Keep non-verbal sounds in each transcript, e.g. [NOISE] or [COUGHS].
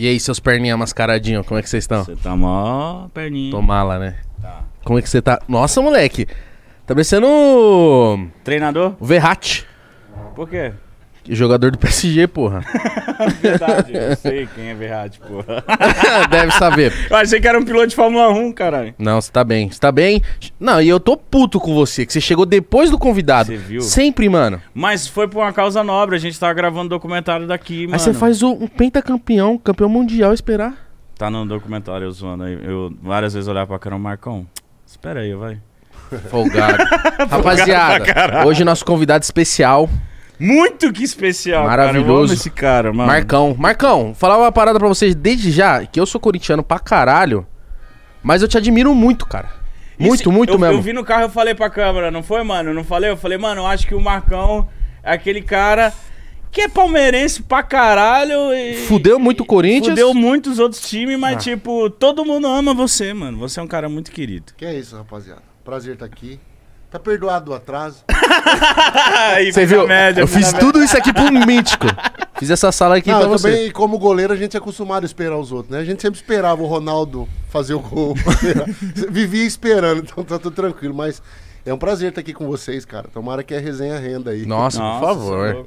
E aí, seus perninhas mascaradinho, como é que vocês estão? Você tá mó perninha. Tomala, né? Tá. Como é que você tá? Nossa, moleque. Tá parecendo. o- Treinador? O Verratti. Por quê? Jogador do PSG, porra. [LAUGHS] verdade, eu sei quem é verdade, porra. [LAUGHS] Deve saber. Eu achei que era um piloto de Fórmula 1, caralho. Não, você tá bem, você tá bem. Não, e eu tô puto com você, que você chegou depois do convidado. Você viu? Sempre, mano. Mas foi por uma causa nobre, a gente tava gravando documentário daqui, mano. Aí você faz um pentacampeão, campeão mundial, esperar. Tá no documentário, zoando aí. Eu várias vezes olhar pra cara, o Marcão, espera aí, vai. Folgado. [LAUGHS] Folgado Rapaziada, hoje nosso convidado especial muito que especial, Maravilhoso. cara. Maravilhoso. esse cara, mano. Marcão. Marcão, falar uma parada pra vocês desde já, que eu sou corintiano pra caralho, mas eu te admiro muito, cara. Muito, Isso, muito eu, mesmo. Eu vi no carro eu falei pra câmera, não foi, mano? não falei? Eu falei, mano, eu acho que o Marcão é aquele cara que é palmeirense pra caralho e... Fudeu muito o Corinthians. Fudeu muitos outros times, mas, ah. tipo, todo mundo ama você, mano. Você é um cara muito querido. Que é isso, rapaziada. Prazer estar tá aqui. Tá perdoado o atraso. [LAUGHS] Você viu? Média, eu fiz média. tudo isso aqui pro mítico. Fiz essa sala aqui não, pra você. Também, como goleiro, a gente é acostumado a esperar os outros, né? A gente sempre esperava o Ronaldo fazer o gol. [LAUGHS] Vivia esperando, então tá tudo tranquilo. Mas é um prazer estar aqui com vocês, cara. Tomara que a resenha renda aí. Nossa, Nossa por favor.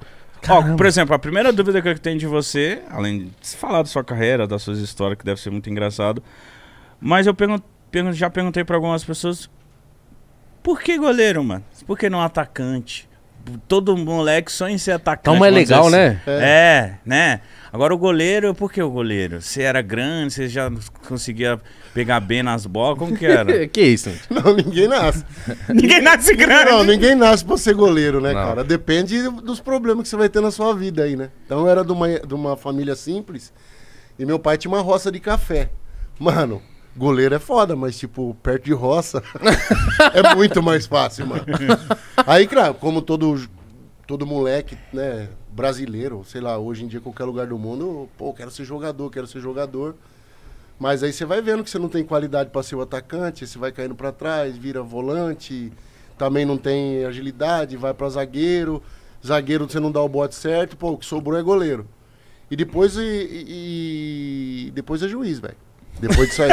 Ó, por exemplo, a primeira dúvida que eu tenho de você, além de falar da sua carreira, das suas histórias, que deve ser muito engraçado, mas eu pergunto, já perguntei para algumas pessoas por que goleiro, mano? Por que não atacante? Todo moleque sonha em ser atacante. Então é legal, assim. né? É. é. né? Agora o goleiro, por que o goleiro? Você era grande, você já conseguia pegar bem nas bolas, como que era? [LAUGHS] que isso? [LAUGHS] Não, ninguém nasce. [LAUGHS] ninguém nasce grande. Não, ninguém nasce pra ser goleiro, né, não. cara? Depende dos problemas que você vai ter na sua vida aí, né? Então eu era de uma, de uma família simples e meu pai tinha uma roça de café. Mano, Goleiro é foda, mas, tipo, perto de roça [LAUGHS] é muito mais fácil, mano. Aí, claro, como todo, todo moleque, né, brasileiro, sei lá, hoje em dia, qualquer lugar do mundo, pô, quero ser jogador, quero ser jogador. Mas aí você vai vendo que você não tem qualidade para ser o atacante, você vai caindo para trás, vira volante, também não tem agilidade, vai para zagueiro, zagueiro você não dá o bote certo, pô, o que sobrou é goleiro. E depois, e, e depois é juiz, velho. Depois de sair,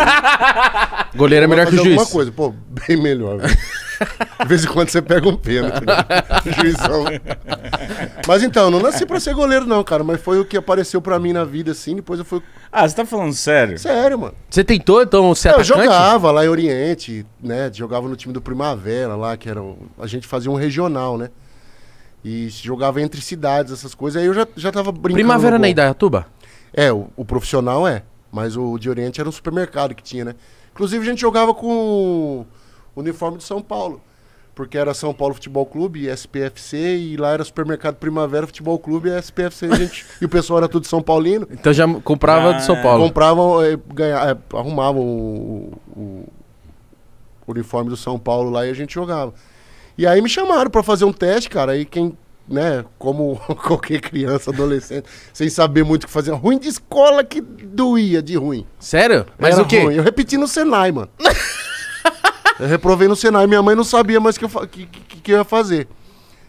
[LAUGHS] Goleiro é melhor que o juiz. Alguma coisa, pô, bem melhor. De vez em quando você pega um pênalti. Né? [LAUGHS] Juizão. Mas então, não nasci pra ser goleiro, não, cara. Mas foi o que apareceu pra mim na vida, assim. Depois eu fui. Ah, você tá falando sério? Sério, mano. Você tentou, então, ser é, atacante? Eu jogava lá em Oriente, né? Jogava no time do Primavera lá, que era. Um... A gente fazia um regional, né? E jogava entre cidades, essas coisas. Aí eu já, já tava brincando. Primavera na Idaiatuba? É, o, o profissional é. Mas o de Oriente era um supermercado que tinha, né? Inclusive a gente jogava com o uniforme de São Paulo. Porque era São Paulo Futebol Clube, SPFC, e lá era Supermercado Primavera Futebol Clube e SPFC. Gente, [LAUGHS] e o pessoal era tudo São Paulino. Então já comprava de São ah. Paulo. Compravam, é, eh, é, eh, arrumavam o, o, o uniforme do São Paulo lá e a gente jogava. E aí me chamaram para fazer um teste, cara. Aí quem né, como [LAUGHS] qualquer criança, adolescente, sem saber muito o que fazer. Ruim de escola que doía de ruim. Sério? Mas Era o quê? Ruim. Eu repeti no Senai, mano. [LAUGHS] eu reprovei no Senai. Minha mãe não sabia mais o que, eu que, que, que eu ia fazer.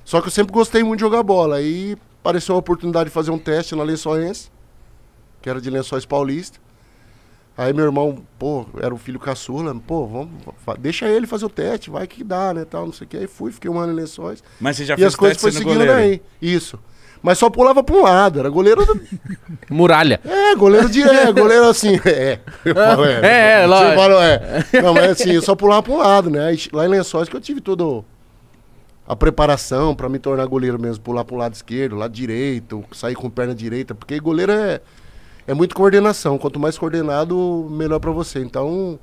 Só que eu sempre gostei muito de jogar bola. Aí apareceu a oportunidade de fazer um teste na Lençóis. que era de Lençóis Paulista. Aí meu irmão, pô, era o filho caçula, pô, vamos, deixa ele fazer o teste, vai que dá, né, tal, não sei o que. Aí fui, fiquei um ano em Lençóis. Mas você já e as coisas foi seguindo goleiro. aí. Isso. Mas só pulava para um lado, era goleiro do... [LAUGHS] muralha. É, goleiro de é, goleiro assim, [LAUGHS] é. Ah, falo, é, é, é, lógico. Falo, é. [LAUGHS] Não, mas assim, eu só pulava para um lado, né? Lá em Lençóis que eu tive todo a preparação para me tornar goleiro mesmo, pular para lado esquerdo, lado direito, sair com perna direita, porque goleiro é é muito coordenação. Quanto mais coordenado, melhor para você. Então,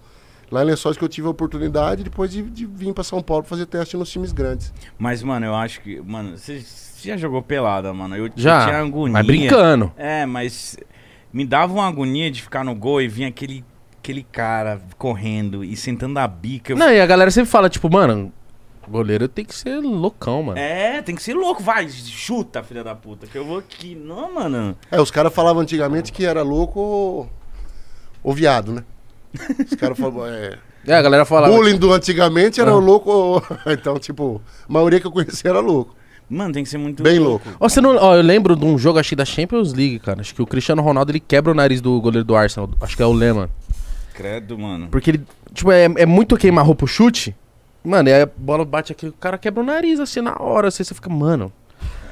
lá em Lençóis que eu tive a oportunidade depois de, de vir para São Paulo fazer teste nos times grandes. Mas, mano, eu acho que. Mano, você já jogou pelada, mano. Eu, já, eu tinha agonia. Mas brincando. É, mas me dava uma agonia de ficar no gol e vir aquele, aquele cara correndo e sentando a bica. Eu... Não, e a galera sempre fala, tipo, mano, Goleiro tem que ser loucão, mano. É, tem que ser louco. Vai, chuta, filha da puta, que eu vou aqui. Não, mano. É, os caras falavam antigamente que era louco ou, ou viado, né? [LAUGHS] Os caras falavam. É... é, a galera falava. Bullying tipo... do antigamente era ah. louco. Ou... [LAUGHS] Então, tipo, a maioria que eu conhecia era louco. Mano, tem que ser muito. Bem louco. louco. Ó, você não, ó, eu lembro de um jogo, acho que da Champions League, cara. Acho que o Cristiano Ronaldo ele quebra o nariz do goleiro do Arsenal. Acho que é o Lema. Credo, mano. Porque ele, tipo, é, é muito queimar roupa o chute. Mano, e aí a bola bate aqui, o cara quebra o nariz assim na hora, assim, você fica, mano.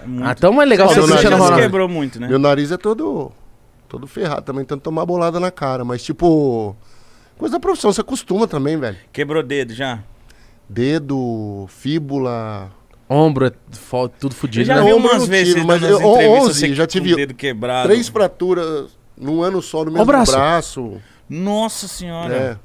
É muito... Ah, tão mais legal você Cristiano nariz quebrou muito, né? Meu nariz é todo todo ferrado também, tanto tomar bolada na cara, mas tipo, coisa da profissão, você acostuma também, velho. Quebrou dedo já? Dedo, fíbula, ombro, é fo... tudo fodido. Já né? vi umas vezes, tiro, mas eu, 11, assim, já tive um dedo quebrado. Três fraturas num ano só no mesmo braço. braço. Nossa senhora. É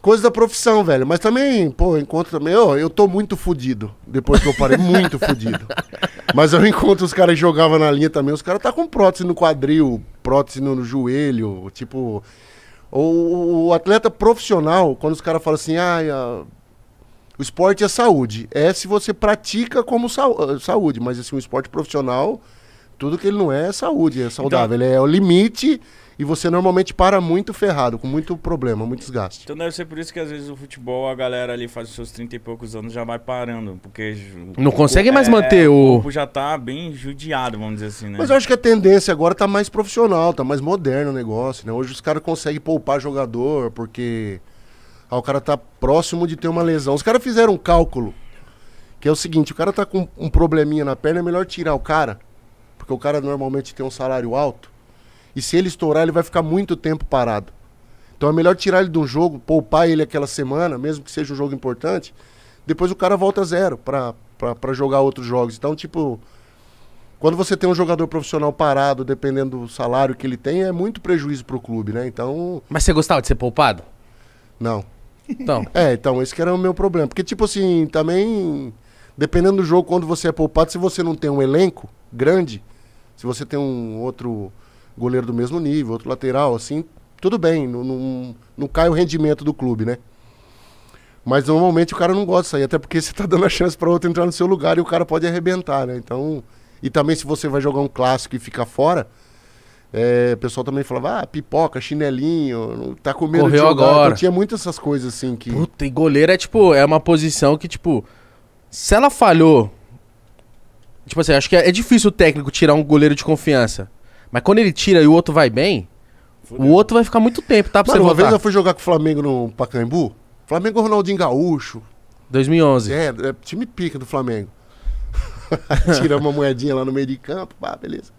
coisa da profissão, velho. Mas também, pô, eu encontro também. Eu, eu tô muito fudido depois que eu parei, muito fudido. [LAUGHS] Mas eu encontro os caras que jogavam na linha também. Os caras tá com prótese no quadril, prótese no, no joelho. Tipo, o, o, atleta profissional, quando os caras falam assim, ah, o esporte é saúde. É se você pratica como sa saúde, mas assim, o esporte profissional tudo que ele não é, é saúde, é então- saudável. Então, ele é o limite e você normalmente para muito ferrado, com muito problema, muito desgaste. Então deve ser por isso que às vezes o futebol, a galera ali faz os seus 30 e poucos anos já vai parando, porque... Não consegue mais é, manter o... O corpo já tá bem judiado, vamos dizer assim, né? Mas eu acho que a tendência agora tá mais profissional, tá mais moderno o negócio, né? Hoje os caras conseguem poupar jogador, porque... Ah, o cara tá próximo de ter uma lesão. Os caras fizeram um cálculo, que é o seguinte, o cara tá com um probleminha na perna, é melhor tirar o cara porque o cara normalmente tem um salário alto. E se ele estourar, ele vai ficar muito tempo parado. Então é melhor tirar ele de um jogo, poupar ele aquela semana, mesmo que seja um jogo importante. Depois o cara volta zero para jogar outros jogos. Então, tipo, quando você tem um jogador profissional parado, dependendo do salário que ele tem, é muito prejuízo pro clube, né? Então. Mas você gostava de ser poupado? Não. Então. [LAUGHS] É, então, esse que era o meu problema. Porque, tipo assim, também, dependendo do jogo, quando você é poupado, se você não tem um elenco grande, se você tem um outro goleiro do mesmo nível, outro lateral, assim, tudo bem, não, não, não cai o rendimento do clube, né? Mas normalmente o cara não gosta de sair, até porque você está dando a chance para outro entrar no seu lugar e o cara pode arrebentar, né? Então, e também se você vai jogar um clássico e ficar fora, é, o pessoal também falava, ah, pipoca, chinelinho, tá com medo Correu de jogar. agora. Então, tinha muitas essas coisas assim que... Puta, e goleiro é tipo, é uma posição que tipo, se ela falhou Tipo assim, acho que é, é, difícil o técnico tirar um goleiro de confiança. Mas quando ele tira e o outro vai bem, Fudeu. o outro vai ficar muito tempo, tá? Pra Mano, você uma voltar. vez eu fui jogar com o Flamengo no Pacaembu. Flamengo Ronaldinho Gaúcho. 2011. É, é time pica do Flamengo. [LAUGHS] Tiramos uma moedinha lá no meio de campo, pá, beleza.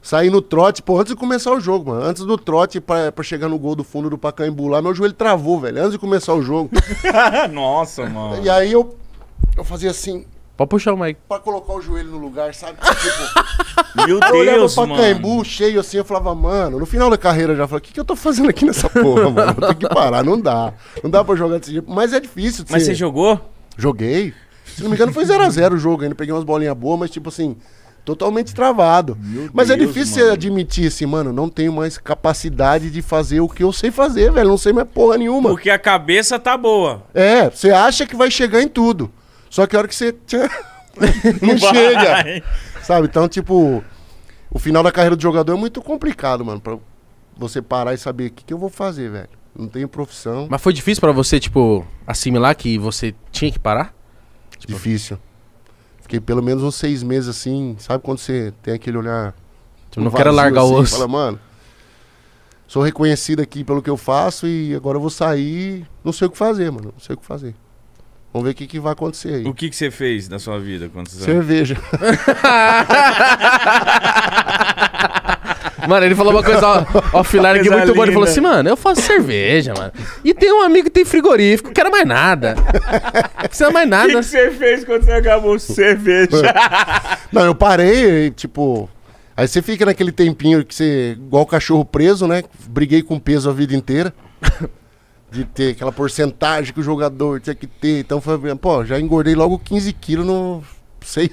Saí no trote, pô, antes de começar o jogo, mano. Antes do trote, pra, pra chegar no gol do fundo do Pacaembu lá, meu joelho travou, velho. Antes de começar o jogo. [LAUGHS] Nossa, mano. E aí eu, eu fazia assim, Pode puxar o mic. Pra colocar o joelho no lugar, sabe? [LAUGHS] Tipo, Meu eu Deus, pra mano. Caimbu cheio assim, eu falava, mano, no final da carreira eu já falava, o que, que eu tô fazendo aqui nessa porra, mano? Eu tenho que parar, não dá. Não dá pra jogar desse jeito. Mas é difícil. De mas ser... você jogou? Joguei. Se não me engano, foi 0x0 o jogo ainda. Peguei umas bolinhas boas, mas tipo assim, totalmente travado. Meu mas é Deus, é difícil mano. você admitir assim, mano, não tenho mais capacidade de fazer o que eu sei fazer, velho. Não sei mais porra nenhuma. Porque a cabeça tá boa. É, você acha que vai chegar em tudo. Só que a hora que você [LAUGHS] não chega, sabe? Então, tipo, o final da carreira do jogador é muito complicado, mano, pra você parar e saber o que, que eu vou fazer, velho. Não tenho profissão. Mas foi difícil para você, tipo, assimilar que você tinha que parar? Tipo... Difícil. Fiquei pelo menos uns seis meses assim, sabe quando você tem aquele olhar. Tipo, não quero largar assim, o osso. Fala, mano, sou reconhecido aqui pelo que eu faço e agora eu vou sair, não sei o que fazer, mano, não sei o que fazer. Vamos ver o que, que vai acontecer aí. O que, que você fez na sua vida? Quantos anos? Cerveja. [LAUGHS] Mano, ele falou uma coisa offline aqui é muito boa. Ele falou assim, mano, eu faço cerveja, mano. E tem um amigo que tem frigorífico, que quero mais nada. Não precisa é mais nada. O que, que você fez quando você acabou cerveja? [LAUGHS] Não, eu parei e, tipo... Aí você fica naquele tempinho que você... Igual cachorro preso, né? Briguei com peso a vida inteira de ter aquela porcentagem que o jogador tinha que ter. Então foi, pô, já engordei logo 15 quilos no seis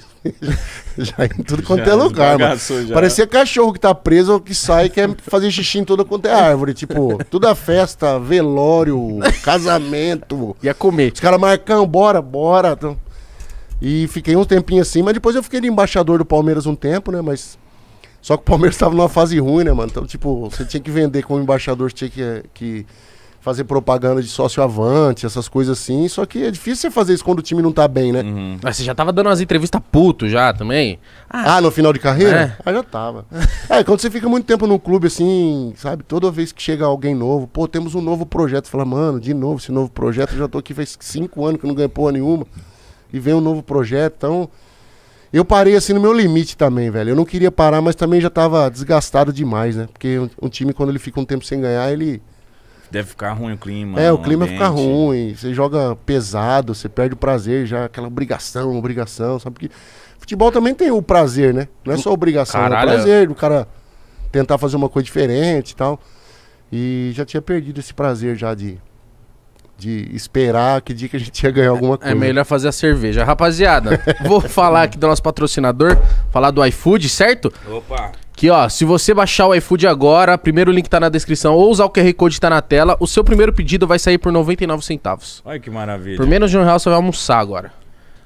[LAUGHS] já em tudo quanto já, é lugar, mano. Já. Parecia cachorro que tá preso ou que sai e quer fazer xixi em tudo quanto é árvore. Tipo, tudo a é festa, velório, casamento. Ia é comer. Os caras marcam, bora, bora. Então, e fiquei um tempinho assim, mas depois eu fiquei de embaixador do Palmeiras um tempo, né? Mas. Só que o Palmeiras tava numa fase ruim, né, mano? Então, tipo, você tinha que vender como embaixador, você tinha que, que fazer propaganda de sócio avante, essas coisas assim. Só que é difícil você fazer isso quando o time não tá bem, né? Uhum. Mas ah, você já tava dando umas entrevistas puto já também? Ah, ah no final de carreira? É. Ah, já tava. [LAUGHS] é, quando você fica muito tempo no clube, assim, sabe? Toda vez que chega alguém novo, pô, temos um novo projeto. fala, mano, de novo esse novo projeto. Eu já tô aqui faz cinco anos que não ganho porra nenhuma. E vem um novo projeto, então... Eu parei assim no meu limite também, velho. Eu não queria parar, mas também já tava desgastado demais, né? Porque um, um time, quando ele fica um tempo sem ganhar, ele Deve ficar ruim o clima. É, o clima ambiente. fica ruim. Você joga pesado, você perde o prazer, já aquela obrigação, obrigação, sabe? que futebol também tem o prazer, né? Não é só obrigação, Caralho. é o prazer do cara tentar fazer uma coisa diferente e tal. E já tinha perdido esse prazer já de, de esperar que dia que a gente ia ganhar alguma é, é coisa. É melhor fazer a cerveja. Rapaziada, vou [LAUGHS] falar aqui do nosso patrocinador, falar do iFood, certo? Opa! Que ó, se você baixar o iFood agora, primeiro link tá na descrição ou usar o QR Code tá na tela, o seu primeiro pedido vai sair por 99 centavos. Olha que maravilha. Por menos de um real você vai almoçar agora.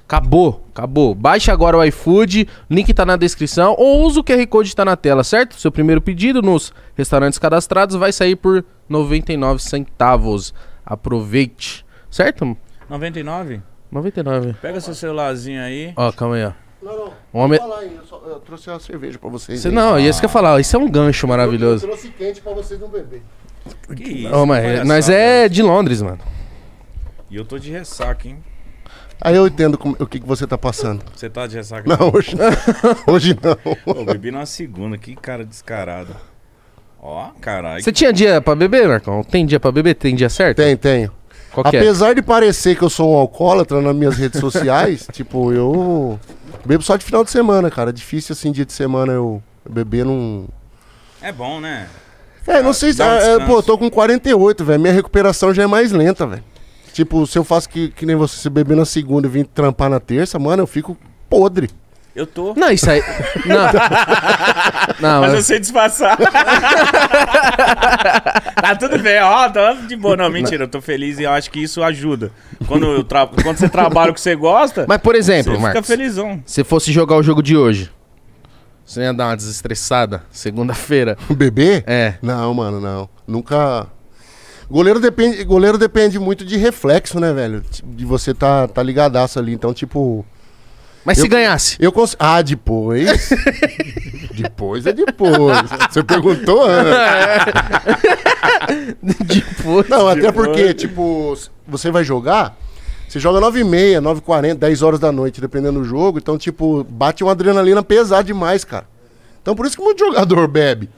Acabou, acabou. Baixa agora o iFood, link tá na descrição ou usa o QR Code tá na tela, certo? Seu primeiro pedido nos restaurantes cadastrados vai sair por 99 centavos. Aproveite, certo? 99? 99. Pega seu celularzinho aí. Ó, calma aí, ó. Não, não. Homem... Aí, eu, só, eu, trouxe uma cerveja pra vocês. Cê, não, ah. isso que eu ia falar. Isso é um gancho maravilhoso. Eu, eu trouxe quente pra vocês não beber. Que isso? mas nós é de Londres, mano. E eu tô de ressaca, hein? Aí eu entendo como, o que, que você tá passando. Você tá de ressaca? Não, hoje não. [LAUGHS] hoje não. Eu bebi na segunda, que cara descarado. Ó, caralho. Você tinha dia pra beber, Marcão? Tem dia pra beber? Tem dia certo? Tem, tenho. Qual que é? Apesar de parecer que eu sou um alcoólatra nas minhas redes sociais, [LAUGHS] tipo, eu bebo só de final de semana, cara. É difícil assim, dia de semana eu beber não. É bom, né? É, não sei se. um é, é pô, eu tô com 48, velho. Minha recuperação já é mais lenta, velho. Tipo, se eu faço que, que nem você se beber na segunda e vim trampar na terça, mano, eu fico podre. Eu tô. Não, isso aí. Não. [LAUGHS] não mas, mas, eu sei disfarçar. [LAUGHS] tá tudo bem, ó, tá de boa. Não, mentira, eu tô feliz e eu acho que isso ajuda. Quando, tra... Quando você trabalha o que você gosta. Mas, por exemplo, Marcos. você Marcos, fica felizão. Se fosse jogar o jogo de hoje, você ia dar uma desestressada segunda-feira. Bebê? É. Não, mano, não. Nunca. Goleiro depende, goleiro depende muito de reflexo, né, velho? De você tá, tá ligadaço ali. Então, tipo. Mas eu, se ganhasse? Eu cons... Ah, depois. [LAUGHS] depois é depois. Você perguntou, Ana. [LAUGHS] depois. Não, até depois. porque, tipo, você vai jogar. Você joga 9h30, 9h40, 10 horas da noite, dependendo do jogo. Então, tipo, bate uma adrenalina pesada demais, cara. Então, por isso que muito jogador bebe.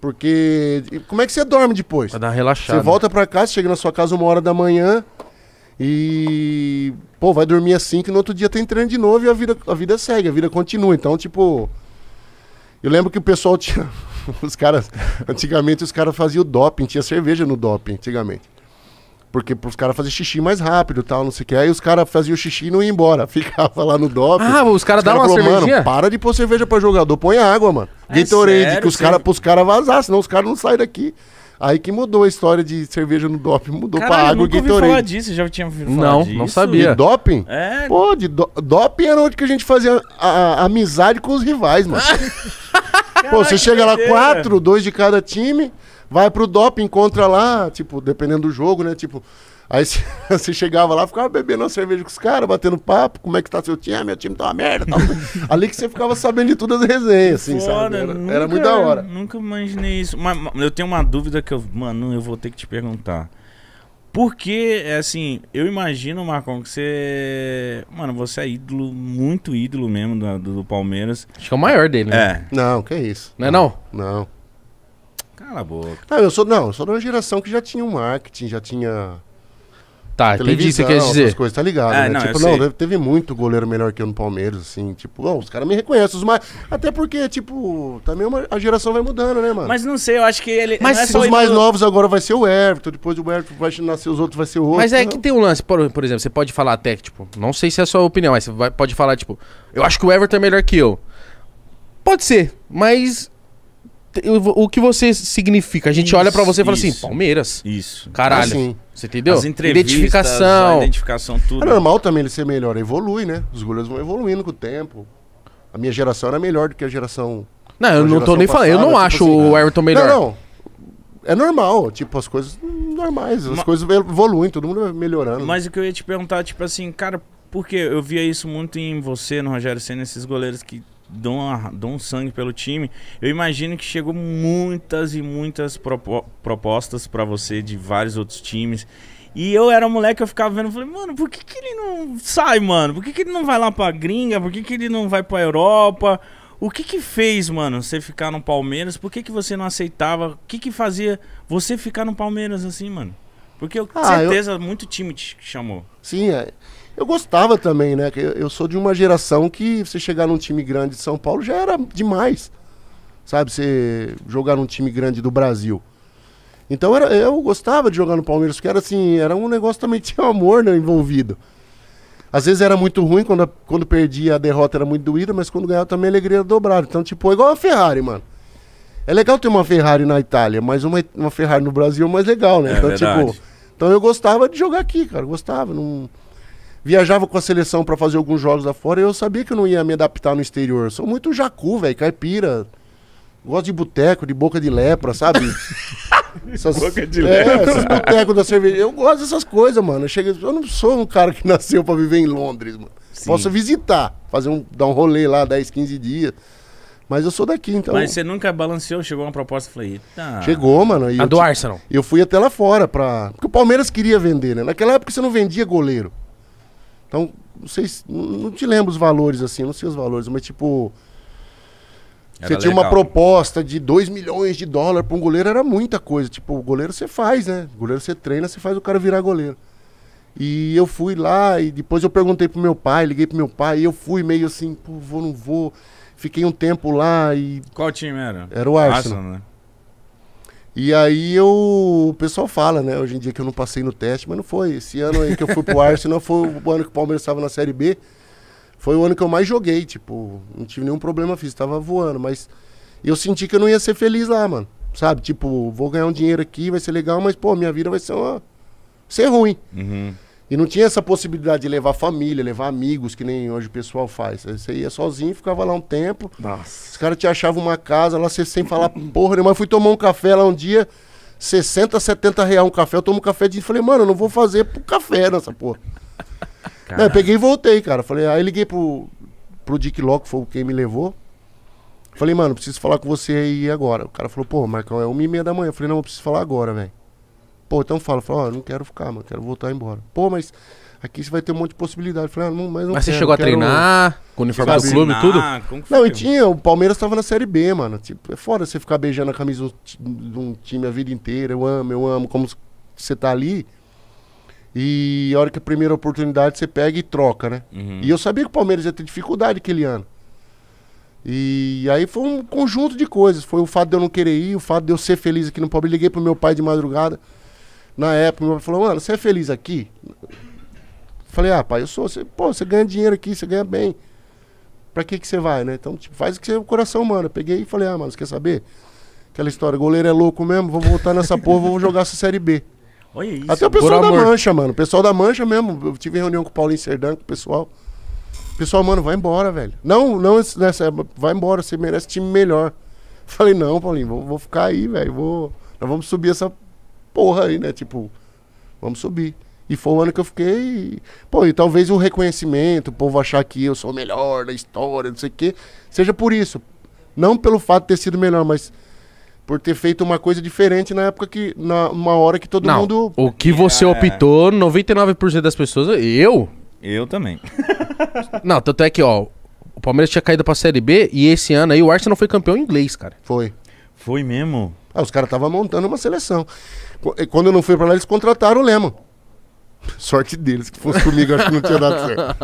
Porque. Como é que você dorme depois? Pra dar relaxada. Você volta pra casa, chega na sua casa uma hora da manhã, e, pô, vai dormir assim que no outro dia tem tá treino de novo e a vida, a vida segue, a vida continua. Então, tipo, eu lembro que o pessoal [LAUGHS] tinha. Os caras. Antigamente os caras faziam doping, tinha cerveja no doping, antigamente. Porque os caras faziam xixi mais rápido tal, não sei o que. Aí os caras faziam xixi e não iam embora. [LAUGHS] Ficava lá no doping. Ah, os caras cara davam cara uma cervejinha? para de pôr cerveja pra jogador, põe água, mano. É Gatorade, sério, que os caras, pros caras vazar, senão os caras não saem daqui. Aí que mudou a história de cerveja no doping, mudou Caralho, pra água e Gatorade. Eu falar disso, já tinha ouvido falar não, disso. Não, sabia. De doping? É. Pô, de do... doping era onde que a gente fazia a, a, a amizade com os rivais, mano. Ah. Pô, você chega lá quatro, dois de cada time, vai pro doping, encontra lá, tipo, dependendo do jogo, né? Tipo, Aí [LAUGHS] você chegava lá, ficava bebendo uma cerveja com os caras, batendo papo, como é que tá seu time, ah, meu time tá uma merda. Tá [LAUGHS] Ali que você ficava sabendo de tudo as resenhas, assim, sabe? Era, nunca, era muito da hora. Nunca imaginei isso. Mas eu tenho uma dúvida que eu, mano, eu vou ter que te perguntar. Porque, é assim, eu imagino, Marcão, que você. Mano, você é ídolo, muito ídolo mesmo do, do Palmeiras. Acho que é o maior dele, né? É. Não, que isso. Não é não? Não. Cala a boca. Não, eu sou, não, eu sou de uma geração que já tinha um marketing, já tinha Tá, entendi o que quer dizer. coisas, tá ligado, é, né? não, tipo, não, sei. teve muito goleiro melhor que eu no Palmeiras, assim, tipo, oh, os caras me reconhecem, mas Até porque, tipo, também uma, a geração vai mudando, né, mano? Mas não sei, eu acho que ele... Mas é os mais do... novos agora vai ser o Everton, depois o Everton vai nascer os outros, vai ser o outro. Mas é não. que tem um lance, por, por, exemplo, você pode falar até, tipo, não sei se é a sua opinião, mas você vai, pode falar, tipo, eu acho que o Everton é melhor que eu. Pode ser, mas o que você significa? A gente isso, olha para você e fala assim, isso, assim, Palmeiras. Isso. Caralho. Assim, você entendeu? As identificação. identificação, tudo. É normal também ele ser melhor, evolui, né? Os goleiros vão evoluindo com o tempo. A minha geração era melhor do que a geração. Não, eu não tô nem passada, falando, eu não tipo acho assim, o Everton né? melhor. Não, não. É normal, tipo, as coisas normais, as coisas evoluem, todo mundo melhorando. Mas o que eu ia te perguntar, tipo assim, cara, porque eu via isso muito em você, no Rogério Senna, esses goleiros que dão, uma, sangue pelo time. Eu imagino que chegou muitas e muitas propo propostas para você de vários outros times. E eu era um moleque, eu ficava vendo, falei, mano, por que, que ele não sai, mano? Por que, que ele não vai lá pra gringa? Por que, que ele não vai pra Europa? O que que fez, mano, você ficar no Palmeiras? Por que que você não aceitava? O que que fazia você ficar no Palmeiras assim, mano? Porque eu, ah, certeza eu... muito time te chamou. Sim, é. Eu gostava também, né? Eu, sou de uma geração que você chegar num time grande de São Paulo já era demais. Sabe, você jogar num time grande do Brasil. Então era, eu gostava de jogar no Palmeiras, porque era assim, era um negócio também [LAUGHS] tinha amor né, envolvido. Às vezes era muito ruim, quando, quando perdia a derrota era muito doída, mas quando ganhava também a alegria dobrada. Então, tipo, é igual a Ferrari, mano. É legal ter uma Ferrari na Itália, mas uma, uma Ferrari no Brasil é mais legal, né? É então, tipo, verdade. tipo. Então eu gostava de jogar aqui, cara. Gostava. Não, viajava com a seleção para fazer alguns jogos lá fora e eu sabia que eu não ia me adaptar no exterior. Sou muito jacu, velho, caipira. Gosto de boteco, de boca de lepra, sabe? [LAUGHS] essas, boca de é, lepra. Esses botecos da cerveja. Eu gosto dessas coisas, mano. Eu, eu não sou um cara que [LAUGHS] nasceu para viver em Londres, mano. Sim. Posso visitar, fazer um, dar um rolê lá 10, 15 dias. Mas eu sou daqui, então. Mas você nunca balanceou, chegou uma proposta e falei, tá. Chegou, mano. A do eu, Arsenal. Eu fui até lá fora pra. Porque o Palmeiras queria vender, né? Naquela época você não vendia goleiro. Então, não sei, não te lembro os valores assim, não sei os valores, mas tipo. Era você tinha legal. uma proposta de 2 milhões de dólar para um goleiro, era muita coisa. Tipo, o goleiro você faz, né? O goleiro você treina, você faz o cara virar goleiro. E eu fui lá e depois eu perguntei pro meu pai, liguei pro meu pai, e eu fui meio assim, pô, vou, não vou. Fiquei um tempo lá e. Qual time era? Era o Arsenal. Arsenal né? E aí eu, o pessoal fala, né? Hoje em dia que eu não passei no teste, mas não foi. Esse ano aí que eu fui pro [LAUGHS] Arsenal foi o ano que o Palmeiras estava na Série B. Foi o ano que eu mais joguei, tipo, não tive nenhum problema físico, tava voando, mas eu senti que eu não ia ser feliz lá, mano. Sabe? Tipo, vou ganhar um dinheiro aqui, vai ser legal, mas, pô, minha vida vai ser uma. ser ruim. Uhum. E não tinha essa possibilidade de levar família, levar amigos, que nem hoje o pessoal faz. Você ia sozinho, ficava lá um tempo. Nossa. Os caras te achavam uma casa lá, você sem falar porra nenhuma. Eu fui tomar um café lá um dia, 60, 70 reais um café. Eu tomo um café de. Falei, mano, eu não vou fazer pro café nessa porra. Não, eu peguei e voltei, cara. Falei, aí liguei pro, pro Dick Lock, que foi quem me levou. Falei, mano, preciso falar com você aí agora. O cara falou, pô, Marcão, é uma e meia da manhã. Eu falei, não, eu preciso falar agora, velho. Pô, então fala, fala, não quero ficar, mano, quero voltar embora. Pô, mas aqui você vai ter um monte de possibilidade. falei, ah, não, mas não Mas quero, você chegou a treinar, quero... com o uniforme do clube e tudo? Não, e tinha, o Palmeiras tava na Série B, mano. Tipo, é foda você ficar beijando a camisa de um time a vida inteira. Eu amo, eu amo, como você tá ali. E a hora que a primeira oportunidade você pega e troca, né? Uhum. E eu sabia que o Palmeiras ia ter dificuldade aquele ano. E aí foi um conjunto de coisas. Foi o fato de eu não querer ir, o fato de eu ser feliz aqui no Palmeiras. Liguei pro meu pai de madrugada. Na época, meu pai falou, mano, você é feliz aqui? Falei, ah, pai, eu sou. Você, pô, você ganha dinheiro aqui, você ganha bem. Pra que que você vai, né? Então, tipo, faz o que você, o coração mano. Eu peguei e falei, ah, mano, você quer saber? Aquela história, goleiro é louco mesmo, vou voltar nessa [LAUGHS] porra, vou jogar essa Série B. Olha isso. Até o pessoal da amor. Mancha, mano. O pessoal da Mancha mesmo. Eu tive reunião com o Paulinho Serdã, com o pessoal. Pessoal, mano, vai embora, velho. Não, não nessa, vai embora, você merece time melhor. Falei, não, Paulinho, vou, vou ficar aí, velho. Vou, nós vamos subir essa porra aí, né? Tipo, vamos subir. E foi o ano que eu fiquei. Pô, e talvez o reconhecimento, o povo achar que eu sou o melhor da história, não sei o quê, seja por isso. Não pelo fato de ter sido melhor, mas por ter feito uma coisa diferente na época que. Na, uma hora que todo não, mundo. O que é. você é... optou, 99% das pessoas. Eu? Eu também. [LAUGHS] não, tanto é que, ó. O Palmeiras tinha caído pra Série B e esse ano aí o Arsenal foi campeão inglês, cara. Foi. Foi mesmo? Ah, os caras estavam montando uma seleção. Quando eu não fui para lá, eles contrataram o Lema. [LAUGHS] Sorte deles, que fosse comigo, acho que não tinha dado certo.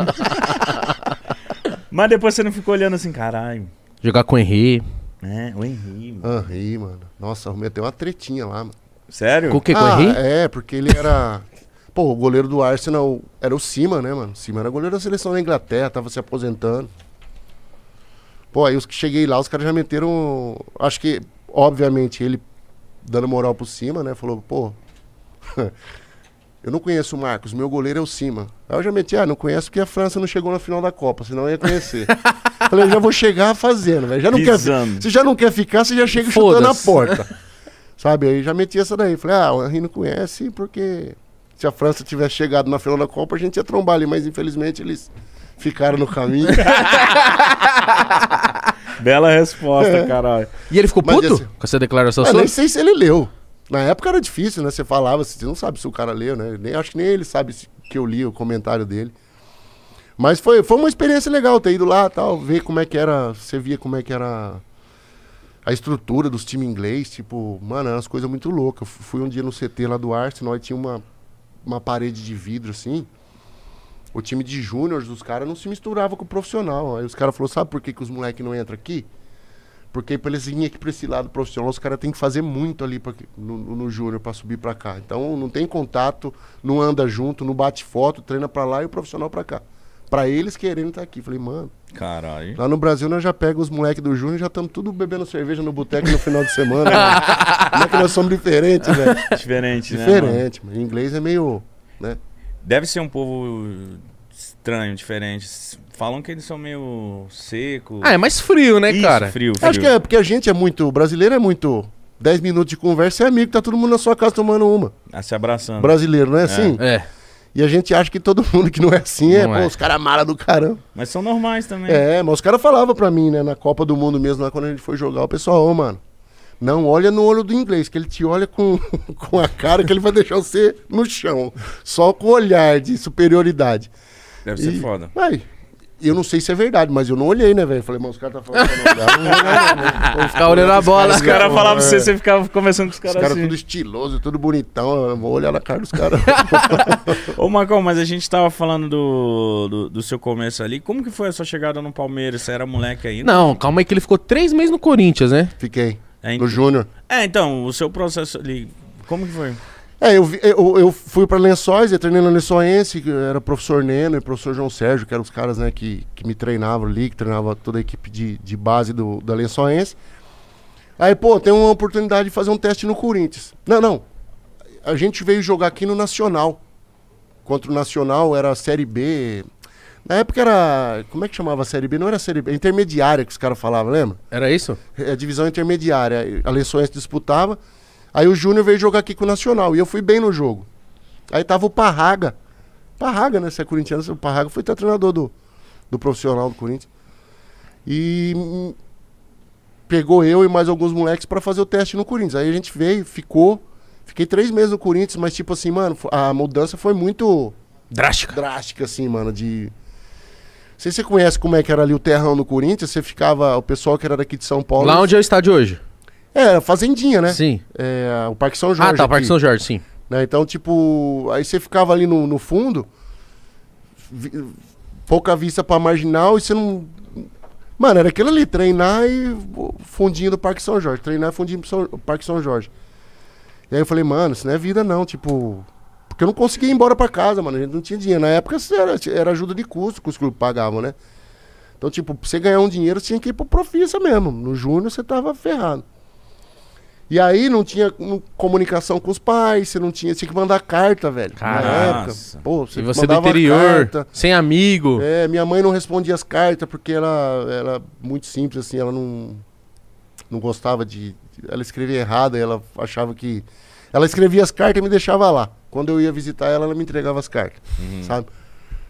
[LAUGHS] Mas depois você não ficou olhando assim, caralho. Jogar com o Henry. É, o Henry, mano. Henry, mano. Nossa, arrumei até uma tretinha lá, mano. Sério? Com o que, com o ah, Henry? É, porque ele era... Pô, o goleiro do Arsenal era o Cima, né, mano? Cima era goleiro da seleção da Inglaterra, tava se aposentando. Pô, aí os que cheguei lá, os caras já meteram... Acho que, obviamente, ele dando moral pro cima, né? Falou, pô, [LAUGHS] eu não conheço o Marcos, meu goleiro é o Cima. Aí eu já meti, ah, não conheço porque a França não chegou na final da Copa, senão eu ia conhecer. [LAUGHS] Falei, eu já vou chegar fazendo, velho. Já não Pisando. quer. se já não quer ficar, você já chega chutando na porta. [LAUGHS] Sabe? Aí já meti essa daí. Falei, ah, o Henri não conhece porque se a França tivesse chegado na final da Copa, a gente ia trombar ali, mas infelizmente eles ficaram no caminho. Bela resposta, é. caralho. E ele ficou Mas puto esse- com essa declaração Eu ah, sua? nem sei se ele leu. Na época era difícil, né? Você falava, você não sabe se o cara leu, né? Nem, acho que nem ele sabe se- que eu li o comentário dele. Mas foi, foi uma experiência legal ter ido lá tal, ver como é que era. Você via como é que era a estrutura dos times inglês. Tipo, mano, as coisas muito loucas. fui um dia no CT lá do Arsenal, e tinha uma, uma parede de vidro assim o time de júniores dos caras não se misturava com o profissional. Aí os caras falaram, sabe por que, que os moleques não entram aqui? Porque pra eles virem aqui pra esse lado profissional, os caras têm que fazer muito ali pra, no, no júnior para subir para cá. Então não tem contato, não anda junto, não bate foto, treina para lá e o profissional para cá. Pra eles querendo estar tá aqui. Falei, mano. Caralho. Lá no Brasil nós já pegamos os moleques do Júnior e já estamos tudo bebendo cerveja no boteco no final de semana. Né? [LAUGHS] Como é que nós somos diferentes, velho? Né? Diferente, Diferente, né? Diferente, mano? inglês é meio. né? Deve ser um povo estranho, diferente. Falam que eles são meio seco. Ah, é mais frio, né, Isso, cara? Frio, frio. Acho que é porque a gente é muito. brasileiro é muito. 10 minutos de conversa é amigo, tá todo mundo na sua casa tomando uma. Ah, se abraçando. Brasileiro, não é, assim? é. assim? É. E a gente acha que todo mundo que não é assim é, não é, pô, os caras mala do caramba. Mas são normais também. É, mas os caras falavam pra mim, né, na Copa do Mundo mesmo, lá quando a gente foi jogar, o pessoal, ô, oh, mano, não olha no olho do inglês, que ele te olha com, [LAUGHS] com a cara que ele vai deixar você no chão. Só com o olhar de superioridade. Deve e, ser foda. Mas Eu não sei se é verdade, mas eu não olhei, né, velho? Falei, mas os caras tá falando pra não olhar. [LAUGHS] Ficar olhando a bola. Os caras falavam pra você, é. você ficava conversando com os caras assim. Os caras tudo estiloso, tudo bonitão. Eu vou olhar na cara dos caras. [LAUGHS] Ô, Marcão, mas a gente tava falando do, do, do, seu começo ali. Como que foi a sua chegada no Palmeiras? Você era moleque ainda? Não, calma aí que ele ficou três meses no Corinthians, né? Fiquei. É, do então. Júnior. É, então, o seu processo ali, como que foi? É, eu, eu, eu fui para Lençóis, eu treinei no que era o professor Neno e professor João Sérgio, que eram os caras né, que, que me treinavam ali, que treinava toda a equipe de, de base do, da Lençóense. Aí, pô, tem uma oportunidade de fazer um teste no Corinthians. Não, não. A gente veio jogar aqui no Nacional. Contra o Nacional era a Série B, na época era. Como é que chamava a Série B? Não era Série B, intermediária que os caras falavam, lembra? Era isso? É, divisão intermediária. A Lençóis disputava. Aí o Júnior veio jogar aqui com o Nacional. E eu fui bem no jogo. Aí tava o Parraga. Parraga, né? Se é corintiano, o Parraga foi até treinador do, do profissional do Corinthians. E pegou eu e mais alguns moleques para fazer o teste no Corinthians. Aí a gente veio, ficou. Fiquei três meses no Corinthians, mas tipo assim, mano, a mudança foi muito. Drástica. Drástica, assim, mano, de sei se você conhece como é que era ali o terrão no Corinthians, você ficava, o pessoal que era daqui de São Paulo. Lá onde é o estádio hoje? É, Fazendinha, né? Sim. É, o Parque São Jorge. Ah, tá, o Parque São Jorge, sim. Né? Então, tipo, aí você ficava ali no, no fundo, vi, pouca vista pra marginal e você não. Mano, era aquilo ali, treinar e fundinho do Parque São Jorge. Treinar e fundinho do Parque São Jorge. E aí eu falei, mano, isso não é vida não, tipo. Porque eu não conseguia ir embora para casa, mano. A gente não tinha dinheiro. Na época era, era ajuda de custo que os clubes pagavam, né? Então, tipo, pra você ganhar um dinheiro, você tinha que ir pro Profissa mesmo. No Júnior você tava ferrado. E aí não tinha comunicação com os pais, você não tinha, tinha que mandar carta, velho. Caraca. Pô, você e você do interior, carta. sem amigo. É, minha mãe não respondia as cartas porque ela era muito simples, assim, ela não, não gostava de. Ela escrevia errada, ela achava que. Ela escrevia as cartas e me deixava lá. Quando eu ia visitar ela, ela me entregava as cartas, uhum. sabe?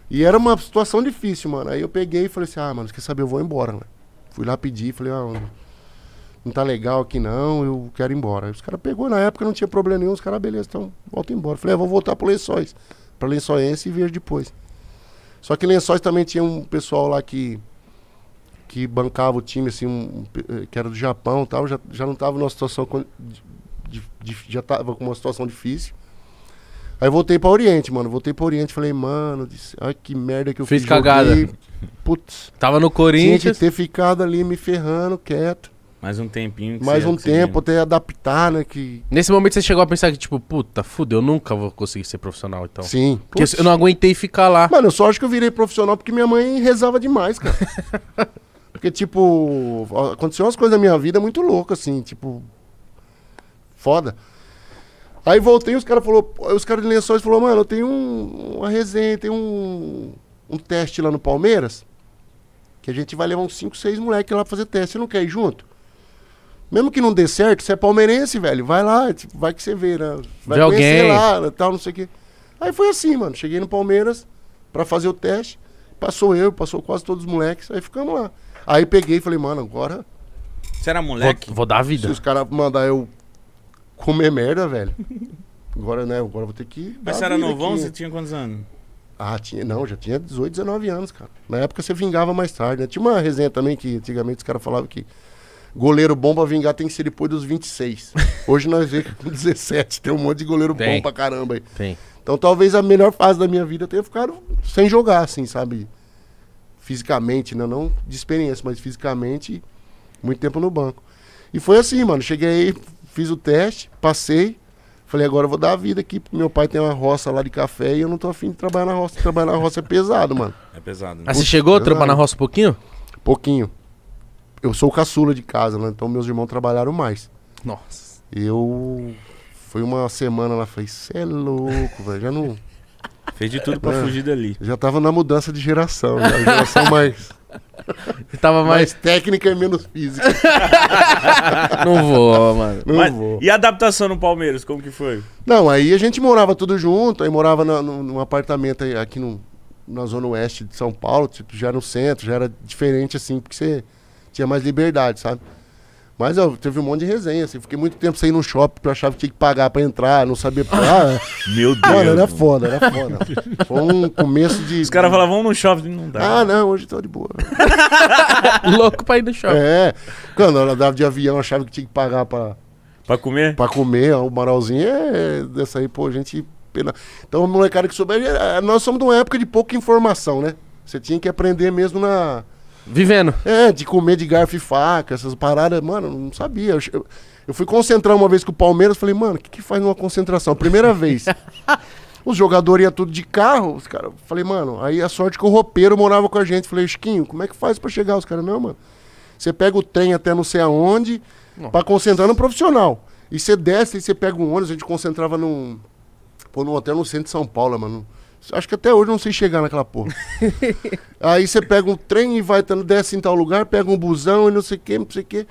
E era uma situação difícil, mano. Aí eu peguei e falei assim, ah, mano, quer saber, eu vou embora, né? Fui lá pedir, falei, ah, não tá legal aqui não, eu quero ir embora. os caras pegou, na época não tinha problema nenhum, os caras, beleza, então volta embora. Falei, ah, vou voltar pro Lençóis, pra Lençóiense e ver depois. Só que Lençóis também tinha um pessoal lá que que bancava o time, assim, um, eh, que era do Japão e tal, já, já não tava numa situação, de, de, já tava com uma situação difícil. Aí voltei pra Oriente, mano. Voltei pra Oriente, falei, mano, disse, ai que merda que eu fiz. Fiz cagada. Putz. Tava no Corinthians. Tinha que ter ficado ali me ferrando, quieto. Mais um tempinho. Mais um tempo, até adaptar, né? Que... Nesse momento você chegou a pensar que, tipo, puta, fudeu, eu nunca vou conseguir ser profissional, então. Sim. Porque Putz. eu não aguentei ficar lá. Mano, eu só acho que eu virei profissional porque minha mãe rezava demais, cara. [LAUGHS] porque, tipo, aconteceu umas coisas na minha vida muito loucas, assim, tipo. Foda. Aí voltei e os caras falou, os caras de lençóis falou, mano, eu tenho um, uma resenha, tem um, um teste lá no Palmeiras, que a gente vai levar uns 5, 6 moleques lá pra fazer teste, você não quer ir junto? Mesmo que não dê certo, você é palmeirense, velho, vai lá, tipo, vai que você vê, né? Vai de conhecer alguém. lá, né, tal, não sei o quê. Aí foi assim, mano, cheguei no Palmeiras para fazer o teste, passou eu, passou quase todos os moleques, aí ficamos lá. Aí peguei e falei, mano, agora... Você era moleque? Vou, vou dar a vida. Se os caras mandar eu comer merda, velho. Agora, né? Agora vou ter que. Mas você era novão? Aqui. Você tinha quantos anos? Ah, tinha, não, já tinha 18, 19 anos, cara. Na época você vingava mais tarde, né? Tinha uma resenha também que antigamente os caras falavam que goleiro bom pra vingar tem que ser depois dos 26. [LAUGHS] Hoje nós vemos com 17, tem um monte de goleiro tem. bom pra caramba aí. Tem. Então talvez a melhor fase da minha vida tenha ficado sem jogar, assim, sabe? Fisicamente, né? Não de experiência, mas fisicamente, muito tempo no banco. E foi assim, mano. Cheguei Fiz o teste, passei. Falei, agora eu vou dar a vida aqui, porque meu pai tem uma roça lá de café e eu não tô afim de trabalhar na roça. Trabalhar na roça é pesado, mano. É pesado. Né? Ah, você chegou a é trabalhar na roça um pouquinho? Pouquinho. Eu sou caçula de casa, né? Então meus irmãos trabalharam mais. Nossa. Eu. Foi uma semana lá, falei, você é louco, velho. Já não. Fez de tudo pra é. fugir dali. Já tava na mudança de geração, né? A geração [LAUGHS] mais. [LAUGHS] Tava mais... mais... técnica e menos física. [LAUGHS] não vou, mano. Não Mas, vou. E a adaptação no Palmeiras, como que foi? Não, aí a gente morava tudo junto, aí morava na, no, num apartamento aqui no, na zona oeste de São Paulo, tipo, já no centro, já era diferente assim, porque você tinha mais liberdade, sabe? Mas eu teve um monte de resenha, assim. Fiquei muito tempo sem ir no shopping, porque eu achava que tinha que pagar pra entrar, não sabia. Ah, [LAUGHS] Meu Deus. Mano, era foda, era foda. Foi um começo de. Os caras falavam, vamos no shopping, não dá. Ah, não, hoje tô de boa. [LAUGHS] Louco pra ir no shopping. É. Quando ela dava de avião, achava que tinha que pagar pra. Pra comer? Pra comer, o moralzinho é dessa aí, pô, a gente. pena Então, o molecada que souber, é, nós somos de uma época de pouca informação, né? Você tinha que aprender mesmo na Vivendo. É, de comer de garfo e faca, essas paradas. Mano, não sabia. Eu, eu, fui concentrar uma vez com o Palmeiras, falei, mano, o que, que faz numa concentração? Primeira vez. [LAUGHS] Os jogadores iam tudo de carro, os caras. Falei, mano, aí a sorte que o ropeiro morava com a gente. Falei, Esquinho, como é que faz para chegar? Os caras, não, mano. Você pega o trem até não sei aonde, para concentrar no profissional. E você desce e você pega um ônibus, a gente concentrava num. Pô, num hotel no centro de São Paulo, mano. Acho que até hoje não sei chegar naquela porra. [LAUGHS] aí você pega um trem e vai, desce em tal lugar, pega um busão e não sei o que, não sei o que.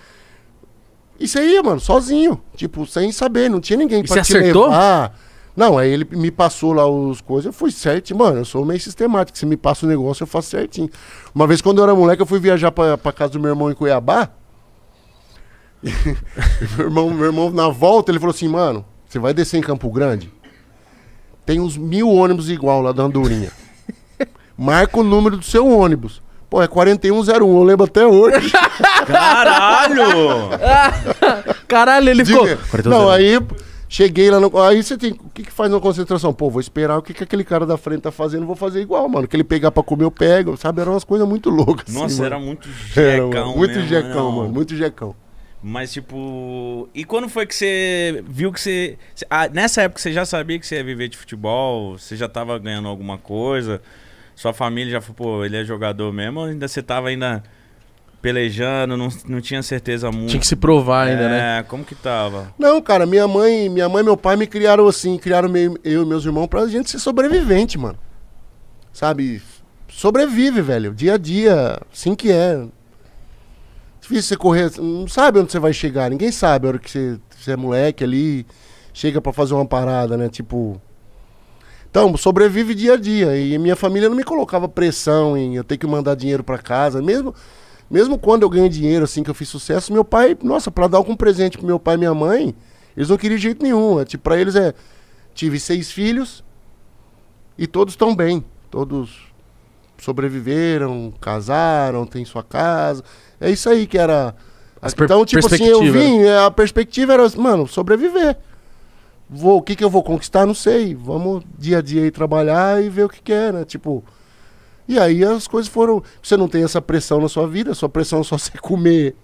Isso aí, mano, sozinho. Tipo, sem saber, não tinha ninguém e pra você te acertou? levar. Não, aí ele me passou lá os coisas, eu fui certinho. Mano, eu sou meio sistemático. Se me passa o um negócio, eu faço certinho. Uma vez, quando eu era moleque, eu fui viajar pra, pra casa do meu irmão em Cuiabá. [LAUGHS] meu, irmão, meu irmão, na volta, ele falou assim, mano, você vai descer em Campo Grande? Tem uns mil ônibus igual lá da Andorinha. [LAUGHS] Marca o número do seu ônibus. Pô, é 4101, eu lembro até hoje. [LAUGHS] Caralho! [LAUGHS] Caralho, ele ficou. Diga, não, aí cheguei lá no. Aí você tem. O que, que faz na concentração? Pô, vou esperar o que, que aquele cara da frente tá fazendo, vou fazer igual, mano. Que ele pegar pra comer, eu pego. Sabe? Eram umas coisas muito loucas. Nossa, assim, era muito jecão. Era, mano, muito mesmo, né, jecão, mano. Muito jecão. Mas, tipo. E quando foi que você viu que você. Ah, nessa época você já sabia que você ia viver de futebol? Você já tava ganhando alguma coisa? Sua família já falou, pô, ele é jogador mesmo? Ou ainda você tava ainda pelejando, não, não tinha certeza muito? Tinha que se provar ainda, é, né? É, como que tava? Não, cara, minha mãe, minha mãe e meu pai me criaram assim, criaram meio eu e meus irmãos pra gente ser sobrevivente, mano. Sabe? Sobrevive, velho. Dia a dia, assim que é. Difícil você correr, não sabe onde você vai chegar, ninguém sabe a hora que você, você é moleque ali, chega para fazer uma parada, né? Tipo. Então, sobrevive dia a dia. E minha família não me colocava pressão em eu ter que mandar dinheiro para casa. Mesmo, mesmo quando eu ganhei dinheiro, assim, que eu fiz sucesso, meu pai, nossa, para dar algum presente pro meu pai e minha mãe, eles não queriam de jeito nenhum. É, tipo, pra eles é. Tive seis filhos e todos estão bem. Todos sobreviveram, casaram, têm sua casa. É isso aí que era. As então, tipo assim, eu vim, é, a perspectiva era, mano, sobreviver. Vou, o que, que eu vou conquistar, não sei. Vamos dia a dia aí trabalhar e ver o que, que é, né? Tipo. E aí as coisas foram. Você não tem essa pressão na sua vida, sua pressão é só você comer,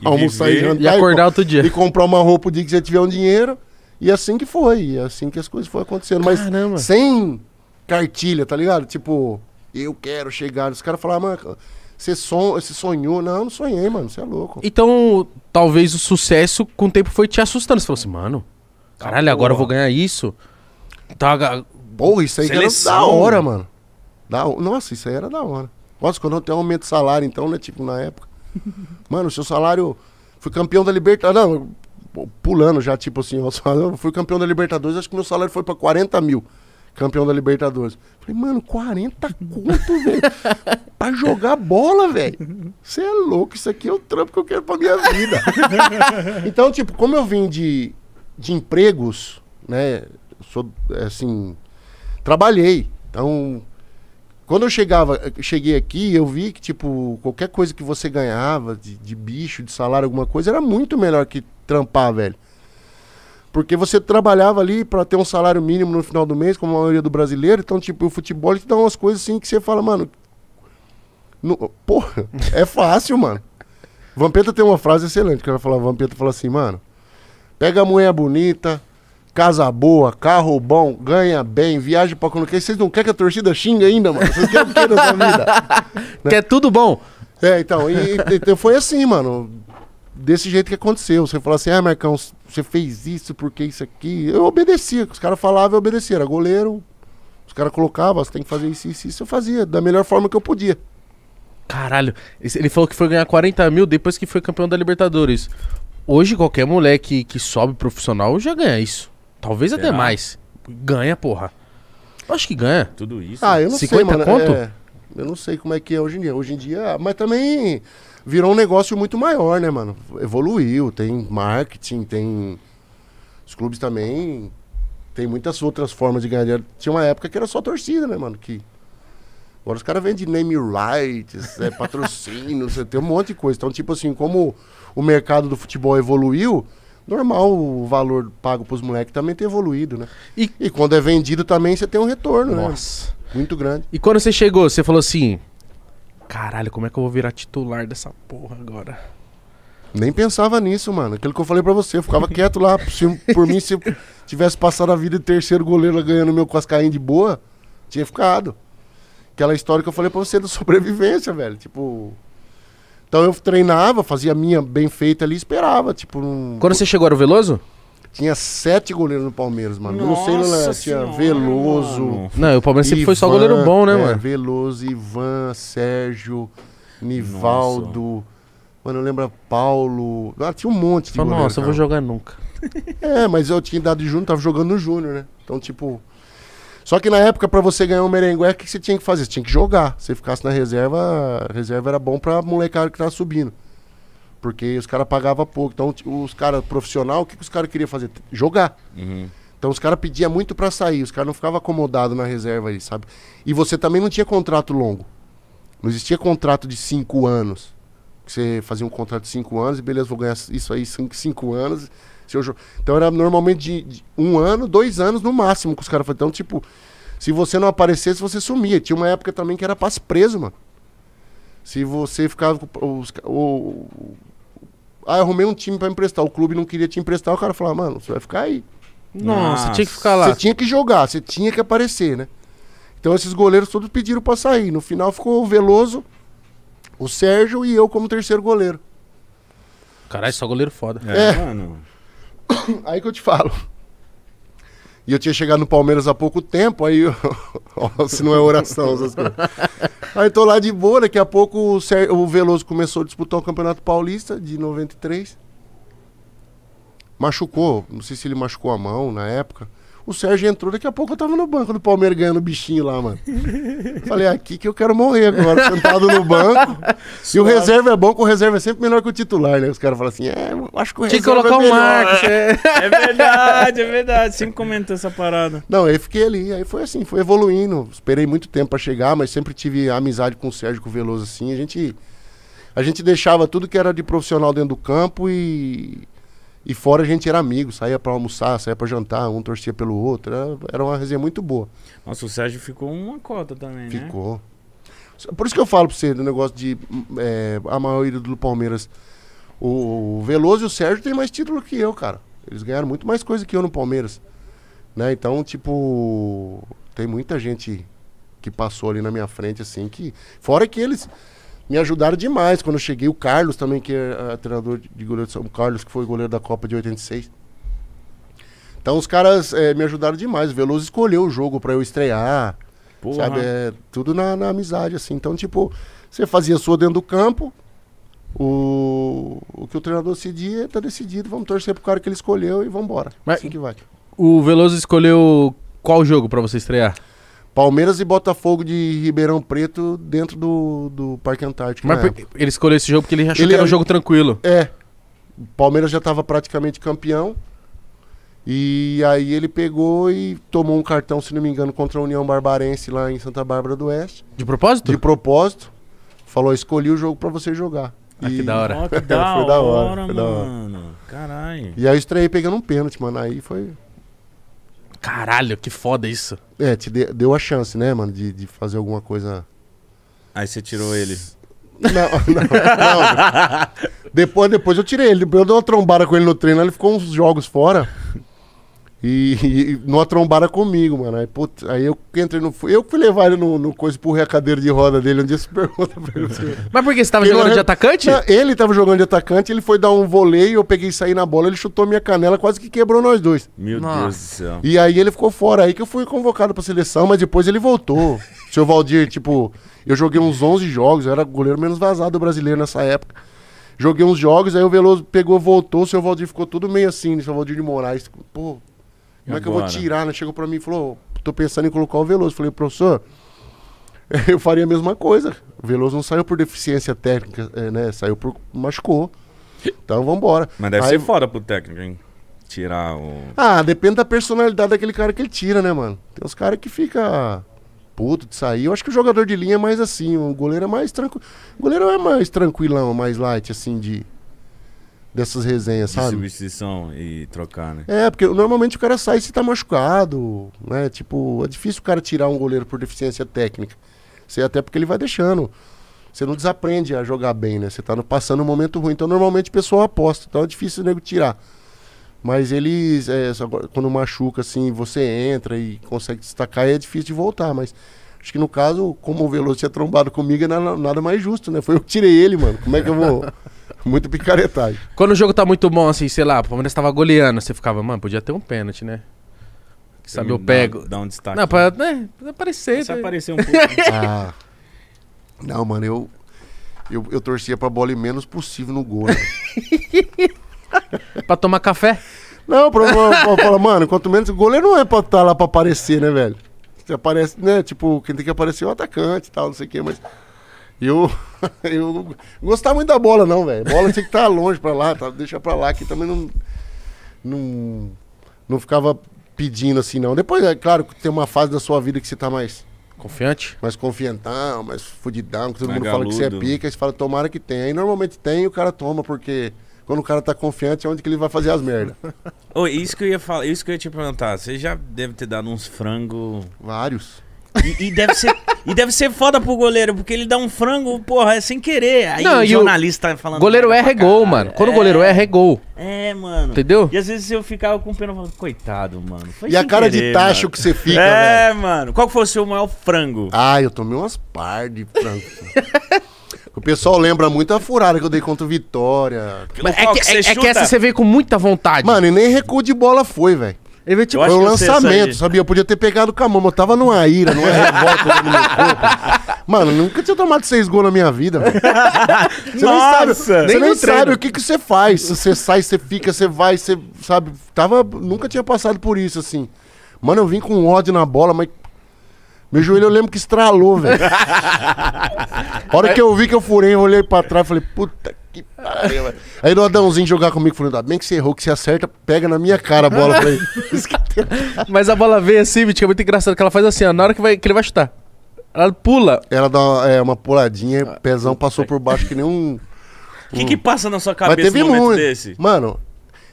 e almoçar viver, e jantar. E acordar e, outro dia. E comprar uma roupa o dia que você tiver um dinheiro. E assim que foi, e assim que as coisas foram acontecendo. Caramba. Mas sem cartilha, tá ligado? Tipo, eu quero chegar. Os caras falavam, mano ah, você, sonhou? Não, não sonhei, mano. Você é louco. Então, talvez o sucesso com o tempo foi te assustando. Você falou assim, mano, tá caralho, ah, agora eu vou ganhar isso. Tá, Porra, isso aí Seleção. era da hora, mano. Da... Nossa, isso aí era da hora. Nossa, quando eu tenho aumento de salário, então, né? Tipo, na época. [LAUGHS] Mano, seu salário. Fui campeão da Libertadores. Não, pulando já, tipo assim, [LAUGHS] eu fui campeão da Libertadores, acho que meu salário foi pra 40 mil campeão da Libertadores. Falei, mano, 40 conto, velho. [LAUGHS] pra jogar bola, velho. Você é louco, isso aqui é o trampo que eu quero pra minha vida. [LAUGHS] então, tipo, como eu vim de, de empregos, né? Sou, assim, trabalhei. Então, quando eu chegava, cheguei aqui, eu vi que, tipo, qualquer coisa que você ganhava de, de bicho, de salário, alguma coisa, era muito melhor que trampar, velho. Porque você trabalhava ali para ter um salário mínimo no final do mês, como a maioria do brasileiro. Então, tipo, o futebol te dá umas coisas assim que você fala, mano. No, porra, é fácil, mano. Vampeta tem uma frase excelente que ela fala, Vampeta fala assim, mano. Pega a mulher bonita, casa boa, carro bom, ganha bem, viaja pra quando quer. Vocês não querem que a torcida xinga ainda, mano? Vocês querem o que nessa vida? né? [LAUGHS] Quer tudo bom? É, então, e, e, foi assim, mano desse jeito que aconteceu. Você falou assim, ah, Marcão, você fez isso, porque isso aqui? Eu obedecia, os caras falavam, eu obedecia. Era goleiro, os caras colocavam, ah, você tem que fazer isso, isso, isso. Eu fazia da melhor forma que eu podia. Caralho, ele falou que foi ganhar 40 mil depois que foi campeão da Libertadores. Hoje, qualquer moleque que sobe profissional já ganha isso. Talvez Será? até mais. Ganha, porra. Eu acho que ganha. Tudo isso. Ah, eu não 50 sei, conto? É, eu não sei como é que é hoje em dia. Hoje em dia, mas também virou um negócio muito maior, né, mano? Evoluiu, tem marketing, tem. Os clubes também. Tem muitas outras formas de ganhar dinheiro. Tinha uma época que era só torcida, né, mano? Que... Agora os caras vendem name rights, é, [LAUGHS] patrocínio, tem um monte de coisa. Então, tipo assim, como o mercado do futebol evoluiu, normal o valor pago pros moleques também ter evoluído, né? E... e, quando é vendido também você tem um retorno, né? Nossa. né? Muito grande. E quando você chegou, você falou assim, caralho, como é que eu vou virar titular dessa porra agora? Nem pensava nisso, mano. Aquilo que eu falei pra você, eu ficava [LAUGHS] quieto lá. Se, por mim, se tivesse passado a vida de terceiro goleiro ganhando meu Cascaim de boa, tinha ficado. Aquela história que eu falei pra você da sobrevivência, velho. Tipo. Então eu treinava, fazia a minha bem feita ali esperava. Tipo. Um... Quando você chegou era o Veloso? Tinha sete goleiros no Palmeiras, mano. Nossa não sei, lá, tinha Veloso. Mano. Não, o Palmeiras Ivan, sempre foi só goleiro bom, né, é, mano? Veloso, Ivan, Sérgio, Nivaldo. Nossa. Mano, lembra Paulo. Ah, tinha um monte de Fala, goleiro. Nossa, cara. eu vou jogar nunca. [LAUGHS] É, mas eu tinha idade de júnior, tava jogando no júnior, né? Então, tipo. Só que na época, para você ganhar um merengué, o que você tinha que fazer? Você tinha que jogar. Se você ficasse na reserva, a reserva era bom pra molecada que tava subindo. Porque os caras pagavam pouco. Então, os caras profissional, o que, que os caras queriam fazer? Jogar. Uhum. Então os caras pediam muito para sair, os caras não ficavam acomodados na reserva aí, sabe? E você também não tinha contrato longo. Não existia contrato de cinco anos. Você fazia um contrato de cinco anos e beleza, vou ganhar isso aí cinco, cinco anos. Se eu... Então era normalmente de, de, um ano, dois anos no máximo que os caras faziam. Então, tipo, se você não aparecesse, você sumia. Tinha uma época também que era passe preso, mano. Se você ficava. Os, o, ah, arrumei um time pra emprestar. O clube não queria te emprestar. O cara falou: mano, você vai ficar aí. Nossa, tinha que ficar lá. Você tinha que jogar, você tinha que aparecer, né? Então esses goleiros todos pediram pra sair. No final ficou o Veloso, o Sérgio e eu como terceiro goleiro. Caralho, só goleiro foda. É. é. Mano. [COUGHS] Aí que eu te falo. E eu tinha chegado no Palmeiras há pouco tempo, aí eu... [LAUGHS] se não é oração, essas coisas. Aí tô lá de boa, daqui a pouco o, o Veloso começou a disputar o Campeonato Paulista de 93. Machucou, não sei se ele machucou a mão na época. O Sérgio entrou, daqui a pouco eu tava no banco do Palmeiras ganhando bichinho lá, mano. [LAUGHS] Falei, é aqui que eu quero morrer agora, sentado no banco. [LAUGHS] e o reserva é bom, que o reserva é sempre melhor que o titular, né? Os caras falam assim, é, acho que o Tinha que é colocar [LAUGHS] é o Marcos. É. é. verdade, é verdade. Sempre comentou essa parada. Não, aí fiquei ali. Aí foi assim, foi evoluindo. Esperei muito tempo pra chegar, mas sempre tive amizade com o Sérgio, com o Veloso, assim. A gente, a gente deixava tudo que era de profissional dentro do campo e e fora a gente era amigo, saía para almoçar, saía para jantar, um torcia pelo outro. Era, era, uma resenha muito boa. Nossa, o Sérgio ficou uma cota também, ficou. né? Ficou. Por isso que eu falo pra você do negócio de hum, é, a maioria do Palmeiras. O, o, Veloso e o Sérgio têm mais título que eu, cara. Eles ganharam muito mais coisa que eu no Palmeiras. Né? Então, tipo, tem muita gente que passou ali na minha frente, assim, que. Fora que eles me ajudaram demais quando eu cheguei. O Carlos também, que é, ah, treinador de goleiro de São Carlos, que foi goleiro da Copa de 86. Então os caras é, me ajudaram demais. O Veloso escolheu o jogo para eu estrear. Porra. Sabe? É, tudo na, na, amizade, assim. Então, tipo, você fazia sua dentro do campo. O, o que o treinador decidir, tá decidido. Vamos torcer pro cara que ele escolheu e vamos embora. assim que vai. O Veloso escolheu qual jogo para você estrear? Palmeiras e Botafogo de Ribeirão Preto dentro do, do Parque Antártico. Mas né? ele escolheu esse jogo porque ele achou ele, que era um é- jogo tranquilo. É. Palmeiras já estava praticamente campeão. E aí ele pegou e tomou um cartão, se não me engano, contra a União Barbarense lá em Santa Bárbara do Oeste. De propósito? De propósito. Falou, escolhi o jogo para você jogar. Ah, e... que da hora. Oh, que [LAUGHS] da, foi da hora, hora, foi da hora, mano. Caralho. E aí eu estreiei pegando um pênalti, mano. Aí foi caralho, que foda isso. É, te deu a chance, né, mano, de, de fazer alguma coisa. Aí você tirou ele. Não, [LAUGHS] não, não. [LAUGHS] depois, depois eu tirei ele. Eu dei uma trombada com ele no treino, ele ficou uns jogos fora. E, e não trombaram comigo, mano. Aí, putz, aí eu entrei no. Eu fui levar ele no, no coisa, empurrei a cadeira de roda dele onde um se pergunta pra ele. Assim. Mas por que você tava ele jogando era, de atacante? Não, ele tava jogando de atacante, ele foi dar um voleio, eu peguei e saí na bola, ele chutou minha canela, quase que quebrou nós dois. Meu Nossa. Deus do céu. E aí ele ficou fora. Aí que eu fui convocado pra seleção, mas depois ele voltou. [LAUGHS] Seu Valdir, tipo, eu joguei uns 11 jogos, eu era goleiro menos vazado brasileiro nessa época. Joguei uns jogos, aí o Veloso pegou, voltou, o seu Valdir ficou todo meio assim, o seu Valdir de Moraes. Pô, como é que eu vou tirar? chegou pra mim e falou: tô pensando em colocar o Veloso. falei, professor, [LAUGHS] eu faria a mesma coisa. O Veloso não saiu por deficiência técnica, é, né? Saiu por. machucou. Então vambora. Mas deve Aí... ser foda pro técnico, hein? Tirar o. Ah, depende da personalidade daquele cara que ele tira, né, mano? Tem uns caras que fica puto de sair. Eu acho que o jogador de linha é mais assim, o goleiro é mais tranquilo. O goleiro é mais tranquilão, mais light, assim, de dessas resenhas, de sabe? substituição e trocar, né? É, porque normalmente o cara sai se tá machucado, né? Tipo, é difícil o cara tirar um goleiro por deficiência técnica. Você até porque ele vai deixando. Você não desaprende a jogar bem, né? Você tá no, passando um momento ruim. Então, normalmente o pessoal aposta. Então é difícil o nego tirar. Mas eles, é, quando machuca, assim, você entra e consegue destacar, é difícil de voltar. Mas acho que no caso, como o Veloso tinha trombado comigo, é nada mais justo, né? Foi eu que tirei ele, mano. Como é que eu vou. [LAUGHS] Muito picaretagem. Quando o jogo tá muito bom, assim, sei lá, o Palmeiras tava goleando, você ficava, mano, podia ter um pênalti, né? Que sabe, eu pego. Dá um destaque. Não, né? pra, né, pra aparecer. Pra... Né? aparecer um pouco. Né? [LAUGHS] ah. Não, mano, eu, eu, eu torcia pra bola ir menos possível no gol. Né? [LAUGHS] pra tomar café? Não, pra, pra, pra, mano, quanto menos. O goleiro não é pra estar tá lá pra aparecer, né, velho? Você aparece, né? Tipo, quem tem que aparecer é o atacante e tal, não sei o quê, mas. Eu, [LAUGHS] eu não gostava muito da bola, não, velho. Bola tinha que estar tá longe pra lá, tá, deixa pra lá, que também não, não. Não ficava pedindo assim, não. Depois, é claro, tem uma fase da sua vida que você tá mais. Confiante? Mais confiantão, mais fudidão, que todo mais mundo galudo. fala que você é pica, aí você fala, tomara que tem. Aí normalmente tem e o cara toma, porque quando o cara tá confiante é onde que ele vai fazer as merdas. isso que eu ia falar, isso que eu ia te perguntar. Você já deve ter dado uns frango. Vários. E, e, deve ser, e deve ser foda pro goleiro, porque ele dá um frango, porra, é sem querer. Aí não, o jornalista o tá falando. Goleiro erra é gol, mano. Quando é, o goleiro erra é gol. É, mano. Entendeu? E às vezes eu ficava com pena falando, coitado, mano. e a cara querer, de tacho mano. que você fica, É, mano. Qual que foi o seu maior frango? Ah, eu tomei umas par de frango. O pessoal lembra muito a furada que eu dei contra o Vitória. Mas é que, é, é que essa você veio com muita vontade. Mano, e nem recuo de bola foi, velho. Ele tipo, foi o lançamento, sabia? Eu podia ter pegado o mas eu tava numa ira, [LAUGHS] numa revolta no meu corpo. Mano, nunca tinha tomado seis gols na minha vida. Você Nossa, nem sabe, nem você nem treino. sabe o que, que você faz. Você sai, você fica, você vai, você sabe. Tava, nunca tinha passado por isso, assim. Mano, eu vim com ódio na bola, mas meu joelho eu lembro que estralou, velho. a hora que eu vi que eu furei, eu olhei pra trás e falei, puta que pariu, velho. Aí no Adãozinho jogar comigo, falando, bem que você errou, que você acerta, pega na minha cara a bola. Falei, [LAUGHS] Mas a bola veio assim, Vitinho, é muito engraçado, que ela faz assim, ó, na hora que, vai, que ele vai chutar. Ela pula. Ela dá uma, é, uma puladinha, ah, pezão passou por baixo que nem um. O que, um... que passa na sua cabeça Mas teve momento muito. desse? Mano,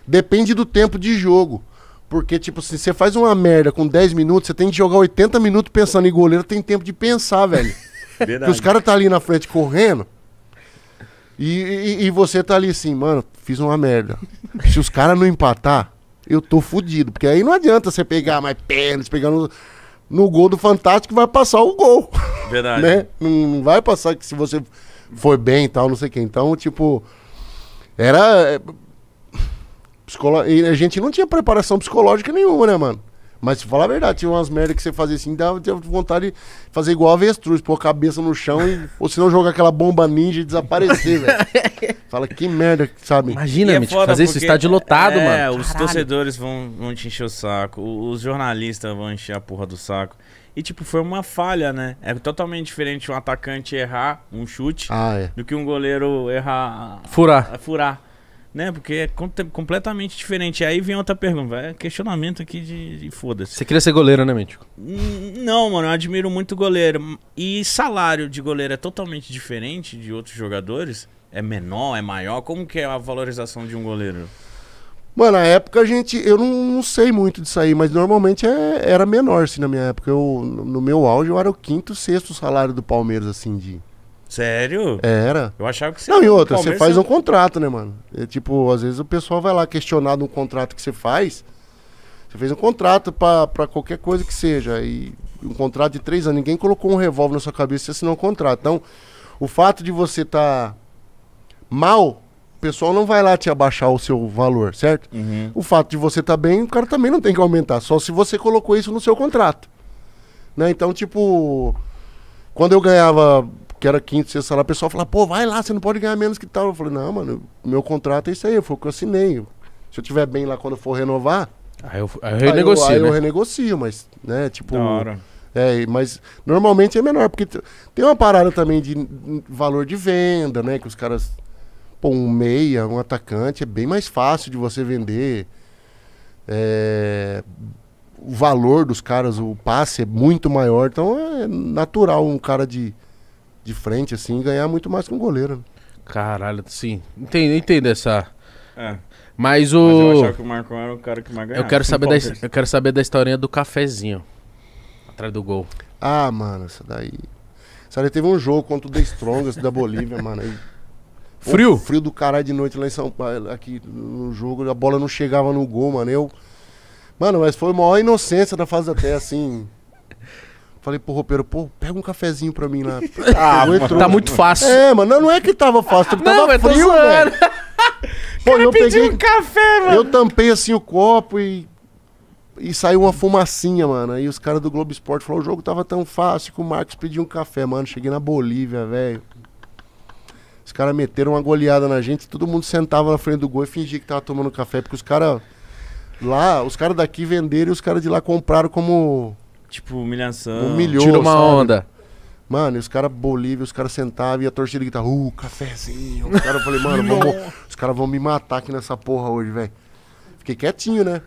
depende do tempo de jogo. Porque, tipo assim, você faz uma merda com 10 minutos, você tem que jogar 80 minutos pensando e goleiro tem tempo de pensar, velho. Verdade. [LAUGHS] Porque os caras tá ali na frente correndo. E, e, e, você tá ali assim, mano, fiz uma merda. Se os caras não empatar, eu tô fudido. Porque aí não adianta você pegar mais pênalti, pegar no, no gol do Fantástico vai passar o gol. Verdade. [LAUGHS] né? Não vai passar que se você for bem e tal, não sei o que. Então, tipo, era é, Psicolo... E a gente não tinha preparação psicológica nenhuma, né, mano? Mas se falar a verdade, tinha umas merdas que você fazia assim, dava vontade de fazer igual avestruz, pôr a cabeça no chão e. ou se não jogar aquela bomba ninja e desaparecer, velho. Fala, que merda, sabe? Imagina, é fazer isso, estádio lotado, é, mano. É, os torcedores vão, vão te encher o saco, os jornalistas vão encher a porra do saco. E, tipo, foi uma falha, né? É totalmente diferente um atacante errar um chute ah, é. do que um goleiro errar. Furar. Furar né? Porque é completamente diferente. Aí vem outra pergunta, é questionamento aqui de, de foda-se. Você queria ser goleiro, né, Mítico? Não, mano, eu admiro muito goleiro. E salário de goleiro é totalmente diferente de outros jogadores? É menor, é maior? Como que é a valorização de um goleiro? Mano, na época a gente. Eu não, não sei muito disso aí, mas normalmente é, era menor, assim, na minha época. Eu, no meu auge, eu era o quinto, sexto salário do Palmeiras, assim, de Sério? Era. Eu achava que você Não, e outra, você faz um contrato, né, mano? É, tipo, às vezes o pessoal vai lá questionar um contrato que você faz. Você fez um contrato para qualquer coisa que seja. E um contrato de três anos. Ninguém colocou um revólver na sua cabeça e você assinou um contrato. Então, o fato de você estar tá mal, o pessoal não vai lá te abaixar o seu valor, certo? Uhum. O fato de você estar tá bem, o cara também não tem que aumentar. Só se você colocou isso no seu contrato. Né? Então, tipo, quando eu ganhava que era quinto, sexto salário, o pessoal falava, pô, vai lá, você não pode ganhar menos que tal. Eu falei, não, mano, meu contrato é isso aí, foi o que eu assinei. Se eu tiver bem lá quando for renovar. Aí eu, aí eu renegocio. Aí eu, aí né? eu renegocio, mas, né, tipo. Da hora. É, mas normalmente é menor, porque tem uma parada também de valor de venda, né? Que os caras. Pô, um meia, um atacante, é bem mais fácil de você vender. É, o valor dos caras, o passe é muito maior, então é natural um cara de de frente, assim, ganhar muito mais que um goleiro. Né? Caralho, sim. Entendo, entendo essa. É. Mas o. Mas eu achava que o Marcão era o cara que mais ganhava. Eu quero, saber da, eu quero saber da historinha do cafezinho. Atrás do gol. Ah, mano, essa daí. Essa daí teve um jogo contra o The Strongest da Bolívia, [LAUGHS] mano. Aí... Frio? O frio do caralho de noite lá em São Paulo, aqui no jogo, a bola não chegava no gol, mano. Eu. Mano, mas foi a maior inocência da fase até, assim. Falei pro roupeiro, pô, pega um cafezinho pra mim lá. [LAUGHS] ah, entrou, ah, tá muito fácil. É, mano, não, não é que tava fácil, não, tava frio, mano [LAUGHS] pô, eu peguei um café, mano. Eu tampei assim o copo e e saiu uma fumacinha, mano. Aí os caras do Globo Esporte falaram: o jogo tava tão fácil que o Marcos pediu um café, mano. Cheguei na Bolívia, velho. Os caras meteram uma goleada na gente, todo mundo sentava na frente do gol e fingia que tava tomando café, porque os caras lá, os caras daqui venderam e os caras de lá compraram como Tipo, humilhação. Humilhou, Tirou uma sabe? onda. Mano, e os caras Bolívia, os caras sentavam e a torcida gritava, uh, cafezinho. Os caras, eu falei, mano, vamos, os caras vão me matar aqui nessa porra hoje, velho. Fiquei quietinho, né?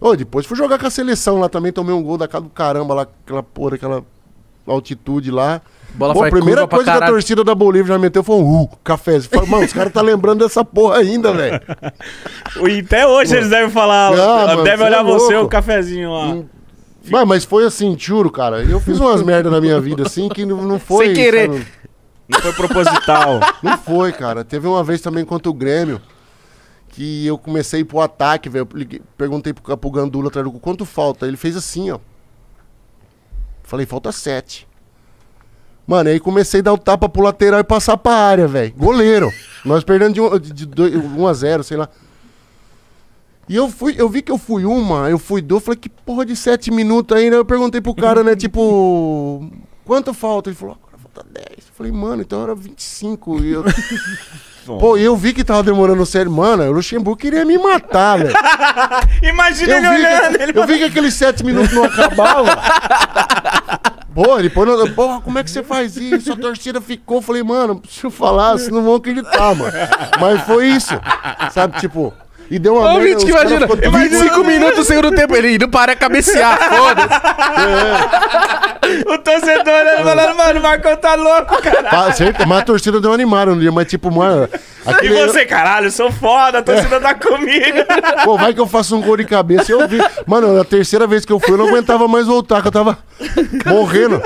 Ô, depois fui jogar com a seleção lá também, tomei um gol da casa do caramba lá, aquela porra, aquela altitude lá. Bola Pô, a primeira coisa que a torcida da Bolívia já meteu foi um uh, cafezinho. Mano, os caras tá lembrando dessa porra ainda, velho. [LAUGHS] Até hoje eles devem falar, ah, devem é olhar é você, o cafezinho lá. Então, mas, mas foi assim, juro, cara. Eu fiz umas [LAUGHS] merdas na minha vida, assim, que não, não foi. Sem querer. Sabe? Não foi proposital. [LAUGHS] não foi, cara. Teve uma vez também contra o Grêmio que eu comecei pro ataque, velho. Perguntei pro, pro Gandula atrás quanto falta. Ele fez assim, ó. Falei, falta sete. Mano, aí comecei a dar o tapa pro lateral e passar pra área, velho. Goleiro. Nós perdendo de 1 um, a 0, sei lá. E eu fui, eu vi que eu fui uma, eu fui duas, falei, que porra de sete minutos ainda? Né? Eu perguntei pro cara, né, tipo, quanto falta? Ele falou, agora ah, falta dez Eu falei, mano, então era 25. E eu. [LAUGHS] Pô, eu vi que tava demorando sério. Mano, o Luxemburgo queria me matar, velho. [LAUGHS] Imagina eu ele olhando. Que, ele eu vi que aqueles sete minutos não acabavam. [LAUGHS] Pô, ele pô, não, porra, como é que você faz isso? A torcida ficou. falei, mano, deixa eu falar, vocês não vão acreditar, mano. Mas foi isso. Sabe, tipo, e deu uma. Ô, merda, Vitinho, imagina. Imagina 25 minutos do segundo tempo. Ele não para cabecear, foda-se. É. [LAUGHS] O torcedor né, falando, mano, o Marcão tá louco, cara. Tá, certo, mas a torcida deu animada no dia, mas tipo, mano. E você, caralho, sou foda, a torcida é. tá comigo. Pô, vai que eu faço um gol de cabeça. Eu vi. Mano, a terceira vez que eu fui, eu não aguentava mais voltar, que eu tava morrendo.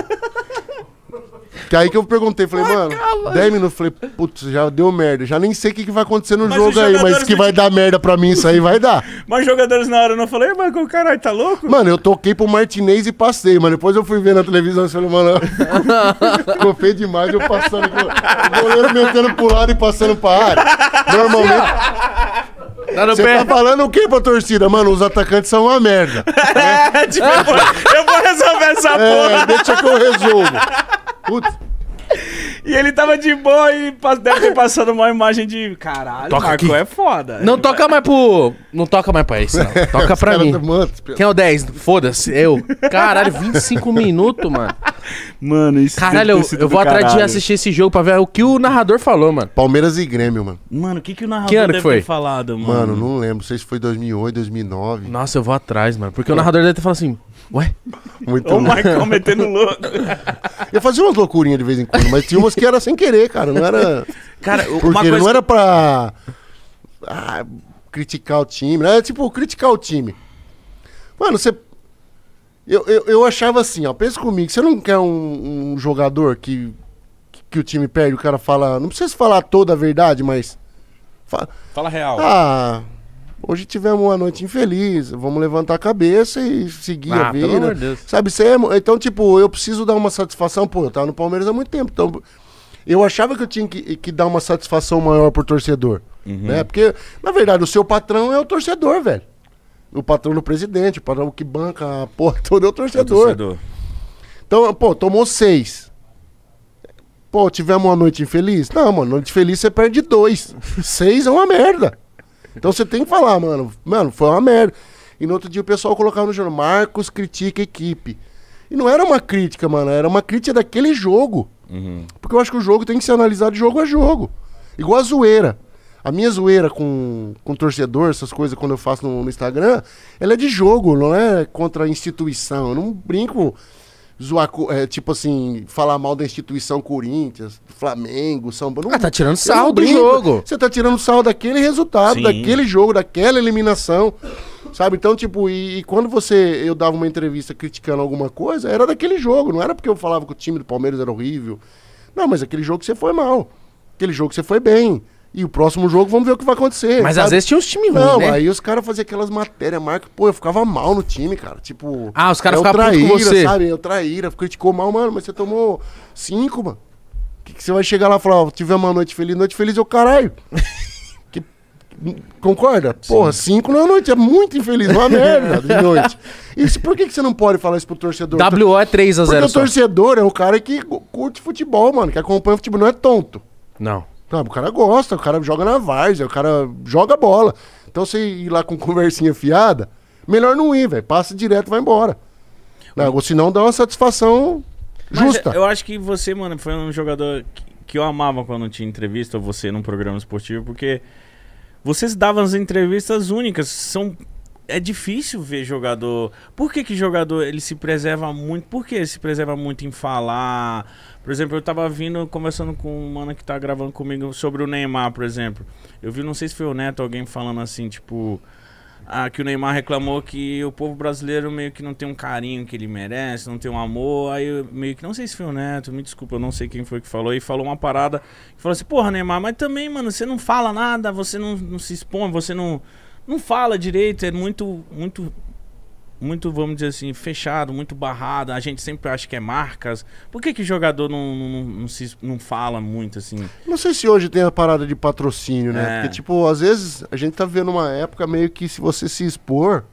Que aí que eu perguntei, falei, mano, calma. 10 minutos, falei, putz, já deu merda. Já nem sei o que, que vai acontecer no mas jogo aí, mas que vai dar merda pra mim, isso aí vai dar. [LAUGHS] mas jogadores na hora não falei, mas o caralho, tá louco? Mano, eu toquei pro Martinez e passei, mas depois eu fui ver na televisão e falei, mano, [LAUGHS] ficou feio demais eu passando. O goleiro metendo pro lado e passando pra área. Normalmente. Tá você tá, tá falando o que pra torcida? Mano, os atacantes são uma merda. [LAUGHS] Né? É, tipo, eu vou resolver essa é, porra. Deixa que eu resolvo. Putz. E ele tava de boa e deve ter passado uma imagem de. Caralho, toca Marco aqui. é foda. Não ele toca vai... mais pro. Não toca mais pra isso, não. [LAUGHS] Toca pra mim. Quem é o 10? Foda-se, eu. Caralho, 25 minutos, mano. Mano, isso Caralho, eu, eu vou atrás de assistir esse jogo pra ver o que o narrador falou, mano. Palmeiras e Grêmio, mano. Mano, o que, que o narrador que deve que foi? ter falado, mano? Mano, não lembro. Não sei se foi 2008, 2009. Nossa, eu vou atrás, mano. Porque é. o narrador deve ter falado assim. Ué? Muito O Michael metendo louco. [LAUGHS] Eu fazia umas loucurinhas de vez em quando, mas tinha umas que era sem querer, cara. Não era. Cara, Porque uma coisa... não era pra. Ah, criticar o time. Era né? é tipo, criticar o time. Mano, você. Eu, eu, eu achava assim, ó. Pensa comigo, você não quer um, um jogador que, que o time perde, o cara fala. Não precisa falar toda a verdade, mas. Fala, fala real. Ah. Hoje tivemos uma noite infeliz, vamos levantar a cabeça e seguir ah, a vida. Pelo amor de Deus. Sabe, é então, tipo, eu preciso dar uma satisfação, pô, eu tava no Palmeiras há muito tempo, então eu achava que eu tinha que, que dar uma satisfação maior pro torcedor, uhum. né? Porque, na verdade, o seu patrão é o torcedor, velho. O patrão do presidente, o patrão que banca a porra toda é o torcedor. É o torcedor. Então, pô, tomou seis. Pô, tivemos uma noite infeliz? Não, mano, noite feliz você perde dois. [LAUGHS] seis é uma merda. Então você tem que falar, mano, mano, foi uma merda. E no outro dia o pessoal colocava no jornal, Marcos critica a equipe. E não era uma crítica, mano, era uma crítica daquele jogo. Uhum. Porque eu acho que o jogo tem que ser analisado jogo a jogo. Igual a zoeira. A minha zoeira com, com torcedor, essas coisas quando eu faço no, no Instagram, ela é de jogo, não é contra a instituição. Eu não brinco zoar, é, tipo assim, falar mal da instituição Corinthians, Flamengo, São Paulo. Ah, tá tirando sal do jogo. Você tá tirando sal daquele resultado, Sim. daquele jogo, daquela eliminação. Sabe? Então, tipo, e, e, quando você eu dava uma entrevista criticando alguma coisa, era daquele jogo, não era porque eu falava que o time do Palmeiras era horrível. Não, mas aquele jogo que você foi mal. Aquele jogo que você foi bem. E o próximo jogo, vamos ver o que vai acontecer. Mas sabe? às vezes tinha uns times ruins, Não, né? aí os caras faziam aquelas matérias, marca. Pô, eu ficava mal no time, cara. Tipo... Ah, os caras é ficavam traíra, com você. sabe? Eu é traíra, criticou mal, mano, mas você tomou cinco, mano. Que, que você vai chegar lá e falar, ó, tive uma noite feliz. Noite feliz eu caralho. [LAUGHS] que, concorda? Porra, cinco cinco é noite é muito infeliz, uma merda de noite. [LAUGHS] Isso, por que, que você não pode falar isso pro torcedor? WO é 3 a 0 Porque o torcedor só. é o cara que curte futebol, mano, que acompanha o futebol, não é tonto. Não. Não, o cara gosta, o cara joga na várzea, o cara joga bola. Então você ir lá com conversinha fiada, melhor não ir, velho. Passa direto vai embora. Né? Não, ou senão dá uma satisfação justa. Mas eu acho que você, mano, foi um jogador que eu amava quando tinha entrevista, você num programa esportivo, porque vocês davam as entrevistas únicas. São é difícil ver jogador. Por que, que jogador ele se preserva muito? Por que ele se preserva muito em falar? Por exemplo, eu tava vindo conversando com um mano que tá gravando comigo sobre o Neymar, por exemplo. Eu vi, não sei se foi o Neto, alguém falando assim, tipo. Ah, que o Neymar reclamou que o povo brasileiro meio que não tem um carinho que ele merece, não tem um amor. Aí eu meio que não sei se foi o Neto, me desculpa, eu não sei quem foi que falou. E falou uma parada que falou assim: Porra, Neymar, mas também, mano, você não fala nada, você não, não se expõe, você não não fala direito, é muito, muito, muito, vamos dizer assim, fechado, muito barrado. A gente sempre acha que é marcas. Por que que jogador não, não, não se, não fala muito assim? Não sei se hoje tem a parada de patrocínio, né? É. Porque, tipo, às vezes a gente tá vivendo uma época meio que se você se expor.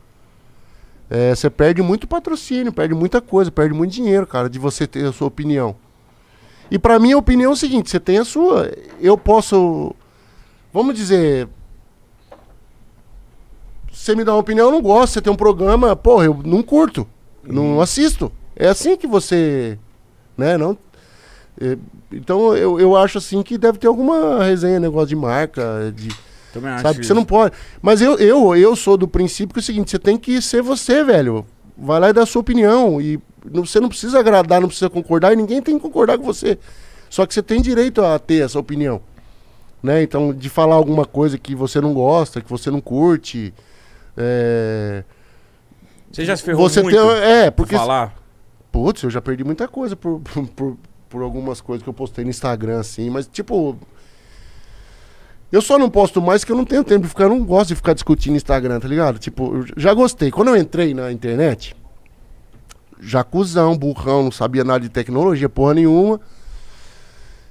É, você perde muito patrocínio, perde muita coisa, perde muito dinheiro, cara, de você ter a sua opinião. E para mim a opinião é o seguinte, você tem a sua, eu posso, vamos dizer, você me dá uma opinião, eu não gosto. Você tem um programa, porra, eu não curto. não uhum. assisto. É assim que você. Né? Não, é, então eu, eu acho assim que deve ter alguma resenha, negócio de marca, de. Também acho sabe que você não pode. Mas eu, eu, eu sou do princípio que é o seguinte, você tem que ser você, velho. Vai lá e dá a sua opinião. E não, você não precisa agradar, não precisa concordar, e ninguém tem que concordar com você. Só que você tem direito a ter essa opinião. Né? Então, de falar alguma coisa que você não gosta, que você não curte, é... Você já se ferrou você muito? Tem, é, porque. Falar. Putz, eu já perdi muita coisa [LAUGHS] por, por, por algumas coisas que eu postei no Instagram, assim, mas tipo. Eu só não posto mais que eu não tenho tempo de ficar, eu não gosto de ficar discutindo Instagram, tá ligado? Tipo, eu já gostei. Quando eu entrei na internet, jacuzão, burrão, não sabia nada de tecnologia, porra nenhuma.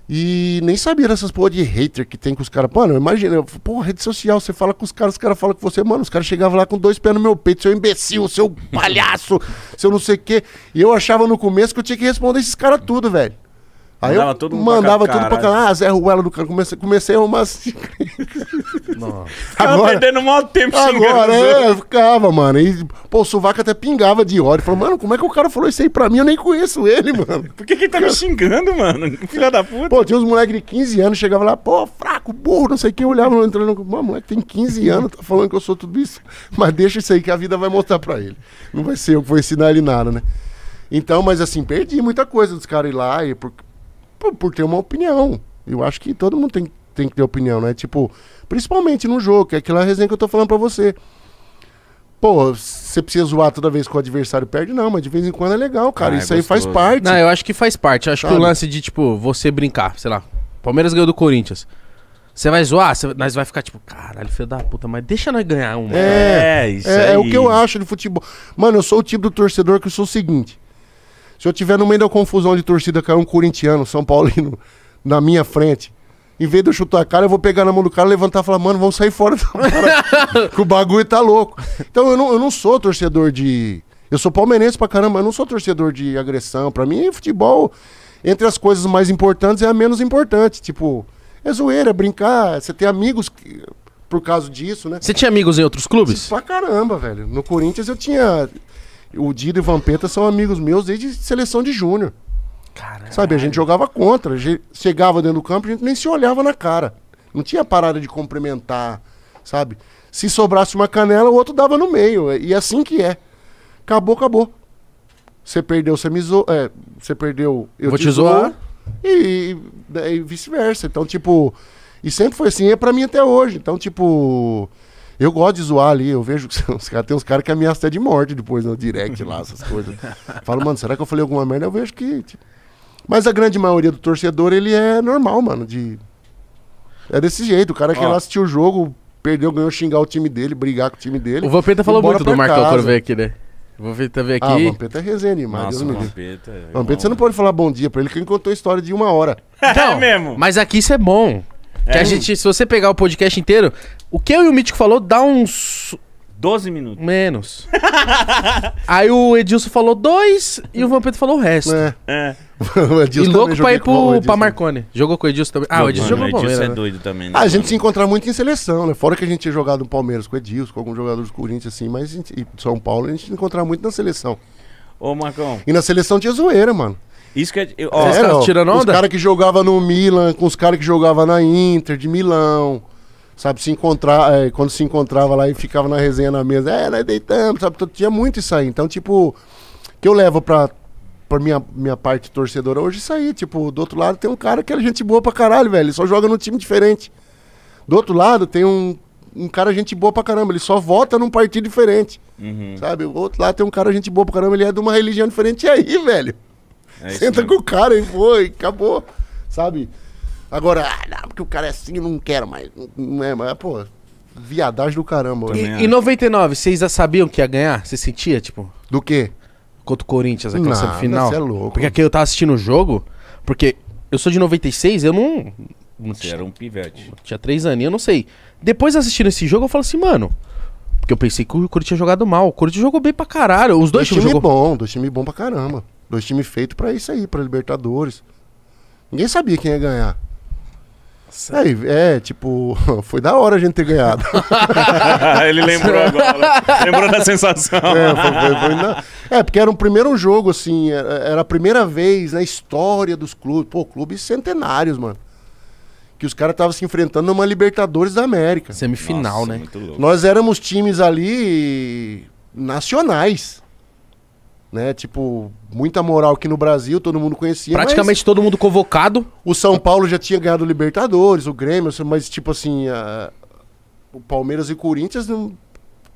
E nem sabia dessas porra de hater que tem com os caras. Mano, imagina, porra, rede social, você fala com os caras, os caras falam com você, mano, os caras chegavam lá com dois pés no meu peito, seu imbecil, seu palhaço, [LAUGHS] seu não sei o quê. E eu achava no começo que eu tinha que responder esses caras tudo, velho. Aí mandava eu todo mundo mandava pra tudo pra caralho. Ah, Zé Ruela do cara. Comecei, comecei a arrumar assim. [LAUGHS] Agora, perdendo um mau tempo Agora, é, ficava, mano. E, pô, o sovaco até pingava de ódio. Falou, mano, como é que o cara falou isso aí pra mim? Eu nem conheço ele, mano. Por que que ele tá me [LAUGHS] xingando, mano? [LAUGHS] Filha da puta. Pô, tinha uns moleques de 15 anos, chegava lá, pô, fraco, burro, não sei o que. Eu olhava, entrando, mano, moleque tem 15 anos, tá falando que eu sou tudo isso. Mas deixa isso aí que a vida vai mostrar pra ele. Não vai ser eu que vou ensinar ele nada, né? Então, mas assim, perdi muita coisa dos caras ir lá e... Por, por, por ter uma opinião. Eu acho que todo mundo tem, tem que ter opinião, né? Tipo, principalmente no jogo, que é aquela resenha que eu tô falando pra você. Pô, você precisa zoar toda vez que o adversário perde? Não, mas de vez em quando é legal, cara. Ah, é Isso é aí faz parte. Não, eu acho que faz parte. Eu acho Sabe? que o lance de, tipo, você brincar, sei lá. Palmeiras ganhou do Corinthians. Você vai zoar, cê, nós vai ficar tipo, caralho, filho da puta, mas deixa nós ganhar um É, é isso é, é, o que eu acho de futebol. Mano, eu sou o tipo do torcedor que eu sou o seguinte. Se eu tiver no meio da confusão de torcida cair é um corintiano, São Paulino, [LAUGHS] na minha frente, em vez de eu chutar a cara, eu vou pegar na mão do cara, levantar e falar, mano, vamos sair fora da que o bagulho tá louco. Então eu não, eu não sou torcedor de. Eu sou palmeirense pra caramba, eu não sou torcedor de agressão. Pra mim, futebol, entre as coisas mais importantes, é a menos importante. Tipo, é zoeira, é brincar, você tem amigos que... por causa disso, né? Você tinha amigos em outros clubes? Pra caramba, velho. No Corinthians eu tinha. O Dido e o Vampeta são amigos meus desde seleção de júnior. Caralho. Sabe, a gente jogava contra, gente chegava dentro do campo, a gente nem se olhava na cara. Não tinha parada de cumprimentar, sabe? Se sobrasse uma canela, o outro dava no meio. E assim que é. Acabou, acabou. Você perdeu, você me zoou. É, você perdeu, eu Vou te, te zoar. E, e, e vice-versa. Então, tipo. E sempre foi assim, é pra mim até hoje. Então, tipo. Eu gosto de zoar ali, eu vejo que [LAUGHS] os cara, tem uns caras que ameaçam até de morte depois no direct lá, essas coisas. [LAUGHS] Falo, mano, será que eu falei alguma merda? Eu vejo que. Tipo... Mas a grande maioria do torcedor, ele é normal, mano. De... É desse jeito. O cara que lá assistiu o jogo, perdeu, ganhou, xingar o time dele, brigar com o time dele. O Vampeta falou muito do Marcão quando ver aqui, né? O Vampeta veio aqui. Ah, o Vampeta é resenha animada. Nossa, Deus Vampeta, é Vampeta, você não né? pode falar bom dia pra ele, que ele contou a história de uma hora. [LAUGHS] É não, é mesmo. Mas aqui isso é bom. Que é. a gente, se você pegar o podcast inteiro, o que eu e o Mítico falou dá uns. 12 minutos. Menos. [LAUGHS] Aí o Edilson falou dois e o Vampeta falou o resto. É. é. [LAUGHS] o Edilson e louco pra ir pro, pra Marconi. Jogou com o Edilson também. Ah, o Edilson jogou o Palmeiras. Edilson é né? doido também. Né? Ah, a gente se encontra muito em seleção, né? Fora que a gente tinha jogado no Palmeiras com o Edilson, com alguns jogadores do Corinthians, assim, mas em São Paulo a gente se encontrava muito na seleção. Ô, Marcão. E na seleção tinha zoeira, mano. Isso que é. Eu, ó, é, tirando onda? Os caras que jogavam no Milan, com os caras que jogavam na Inter, de Milão sabe, se encontrar, é, quando se encontrava lá e ficava na resenha na mesa, é, nós deitamos, sabe, então, tinha muito isso aí. Então, tipo, que eu levo pra, pra minha, minha parte torcedora hoje, é isso aí, tipo, do outro lado tem um cara que é gente boa pra caralho, velho, ele só joga num time diferente. Do outro lado tem um, um cara gente boa pra caramba, ele só vota num partido diferente, uhum. sabe? O outro lado tem um cara gente boa pra caramba, ele é de uma religião diferente, e aí, velho? É Senta mesmo. com o cara e foi, acabou, sabe? Agora, ah, não, porque o cara é assim, eu não quero mais. Não é, mas, pô, viadagem do caramba. E, né? em 99, vocês já sabiam que ia ganhar? Você sentia, tipo, Do quê? contra o Corinthians, aquela Nada, final cê é louco. Porque aqui eu tava assistindo o jogo, porque eu sou de 96, eu não. não Você tinha, era um pivete. tinha três anos eu não sei. Depois assistindo esse jogo, eu falo assim, mano. Porque eu pensei que o Corinthians tinha jogado mal. O Corinthians jogou bem pra caralho. Os dois Dois times times jogou... bom, dois times bom pra caramba. Dois times feitos pra isso aí, pra Libertadores. Ninguém sabia quem ia ganhar. Nossa. É, é, tipo, [LAUGHS] foi da hora a gente ter ganhado. [LAUGHS] Ele lembrou [LAUGHS] agora. lembrou da sensação. É, foi, foi, foi na... é, porque era o um primeiro jogo, assim, era a primeira vez na história dos clubes. Pô, clubes centenários, mano que os caras estavam se enfrentando numa Libertadores da América. Semifinal, Nossa, né? Nós éramos times ali nacionais né? Tipo, muita moral aqui no Brasil, todo mundo conhecia. Praticamente todo mundo convocado. O São Paulo já tinha ganhado o Libertadores, o Grêmio, assim, mas tipo assim, a... o Palmeiras e o Corinthians não...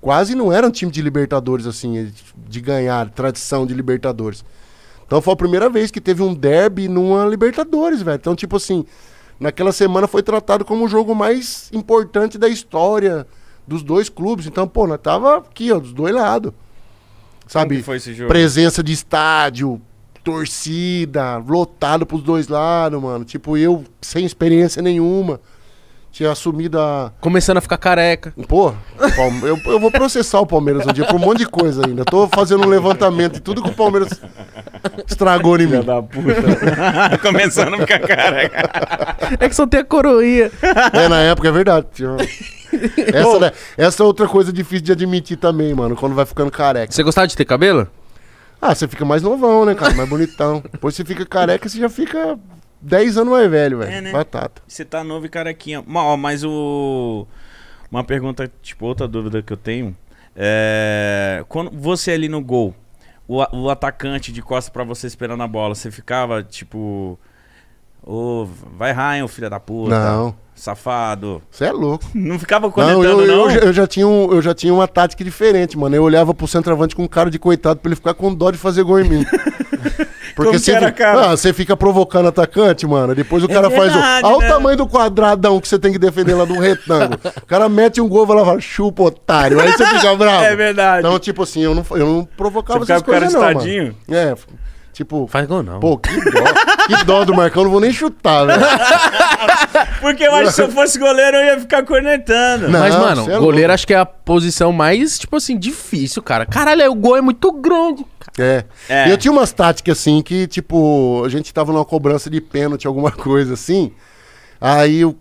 quase não eram time de Libertadores, assim, de ganhar, tradição de Libertadores. Então foi a primeira vez que teve um derby numa Libertadores, velho. Então, tipo assim, naquela semana foi tratado como o jogo mais importante da história dos dois clubes. Então, pô, nós tava aqui, ó, dos dois lados. Sabe? foi esse jogo? Presença de estádio, torcida, lotado pros dois lados, mano. Tipo, eu sem experiência nenhuma tinha assumido a. Começando a ficar careca. Pô, eu, eu vou processar o Palmeiras um dia por um monte de coisa ainda. tô fazendo um levantamento e tudo que o Palmeiras estragou em mim. da puta. [LAUGHS] Começando a ficar careca. É que só tem a coroinha. É, na época é verdade. Essa, né, essa é outra coisa difícil de admitir também, mano, quando vai ficando careca. Você gostava de ter cabelo? Ah, você fica mais novão, né, cara? Mais bonitão. Depois você fica careca, você já fica 10 anos mais velho, velho. É, né? Batata. Você tá novo e carequinha. Mas, ó, mas o. Uma pergunta, tipo, outra dúvida que eu tenho. É... Quando você ali no gol, o, o atacante de costas para você esperando a bola, você ficava, tipo. Ô, vai Ryan, filho da puta. Não. Safado. Você é louco. Não ficava conectando, não? Eu, eu, não? Eu, eu, já tinha um, eu já tinha uma tática diferente, mano. Eu olhava pro centroavante com um cara de coitado pra ele ficar com dó de fazer gol em mim. [LAUGHS] Porque você, era, você ah, fica provocando atacante, mano. Depois o é cara é verdade, faz o. Olha o né? tamanho do quadradão que você tem que defender lá do retângulo. o cara mete um gol e lá chupa, otário. Aí você fica bravo. É verdade. Então, tipo assim, eu não, eu não provocava você essas coisas, não. Estadinho? Mano. É. Tipo. Faz gol, não. Pô, que dó. que dó do Marcão, não vou nem chutar, velho. [LAUGHS] Porque eu acho que se eu fosse goleiro, eu ia ficar cornetando. Não, Mas, mano, é goleiro acho que é a posição mais, tipo assim, difícil, cara. Caralho, o gol é muito grande. É. é. E eu tinha umas táticas, assim, que, tipo, a gente tava numa cobrança de pênalti, alguma [LAUGHS] coisa assim. Aí eu,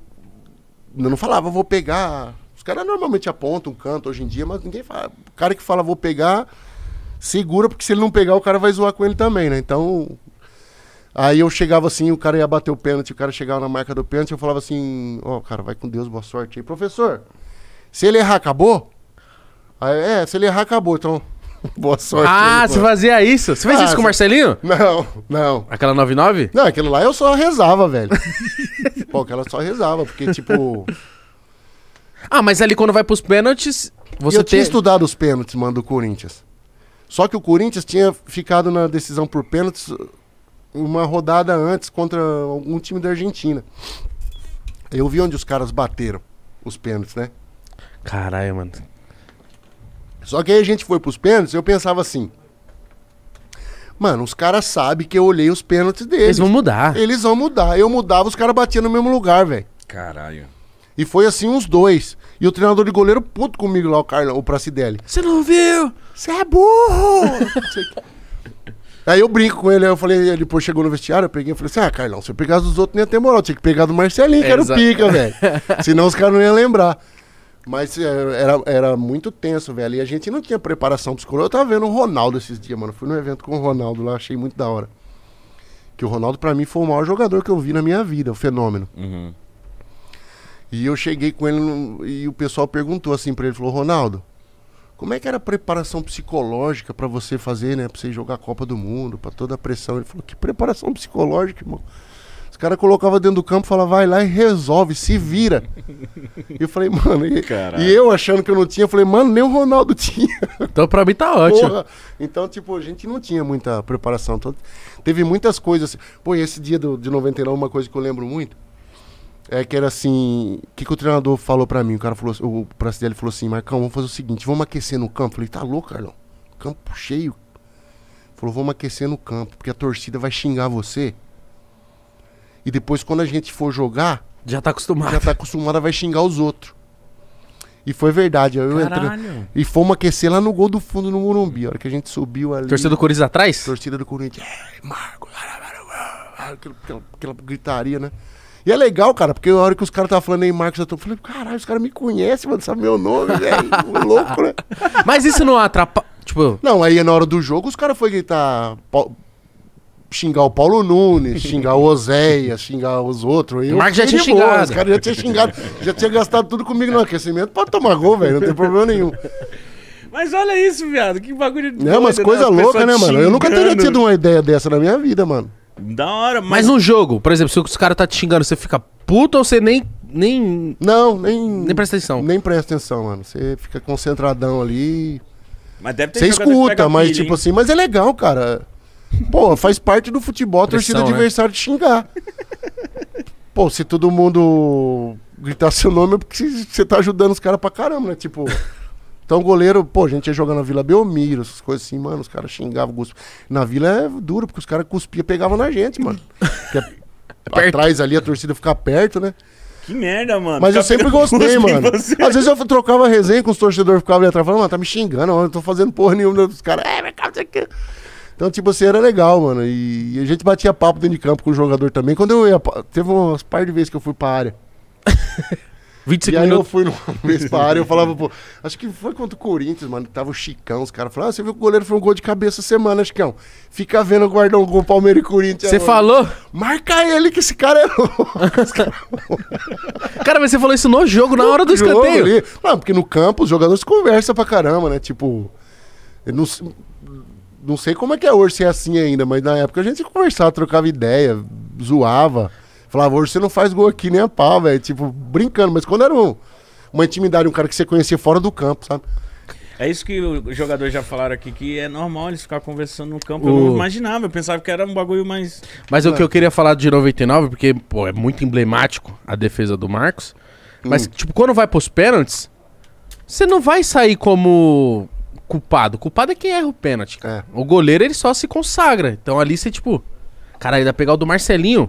eu não falava, vou pegar. Os caras normalmente apontam um canto hoje em dia, mas ninguém fala. O cara que fala, vou pegar segura, porque se ele não pegar, o cara vai zoar com ele também, né? Então. Aí eu chegava assim, o cara ia bater o pênalti, o cara chegava na marca do pênalti, eu falava assim, ó, oh, cara, vai com Deus, boa sorte aí. Professor, se ele errar, acabou? Aí, é, se ele errar, acabou, então. [LAUGHS] Boa sorte. Ah, aí, você mano. fazia isso? Você fez ah, isso com o Marcelinho? Não, não. Aquela 99? Não, aquilo lá eu só rezava, velho. [LAUGHS] Pô, aquela só rezava, porque tipo. Ah, mas ali quando vai pros pênaltis. Você eu ter... tinha estudado os pênaltis, mano, do Corinthians. Só que o Corinthians tinha ficado na decisão por pênaltis uma rodada antes contra um time da Argentina. Eu vi onde os caras bateram os pênaltis, né? Caralho, mano. Só que aí a gente foi pros pênaltis, eu pensava assim. Mano, os caras sabem que eu olhei os pênaltis deles. Eles vão mudar. Eles vão mudar. Eu mudava, os caras batiam no mesmo lugar, velho. Caralho. E foi assim uns dois. E o treinador de goleiro puto comigo lá, o Carlão, o Pracidelli. Você não viu? Você é burro! Aí eu brinco com ele, aí eu falei, ele depois chegou no vestiário, eu peguei e falei assim: ah, Carlão, se eu pegasse dos outros, nem ia ter moral, tinha que pegar do Marcelinho, que era o pica, [LAUGHS] velho. Senão os caras não iam lembrar. Mas é, era, era muito tenso, velho. E a gente não tinha preparação psicológica. Eu tava vendo o Ronaldo esses dias, mano. Fui num evento com o Ronaldo lá, achei muito da hora. Que o Ronaldo, para mim, foi o maior jogador que eu vi na minha vida, o fenômeno. Uhum. E eu cheguei com ele e o pessoal perguntou assim pra ele: falou, Ronaldo, como é que era a preparação psicológica para você fazer, né? Pra você jogar a Copa do Mundo, para toda a pressão. Ele falou, que preparação psicológica, irmão. Os caras colocavam dentro do campo e falavam, vai lá e resolve, se vira. E eu falei, mano, e, e, eu achando que eu não tinha, eu falei, mano, nem o Ronaldo [LAUGHS] tinha. Então pra mim tá ótimo. Porra. Então, tipo, a gente não tinha muita preparação. Então, teve muitas coisas. Assim. Pô, esse dia do, de 99, uma coisa que eu lembro muito é que era assim, o que, que o treinador falou pra mim? O cara falou, o Pracidelli falou assim, Marcão, vamos fazer o seguinte, vamos aquecer no campo. Eu falei, tá louco, Carlão? Campo cheio. Falou, vamos aquecer no campo, porque a torcida vai xingar você. E depois, quando a gente for jogar, já tá acostumada. Já tá acostumada, vai xingar os outros. E foi verdade. Eu entrei e fomos aquecer lá no gol do fundo no Morumbi. A hora que a gente subiu ali. Torcida do Corinthians atrás? Torcida do Corinthians. Ei, Marco. Aquela, aquela, aquela gritaria, né? E é legal, cara, porque na hora que os caras estavam falando aí, Marcos, eu falei, falando, caralho, os caras me conhecem, mano, sabe meu nome, [LAUGHS] velho. louco, né? Mas isso não atrapalha. Tipo. Não, aí na hora do jogo os caras foram gritar. Pa... Xingar o Paulo Nunes, xingar o Oséia, xingar os outros. o Marcos já tinha xingado. Os caras já tinham xingado, já tinha gastado tudo comigo no aquecimento. Pode tomar gol, velho, não tem problema nenhum. Mas olha isso, viado, que bagulho de. Não, mas né? coisa né? louca, né, mano? Eu nunca teria tido uma ideia dessa na minha vida, mano. Da hora, mas. Mas no jogo, por exemplo, se os caras tá te xingando, você fica puto ou você nem. Nem. Não, nem. Nem presta atenção. Nem presta atenção, mano. Você fica concentradão ali. Mas deve ter Você escuta, mas pilha, tipo hein? assim, mas é legal, cara. Pô, faz parte do futebol a torcida Pressão, né? te xingar. Pô, se todo mundo gritar seu nome é porque você tá ajudando os caras pra caramba, né? Tipo. Então o goleiro, pô, a gente ia jogando na Vila Belmiro, essas coisas assim, mano, os caras xingavam, cuspiam. Na Vila é duro, porque os caras cuspiam, pegavam na gente, mano. [LAUGHS] é, é atrás ali a torcida fica perto, né? Que merda, mano. Mas tá eu sempre gostei, mano. Às vezes eu trocava resenha com os torcedores, ficava ali atrás, falando, mano, tá me xingando, eu não tô fazendo porra nenhuma dos caras. É, meu cara, aqui. Então, tipo assim, era legal, mano. E, e, a gente batia papo dentro de campo com o jogador também. Quando eu ia. Teve umas par de vezes que eu fui pra área. [LAUGHS] 25 e aí eu fui numa [LAUGHS] vez pra área e eu falava, pô, acho que foi contra o Corinthians, mano, que tava o Chicão, os caras falaram, ah, você viu que o goleiro foi um gol de cabeça semana, Chicão. Fica vendo o guardão com o Palmeiras e Corinthians. Você falou? Marca ele que esse cara é louco. cara... É [LAUGHS] cara, mas você falou isso no jogo, na hora do escanteio. Ali. Não, porque no campo os jogadores conversam pra caramba, né? Tipo, não, não sei como é que é hoje ser é assim ainda, mas na época a gente conversava, trocava ideia, zoava. Falava, hoje você não faz gol aqui nem a pau, velho. Tipo, brincando. Mas quando era um, uma intimidade, um cara que você conhecia fora do campo, sabe? É isso que os jogadores já falaram aqui, que é normal eles ficar conversando no campo. O... Eu não imaginava, eu pensava que era um bagulho mais. Mas é. o que eu queria falar de 99, porque, pô, é muito emblemático a defesa do Marcos. Mas, hum. tipo, quando vai pros pênaltis, você não vai sair como culpado. Culpado é quem erra o pênalti. É. O goleiro, ele só se consagra. Então ali você, tipo. cara, dá pegar o do Marcelinho.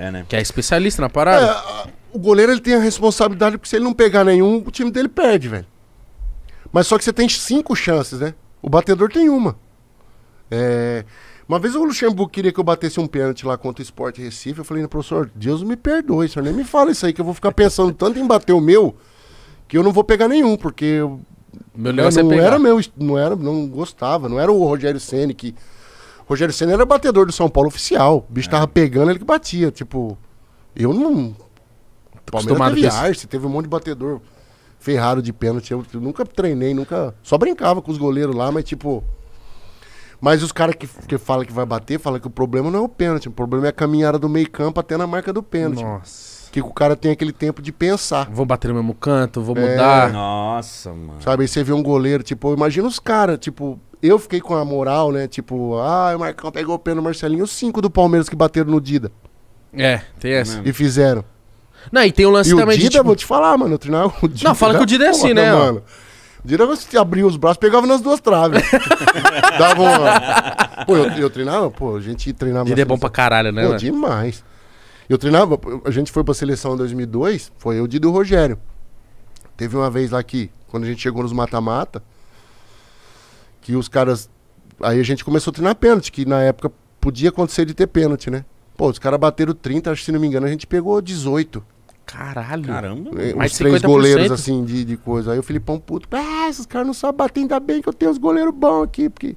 É, né? Que é especialista na parada. É, o goleiro ele tem a responsabilidade, porque se ele não pegar nenhum, o time dele perde, velho. Mas só que você tem cinco chances, né? O batedor tem uma. É... Uma vez o Luxemburgo queria que eu batesse um pênalti lá contra o Sport Recife. Eu falei, professor, Deus me perdoe, senhor nem me fala isso aí, que eu vou ficar pensando tanto em bater o meu, que eu não vou pegar nenhum, porque é não, não era meu, não era, não gostava, não era o Rogério Ceni que Rogério Senna era batedor do São Paulo oficial. O bicho é. tava pegando, ele que batia. Tipo, eu não. Tô Palmeiras teve Arce, teve um monte de batedor ferrado de pênalti. Eu, eu nunca treinei, nunca. Só brincava com os goleiros lá, mas tipo. Mas os caras que, que falam que vai bater, falam que o problema não é o pênalti. O problema é a caminhada do meio campo até na marca do pênalti. Nossa. Que o cara tem aquele tempo de pensar. Vou bater no mesmo canto, vou é. mudar. Nossa, mano. Sabe, aí você vê um goleiro, tipo, imagina os caras, tipo, eu fiquei com a moral, né? Tipo, ah, o Marcão pegou o pé no Marcelinho. Os cinco do Palmeiras que bateram no Dida. É, tem essa. E fizeram. Não, e tem um lance e também. O Dida, de, tipo... vou te falar, mano. [LAUGHS] O treinava o Dida, não, fala que o Dida é assim, né? né mano. O Dida abria os braços, pegava nas duas traves. [LAUGHS] Dava uma... Pô, eu, eu, treinava, pô, a gente treinava. Dida é bom pra caralho, né? Pô, demais. Eu treinava, a gente foi pra seleção em 2002, foi eu, Dida e o Rogério. Teve uma vez lá que, quando a gente chegou nos mata-mata, que os caras. Aí a gente começou a treinar pênalti, que na época podia acontecer de ter pênalti, né? Pô, os caras bateram 30, acho que se não me engano, a gente pegou 18. Caralho. Caramba. Os é, mais três goleiros, assim, de, de coisa. Aí o Filipão puto, ah, esses caras não sabem bater, ainda bem que eu tenho os goleiros bons aqui, porque...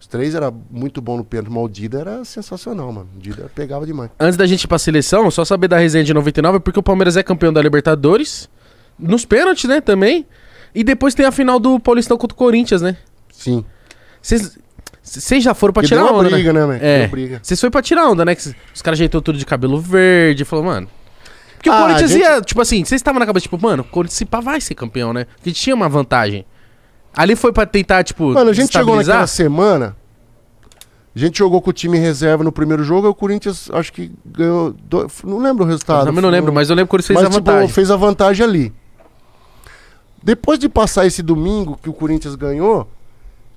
Os três era muito bom no pênalti, mas o Dida era sensacional, mano. O Dida pegava demais. Antes da gente ir pra seleção, só saber da resenha de 99, porque o Palmeiras é campeão da Libertadores. Nos pênaltis, né, também. E depois tem a final do Paulistão contra o Corinthians, né? Sim. Vocês já foram pra que tirar deu uma onda. Né? Briga, né, né? É. Vocês foram pra tirar onda, né? Que os caras ajeitou tudo de cabelo verde. Falou, mano. Porque ah, o Corinthians gente... ia, tipo assim, vocês estavam na cabeça, tipo, mano, o Corinthians se pá, vai ser campeão, né? Porque tinha uma vantagem. Ali foi pra tentar, tipo. Mano, a gente chegou naquela semana. A gente jogou com o time reserva no primeiro jogo e o Corinthians acho que ganhou. Dois, não lembro o resultado. Eu não lembro, mas eu lembro que o Corinthians mas, fez a tipo, vantagem. fez a vantagem ali. Depois de passar esse domingo que o Corinthians ganhou,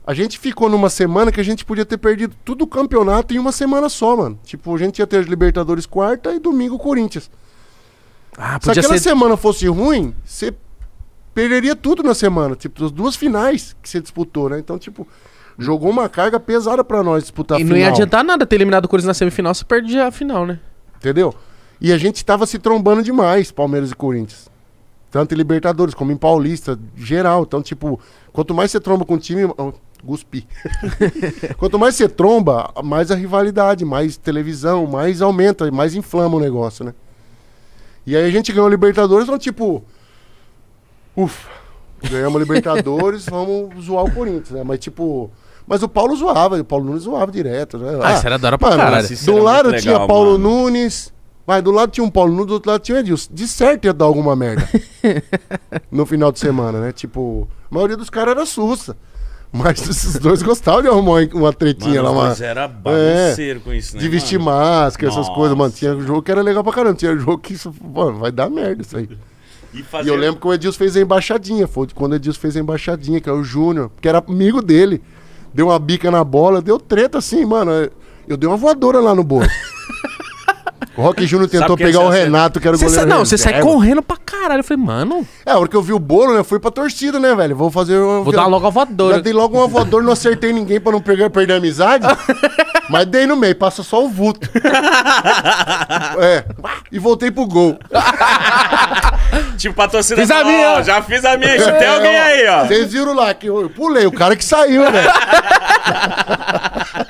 a gente ficou numa semana que a gente podia ter perdido tudo o campeonato em uma semana só, mano. Tipo, a gente ia ter as Libertadores quarta e domingo Corinthians. Ah, Se aquela ser... semana fosse ruim, você perderia tudo na semana. Tipo, as duas finais que você disputou, né? Então, tipo, jogou uma carga pesada para nós disputar e a final. E não ia adiantar nada ter eliminado o Corinthians na semifinal, você perde a final, né? Entendeu? E a gente tava se trombando demais, Palmeiras e Corinthians. Tanto em Libertadores como em Paulista, geral. Então, tipo, quanto mais você tromba com o time, Guspi. [LAUGHS] Quanto mais você tromba, mais a rivalidade, mais televisão, mais aumenta, mais inflama o negócio, né? E aí a gente ganhou Libertadores, então tipo. Ufa, ganhamos Libertadores, [LAUGHS] vamos zoar o Corinthians, né? Mas tipo. Mas o Paulo zoava, o Paulo Nunes zoava direto. Né? Ah, ah isso era da hora pra mano, caralho. Do lado legal, tinha Paulo mano. Nunes. Vai, do lado tinha um Paulo Nunes, do outro lado tinha o Edilson. De certo ia dar alguma merda. [LAUGHS] no final de semana, né? Tipo, a maioria dos caras era sussa. Mas esses dois gostavam de arrumar uma tretinha mano, lá, mano. Mas era é, bagunceiro é, com isso, né? De vestir mano? máscara, essas Nossa. coisas, mano. Tinha jogo que era legal pra caramba. Tinha jogo que isso, mano, vai dar merda isso aí. E, fazer... e eu lembro que o Edilson fez a embaixadinha. Foi quando o Edilson fez a embaixadinha, que era é o Júnior, que era amigo dele. Deu uma bica na bola, deu treta assim, mano. Eu dei uma voadora lá no bolo. [LAUGHS] O Rock Júnior tentou é pegar o Renato, que era o goleiro. Sa... Não, você sai correndo pra caralho. Eu falei, mano. É, a hora que eu vi o bolo, né? Eu fui pra torcida, né, velho? Vou fazer. Vou dar logo a voadora. Já dei logo uma voadora, não acertei ninguém pra não pegar, perder a amizade. [LAUGHS] mas dei no meio, passa só o vulto. é. E voltei pro gol. [LAUGHS] tipo, pra torcida. Fiz a minha. Ó, já fiz a minha, chutei tem é, alguém ó, aí, ó. Vocês viram lá que eu pulei, o cara que saiu, velho. Né? [LAUGHS]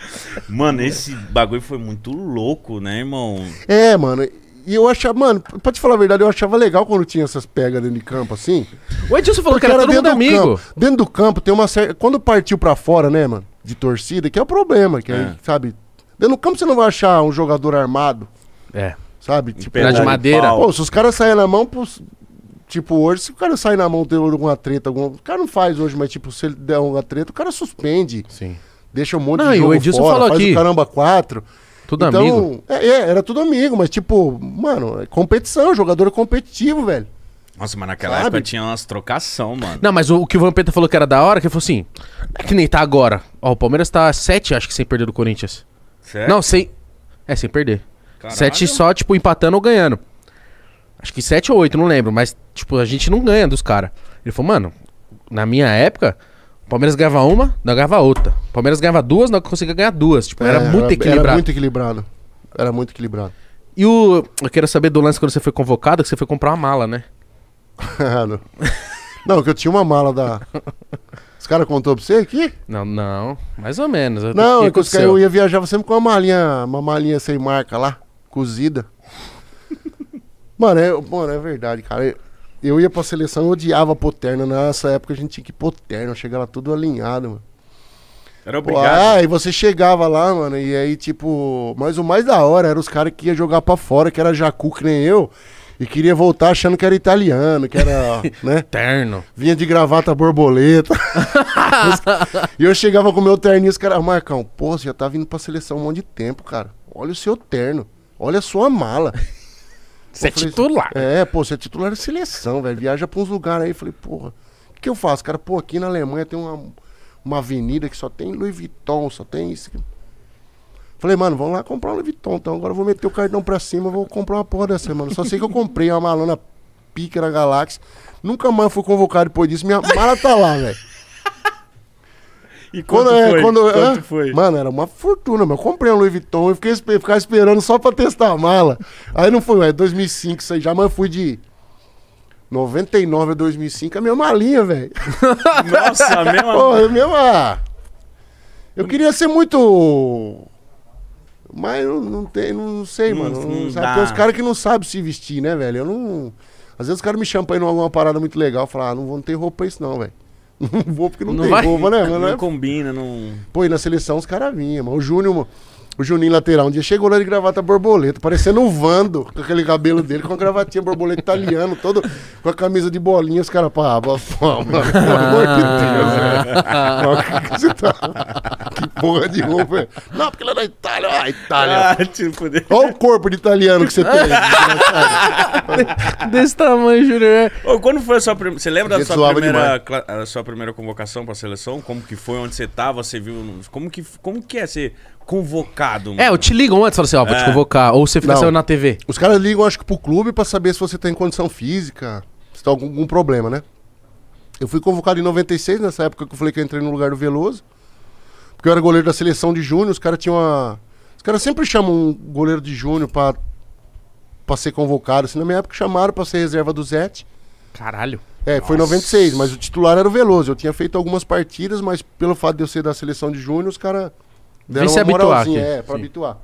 Mano, esse bagulho foi muito louco, né, irmão? É, mano. E eu achava, mano, pra te falar a verdade, eu achava legal quando tinha essas pegas dentro de campo, assim. O Edilson falou que era, todo mundo amigo. Campo, dentro do campo tem uma certa. Quando partiu pra fora, né, mano? De torcida, que é o problema, que é. aí, sabe? Dentro do campo você não vai achar um jogador armado. É. Sabe? Tipo, de madeira. Pô, se os caras saem na mão, pros... tipo, hoje, se o cara sair na mão tem alguma treta, algum o cara não faz hoje, mas tipo, se ele der uma treta, o cara suspende. Sim deixa um monte não, de jogo o Edilson fora, falou faz aqui. o caramba quatro. Tudo então, amigo. É, é, era tudo amigo, mas tipo, mano, é competição, jogador é competitivo, velho. Nossa, mas naquela Sabe? época tinha umas trocação, mano. Não, mas o, o que o Vampeta falou que era da hora, que ele falou assim, é que nem tá agora. Ó, o Palmeiras tá sete, acho que sem perder do Corinthians. Certo? Não, sem... É, sem perder. Caralho. Sete só, tipo, empatando ou ganhando. Acho que sete ou oito, não lembro, mas, tipo, a gente não ganha dos caras. Ele falou, mano, na minha época, Palmeiras ganhava uma, não ganhava outra. Palmeiras ganhava duas, não conseguia ganhar duas. Tipo, é, era muito era, equilibrado. Era muito equilibrado. Era muito equilibrado. E o. Eu quero saber do lance quando você foi convocado, que você foi comprar uma mala, né? [LAUGHS] não. não, que eu tinha uma mala da. [LAUGHS] Os caras contou pra você aqui? Não, não. Mais ou menos. Eu não, que, é que eu ia viajar sempre com uma malinha, uma malinha sem marca lá, cozida. [LAUGHS] mano, é, mano, é verdade, cara eu ia pra seleção, eu odiava poterno. Nessa época a gente tinha que ir poterno, chegava tudo alinhado, mano. Era obrigado. ah, e você chegava lá, mano, e aí, tipo. Mas o mais da hora era os caras que ia jogar pra fora, que era jacu, que nem eu. E queria voltar achando que era italiano, que era, [LAUGHS] né? Terno. Vinha de gravata borboleta. [LAUGHS] e eu chegava com o meu terninho, os caras, Marcão, pô, você já tá vindo pra seleção um monte de tempo, cara. Olha o seu terno. Olha a sua mala. Você é titular. É, pô, você é titular de seleção, velho. Viaja pra uns lugares aí. Falei, porra, o que eu faço, cara? Pô, aqui na Alemanha tem uma, uma avenida que só tem Louis Vuitton, só tem isso. Falei, mano, vamos lá comprar um Louis Vuitton, então. Agora eu vou meter o cartão pra cima, vou comprar uma porra dessa, mano. Só sei que eu comprei uma malona pique na Galáxia. Nunca mais fui convocado depois disso. Minha mala tá lá, velho. E quando, quando, é, foi? Quando, quanto foi? Mano, era uma fortuna, meu. Eu comprei um Louis Vuitton e fiquei, ficava esperando só pra testar a mala. Aí não foi, é 2005, isso aí já, mas fui de 99 a 2005, a minha malinha, velho. [LAUGHS] Nossa, a mesma... Porra, a mesma... Eu queria ser muito... Mas não, não tem, não sei, mano. Não, sabe, tem uns caras que não sabem se vestir, né, velho? Eu não... Às vezes os caras me chamam pra ir numa parada muito legal. Falar, ah, não vou não ter roupa pra isso não, velho. [LAUGHS] Não vou porque não, não tem vai, roupa, né? Não, não é... combina, não. Pô, e na seleção os caras vinham, mano. O Júnior, o Juninho Lateral um dia chegou lá de gravata borboleta, parecendo um vando, com aquele cabelo dele, com a gravatinha borboleta italiano, todo com a camisa de bolinha, os caras, pá, ah, fama, pelo amor de Deus, ah. velho. Tá... Que porra de roupa, velho. Não, porque lá na é Itália, ó, Itália. Ah, tipo de... Olha o corpo de italiano que você tem. desse tamanho, Júnior. É. Quando foi a sua primeira. Você lembra da sua primeira, a sua primeira convocação pra seleção? Como que foi? Onde você tava? Você viu. Como que, como que é? Você convocado. Mano. É, eu te ligam antes e falam assim, ó, vou é. te convocar. Ou você fica saindo na TV. Os caras ligam, acho que pro clube pra saber se você tem condição física, se tem algum, algum problema, né? Eu fui convocado em 96, nessa época que eu falei que eu entrei no lugar do Veloso. Porque eu era goleiro da seleção de júnior, os caras tinham uma. Os caras sempre chamam um goleiro de júnior pra, pra ser convocado. Assim, na minha época chamaram pra ser reserva do Zete. Caralho. É, Nossa. foi em 96, mas o titular era o Veloso. Eu tinha feito algumas partidas, mas pelo fato de eu ser da seleção de júnior, os caras Deram Vem se é habituar aqui. É, pra Sim. habituar.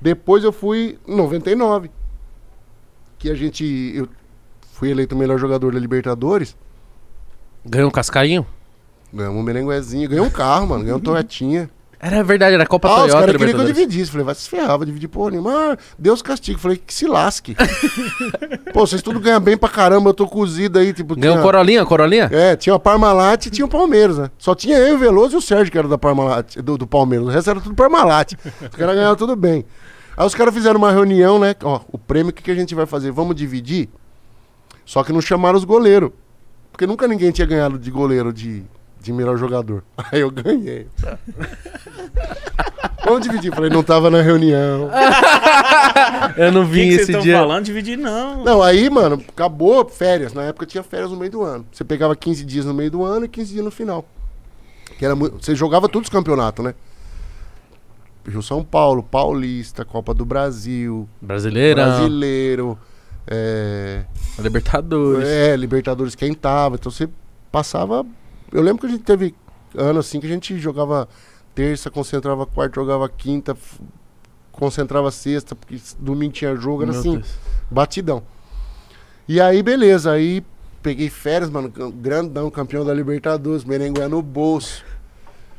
Depois eu fui em 99. Que a gente. Eu fui eleito o melhor jogador da Libertadores. Ganhou um cascainho? ganhou um merenguezinho. Ganhou um carro, mano. Ganhou uma Toyotinha. Era verdade, era Copa ah, Toyota. Ah, os caras né, queriam que eu dividisse. Falei, vai se ferrar, vai dividir porra nenhuma. Ah, Deus castigo. Falei, que se lasque. [LAUGHS] Pô, vocês tudo ganham bem pra caramba, eu tô cozido aí. Tipo, Ganhou tinha... Corolinha, Corolinha? É, tinha o Parmalat e tinha o Palmeiras, né? Só tinha eu, o Veloso e o Sérgio que era da Parmalat, do, do Palmeiras. O resto era tudo Parmalat. Os caras ganharam tudo bem. Aí os caras fizeram uma reunião, né? Ó, o prêmio, o que, que a gente vai fazer? Vamos dividir? Só que não chamaram os goleiros. Porque nunca ninguém tinha ganhado de goleiro de de melhor jogador. [LAUGHS] Aí eu ganhei. Vamos dividir. Falei, não tava na reunião. [LAUGHS] eu não vim que que esse dia. Vocês falando dividir, não. Não, aí, mano, acabou férias. Na época tinha férias no meio do ano. Você pegava 15 dias no meio do ano e 15 dias no final. Que era muito... Você jogava todos os campeonatos, né? Rio São Paulo, Paulista, Copa do Brasil. Brasileirão. Brasileiro. É... Libertadores. É, Libertadores quem tava. Então você passava eu lembro que a gente teve ano assim que a gente jogava terça, concentrava quarta, jogava quinta, concentrava sexta, porque domingo tinha jogo, era Meu assim, Deus. batidão. E aí, beleza, aí peguei férias, mano, grandão, campeão da Libertadores, merengue no bolso,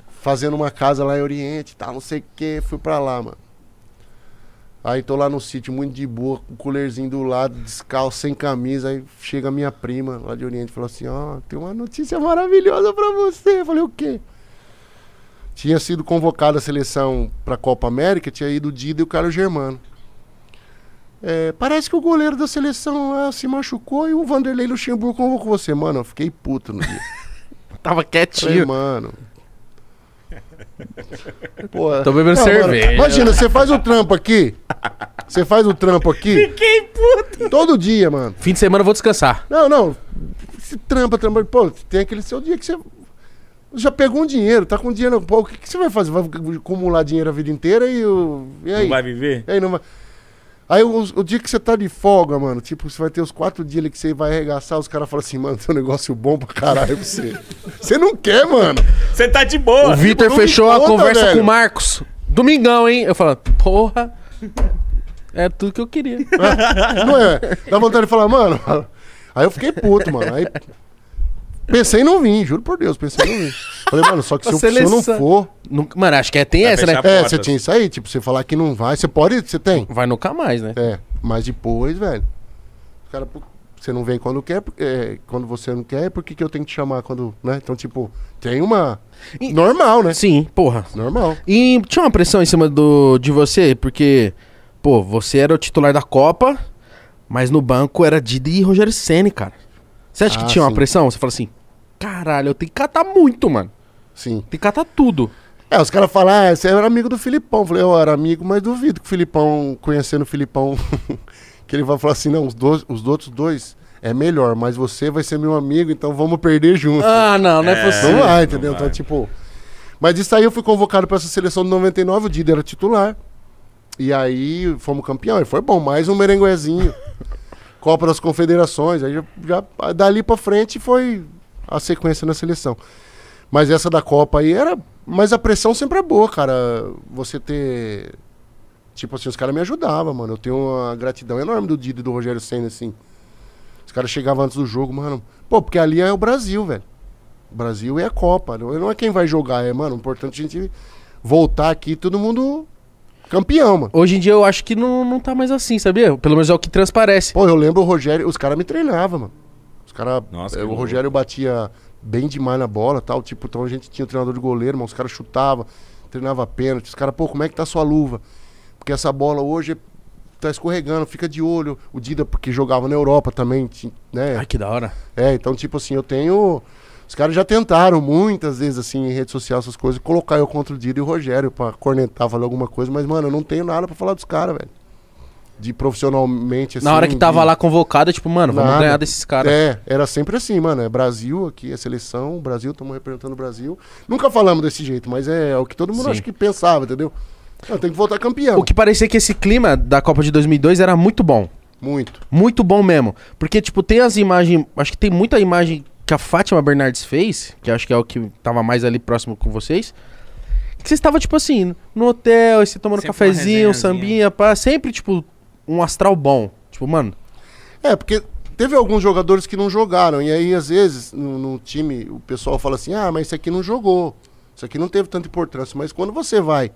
fazendo uma casa lá em Oriente tá, tal, não sei o que, fui pra lá, mano. Aí tô lá no sítio, muito de boa, com o coolerzinho do lado, descalço, sem camisa. Aí chega minha prima lá de Oriente e falou assim: Ó, oh, tem uma notícia maravilhosa pra você. Eu falei: O quê? Tinha sido convocada a seleção pra Copa América, tinha ido o Dida e o Carlos Germano. É, parece que o goleiro da seleção lá se machucou e o Vanderlei Luxemburgo convocou você. Mano, eu fiquei puto no dia. [LAUGHS] Tava quietinho. Falei, mano, [LAUGHS] Pô, Tô bebendo não, cerveja. Mano, imagina, você faz o trampo aqui. Você faz o trampo aqui. Fiquei puto. Todo dia, mano. Fim de semana eu vou descansar. Não, não. Se trampa, trampa. Pô, tem aquele seu dia que você. Já pegou um dinheiro, tá com dinheiro. Pô, o que, que você vai fazer? Vai acumular dinheiro a vida inteira e. O... E aí? Não vai viver? E aí não vai. Aí o, o, dia que você tá de folga, mano, tipo, você vai ter os quatro dias ali que você vai arregaçar, os caras falam assim, mano, tem um negócio bom pra caralho pra você. [LAUGHS] Você não quer, mano. Você tá de boa. O Vitor tipo, fechou conta, a conversa velho. com o Marcos. Domingão, hein? Eu falo, porra. É tudo que eu queria. É, [LAUGHS] não é? Dá vontade de falar, mano. Aí eu fiquei puto, mano. Aí Pensei em não vir, juro por Deus, pensei em não vir. Falei, mano, só que [LAUGHS] se eu, se eu, não for. Mano, acho que é, tem vai essa, né? É, você tinha isso aí, tipo, você falar que não vai, você pode, você tem. Vai nunca mais, né? É, mas depois, velho. Os caras, você não vem quando quer, é, quando você não quer, por que, que eu tenho que te chamar quando. né? Então, tipo, tem uma. E... Normal, né? Sim, porra. Normal. E tinha uma pressão em cima do, de você, porque, pô, você era o titular da Copa, mas no banco era Didi e Rogério Senna, cara. Você acha ah, que tinha sim. uma pressão? Você fala assim, caralho, eu tenho que catar muito, mano. Sim. Tem que catar tudo. É, os caras falam, ah, você era amigo do Filipão. Eu falei, eu era amigo, mas duvido que o Filipão, conhecendo o Filipão, [LAUGHS] que ele vai falar assim, não, os, dois, os outros dois é melhor, mas você vai ser meu amigo, então vamos perder junto. Ah, não, não é, é possível. Não vai, entendeu? Não vai. Então, tipo... Mas isso aí eu fui convocado para essa seleção de 99, o Dida era titular. E aí fomos campeão, e foi bom, mais um merenguezinho. [LAUGHS] Copa das Confederações, aí já, já dali para frente foi a sequência na seleção. Mas essa da Copa aí era, mas a pressão sempre é boa, cara. Você ter tipo assim, os caras me ajudavam, mano. Eu tenho uma gratidão enorme do Dido e do Rogério Senna assim. Os caras chegavam antes do jogo, mano. Pô, porque ali é o Brasil, velho. O Brasil é a Copa, não é quem vai jogar, é, mano, O importante a gente voltar aqui todo mundo Campeão, mano. Hoje em dia eu acho que não, não tá mais assim, sabia? Pelo menos é o que transparece. Pô, eu lembro o Rogério, os caras me treinavam, mano. Os caras. Nossa. Eh, o Rogério louco. batia bem demais na bola tal. Tipo, então a gente tinha um treinador de goleiro, mas os caras chutavam, treinava pênalti. Os caras, pô, como é que tá sua luva? Porque essa bola hoje tá escorregando, fica de olho. O Dida, porque jogava na Europa também, né? Ai, que da hora. É, então, tipo assim, eu tenho. Os caras já tentaram muitas vezes, assim, em rede social, essas coisas, colocar eu contra o Dido e o Rogério pra cornetar, falar alguma coisa, mas, mano, eu não tenho nada pra falar dos caras, velho. De profissionalmente, assim. Na hora assim, que tava de... lá convocada, tipo, mano, vamos nada. ganhar desses caras. É, era sempre assim, mano. É Brasil aqui, é seleção, Brasil, estamos representando o Brasil. Nunca falamos desse jeito, mas é, é o que todo mundo acho que pensava, entendeu? tem que voltar campeão. O que parecia que esse clima da Copa de 2002 era muito bom. Muito. Muito bom mesmo. Porque, tipo, tem as imagens. Acho que tem muita imagem que a Fátima Bernardes fez, que acho que é o que tava mais ali próximo com vocês, que vocês estavam, tipo assim, no hotel, você tomando sempre cafezinho, sambinha, pá, sempre, tipo, um astral bom. Tipo, mano. É, porque teve alguns jogadores que não jogaram, e aí, às vezes, no, no time, o pessoal fala assim: ah, mas esse aqui não jogou, isso aqui não teve tanta importância, mas quando você vai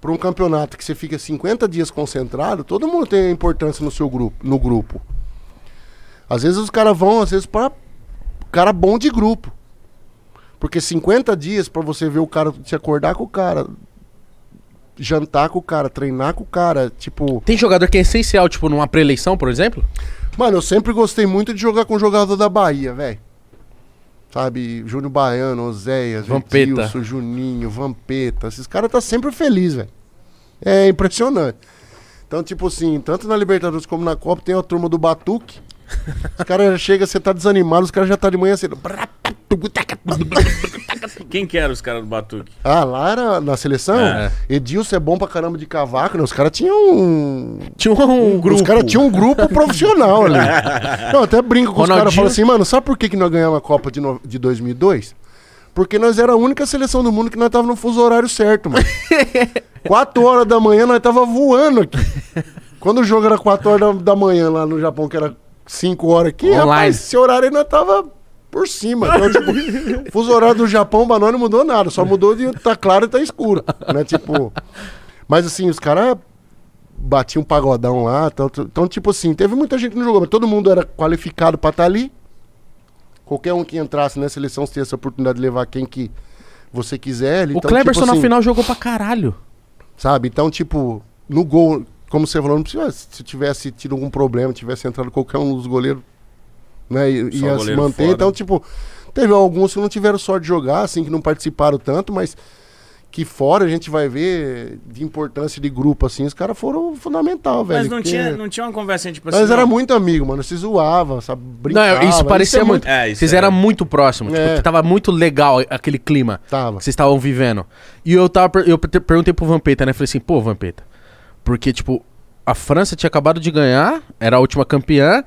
para um campeonato que você fica 50 dias concentrado, todo mundo tem importância no seu grupo, no grupo. Às vezes os caras vão, às vezes para cara bom de grupo. Porque 50 dias para você ver o cara, se acordar com o cara, jantar com o cara, treinar com o cara, tipo... Tem jogador que é essencial, tipo, numa pré-eleição, por exemplo? Mano, eu sempre gostei muito de jogar com jogador da Bahia, velho. Sabe, Júnior Baiano, Oséias, Vampeta. Edilson, Juninho, Vampeta. Esses caras tá sempre feliz, velho. É impressionante. Então, tipo assim, tanto na Libertadores como na Copa tem a turma do Batuque, os caras chegam, você tá desanimado, os caras já tá de manhã assim. Quem que era os caras do Batuque? Ah, lá era na seleção? É. Edilson é bom pra caramba de cavaco, né? Os caras tinham um... Tinha um, um grupo. Os caras tinham um grupo profissional ali. [LAUGHS] Não, até brinco com Ronaldinho... os caras, falo assim, mano, sabe por que, que nós ganhamos a Copa de, no... de 2002? Porque nós era a única seleção do mundo que nós tava no fuso horário certo, mano. [LAUGHS] Quatro horas da manhã nós tava voando aqui. Quando o jogo era quatro horas da manhã lá no Japão, que era 5 horas aqui, Online. rapaz, esse horário ainda tava por cima. Então, [LAUGHS] tipo, fuso horário do Japão o não mudou nada, só mudou de tá claro e tá escuro, né? Tipo. Mas assim, os caras batiam um pagodão lá, então, então, tipo assim, teve muita gente que não jogou, mas todo mundo era qualificado para estar tá ali. Qualquer um que entrasse na seleção se tinha essa oportunidade de levar quem que você quiser. O Cleberson então, tipo, assim, na final jogou pra caralho. Sabe? Então, tipo, no gol, como você falou, não precisa, se tivesse tido algum problema, tivesse entrado qualquer um dos goleiros, né, e, ia goleiro se manter. Fora. Então, tipo, teve alguns que não tiveram sorte de jogar, assim, que não participaram tanto, mas que fora a gente vai ver de importância de grupo, assim, os caras foram fundamental, velho. Mas não, tinha, não tinha uma conversa, tipo assim... Mas era muito amigo, mano, se zoava, sabe, brincava. Não, isso parecia isso é muito... É, vocês é. eram muito próximos, tipo, é. tava muito legal aquele clima tava. que vocês estavam vivendo. E eu tava, eu perguntei pro Vampeta, né, falei assim, pô, Vampeta, porque, tipo, a França tinha acabado de ganhar, era a última campeã.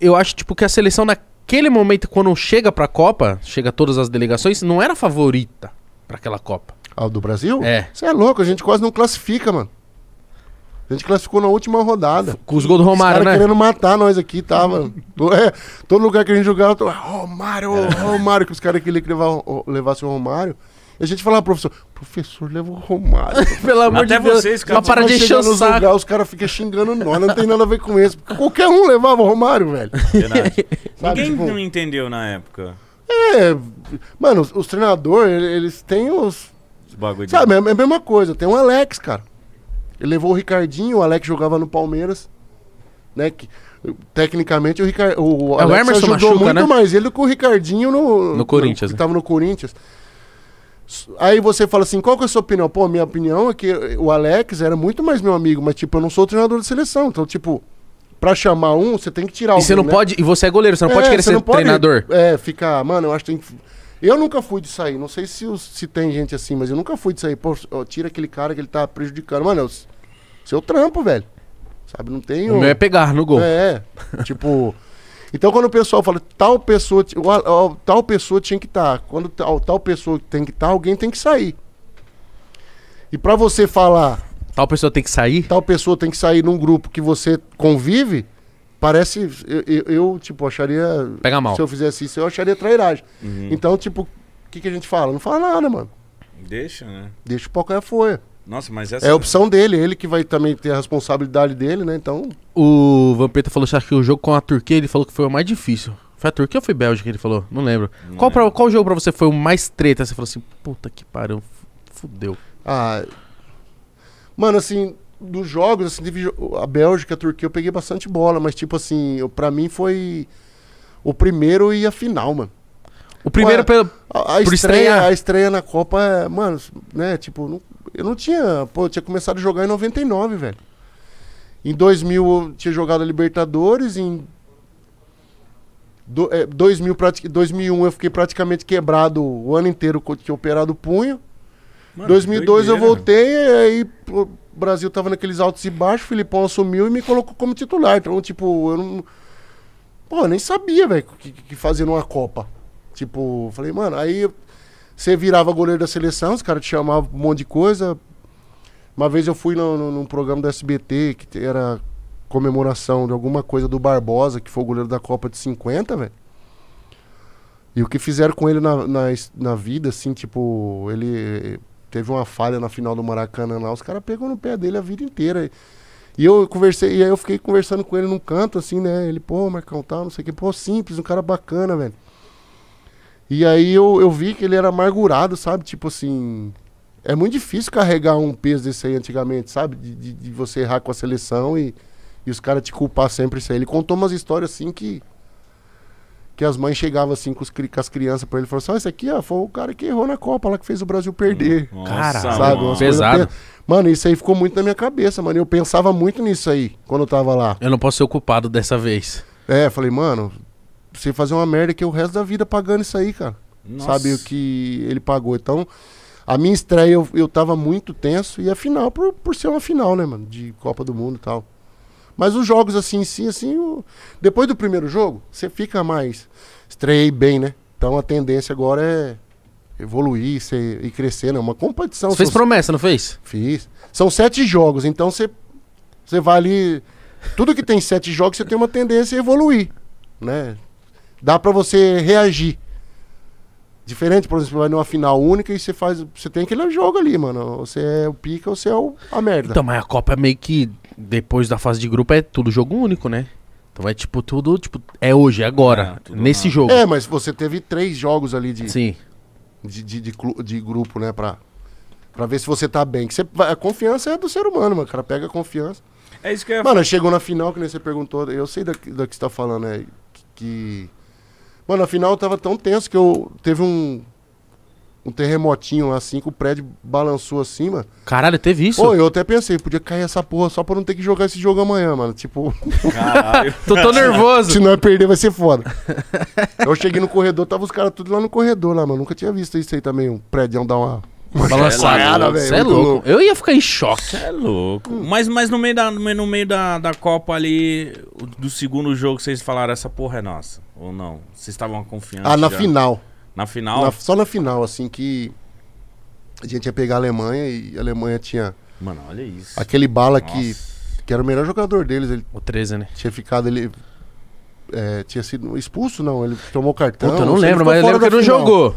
Eu acho, tipo, que a seleção naquele momento, quando chega pra Copa, chega todas as delegações, não era favorita para aquela Copa. A do Brasil? É. Você é louco, a gente quase não classifica, mano. A gente classificou na última rodada. Com os gols do Romário, né? querendo matar nós aqui, tava. é, todo lugar que a gente jogava, tô, ah, Romário, é. Romário, que os caras queriam que levar, o Romário. A gente falava professor, professor, leva o Romário. [LAUGHS] Pelo amor Até de Deus. até vocês, cara. Só para de Lugar, os caras ficam xingando nós, não tem nada a ver com isso. Porque qualquer um levava o Romário, velho. [LAUGHS] Sabe, Ninguém tipo, não entendeu na época. É, mano, os, os treinadores, eles têm os... os bagulho de... Sabe, é, é a mesma coisa. Tem o um Alex, cara. Ele levou o Ricardinho, o Alex jogava no Palmeiras, né, que tecnicamente o Ricard, o, é, o Emerson ajudou machuca, muito né? mais ele do que o Ricardinho no, no Corinthians. No, né? que tava no Corinthians. Aí você fala assim, qual que é a sua opinião? Pô, minha opinião é que o Alex era muito mais meu amigo, mas tipo, eu não sou treinador de seleção. Então, tipo, pra chamar um, você tem que tirar o. E você não né? pode. E você é goleiro, você não é, pode querer ser pode, treinador. É, ficar, mano, eu acho que tem que. Eu nunca fui de sair. Não sei se, se tem gente assim, mas eu nunca fui de sair. Pô, tira aquele cara que ele tá prejudicando. Mano, eu, seu trampo, velho. Sabe, não tem. O meu é pegar no gol. É. tipo. Então, quando o pessoal fala tal pessoa, tal pessoa tinha que estar, tá. quando tal, tal pessoa tem que estar, tá, alguém tem que sair. E para você falar. Tal pessoa tem que sair? Tal pessoa tem que sair num grupo que você convive, parece. Eu, eu, eu tipo, acharia. Pega mal. Se eu fizesse isso, eu acharia trairagem. Uhum. Então, tipo, o que, que a gente fala? Não fala nada, mano. Deixa, né? Deixa o pau cair a folha. Nossa, mas essa... É a opção dele, ele que vai também ter a responsabilidade dele, né? Então. O Vampeta falou que o jogo com a Turquia, ele falou que foi o mais difícil. Foi a Turquia ou foi Bélgica que ele falou? Não lembro. Não qual, pra, qual jogo pra você foi o mais treta? Você falou assim, puta que pariu, fudeu. Ah. Mano, assim, dos jogos, assim, a Bélgica, a Turquia, eu peguei bastante bola, mas tipo assim, eu, pra mim foi o primeiro e a final, mano. O primeiro pela pelo. A, a estreia, A estreia na Copa, é, mano, né? Tipo, não eu não tinha. Pô, eu tinha começado a jogar em 99, velho. Em 2000 eu tinha jogado a Libertadores, em. Do, é, 2000, pratic, 2001 eu fiquei praticamente quebrado o ano inteiro que tinha operado o punho. Mano, 2002 doideira, eu voltei, mano. aí o Brasil tava naqueles altos e baixos, o Filipão assumiu e me colocou como titular. Então, tipo, eu não. Pô, eu nem sabia, velho, que, que fazer numa Copa. Tipo, falei, mano, aí você virava goleiro da seleção, os caras te chamavam um monte de coisa. Uma vez eu fui no, num programa do SBT, que era comemoração de alguma coisa do Barbosa, que foi o goleiro da Copa de 50, velho. E o que fizeram com ele na, na, na, vida, assim, tipo, ele eh, teve uma falha na final do Maracanã lá, os caras pegam no pé dele a vida inteira. E eu conversei, e aí eu fiquei conversando com ele num canto, assim, né? Ele, pô, Marcão, tal, não sei o que, pô, simples, um cara bacana, velho. E aí eu, eu vi que ele era amargurado, sabe? Tipo assim. É muito difícil carregar um peso desse aí antigamente, sabe? De, de, de você errar com a seleção e, e os caras te culpar sempre isso aí. Ele contou umas histórias assim que. Que as mães chegavam assim com, os, com as crianças pra ele e falavam assim: ah, esse aqui ó, foi o cara que errou na Copa lá que fez o Brasil perder. cara, sabe? pesado. Mano, isso aí ficou muito na minha cabeça, mano. Eu pensava muito nisso aí quando eu tava lá. Eu não posso ser o culpado dessa vez. É, falei, mano, você fazer uma merda que é o resto da vida pagando isso aí, cara. Nossa. Sabe o que ele pagou. Então, a minha estreia eu, eu tava muito tenso e a final, por, por ser uma final, né, mano, de Copa do Mundo e tal. Mas os jogos assim, sim, assim, depois do primeiro jogo, você fica mais. Estreiei bem, né? Então a tendência agora é evoluir e crescer, né? Uma competição. Você fez promessa, não fez? Fiz. São sete jogos, então você, você vai ali. Tudo que tem sete jogos, você tem uma tendência a evoluir, né? Dá para você reagir. Diferente, por exemplo, você vai numa final única e você faz. Você tem aquele jogo ali, mano. Você é o pica ou você é o, a merda. Então, mas a Copa é meio que. Depois da fase de grupo é tudo jogo único, né? Então é tipo tudo, tipo, é hoje, é agora. É, nesse jogo. É, mas você teve três jogos ali de. Sim. De, de, de, de grupo, né? Pra, pra ver se você tá bem. Que você, a confiança é do ser humano, mano. O cara pega a confiança. É isso que é. Mano, chegou na final, que nem você perguntou. Eu sei da, da que você tá falando, né? que Mano, afinal tava tão tenso que eu teve um um terremotinho assim que o prédio balançou acima Caralho, teve isso? Pô, eu até pensei, podia cair essa porra só pra não ter que jogar esse jogo amanhã, mano. Tipo. Caralho. [LAUGHS] Tô tão nervoso. [LAUGHS] Se não é perder, vai ser foda. eu cheguei no corredor, tava os caras tudo lá no corredor lá, mano. Nunca tinha visto isso aí também, um prédio dar uma. É balançada, velho. Você é louco. louco. Eu ia ficar em choque. Você é louco. Mas, mas no meio, da, no meio da, da Copa ali, do segundo jogo, vocês falaram: essa porra é nossa. Ou não? Vocês estavam confiantes? Ah, na já? final. Na final? Na, só na final, assim, que a gente ia pegar a Alemanha e a Alemanha tinha. Mano, olha isso. Aquele bala Nossa. que, que era o melhor jogador deles. Ele o 13, né? Tinha ficado, ele. É, tinha sido expulso, não. Ele tomou cartão. Puta, eu não assim, lembro, mas eu lembro que não jogou.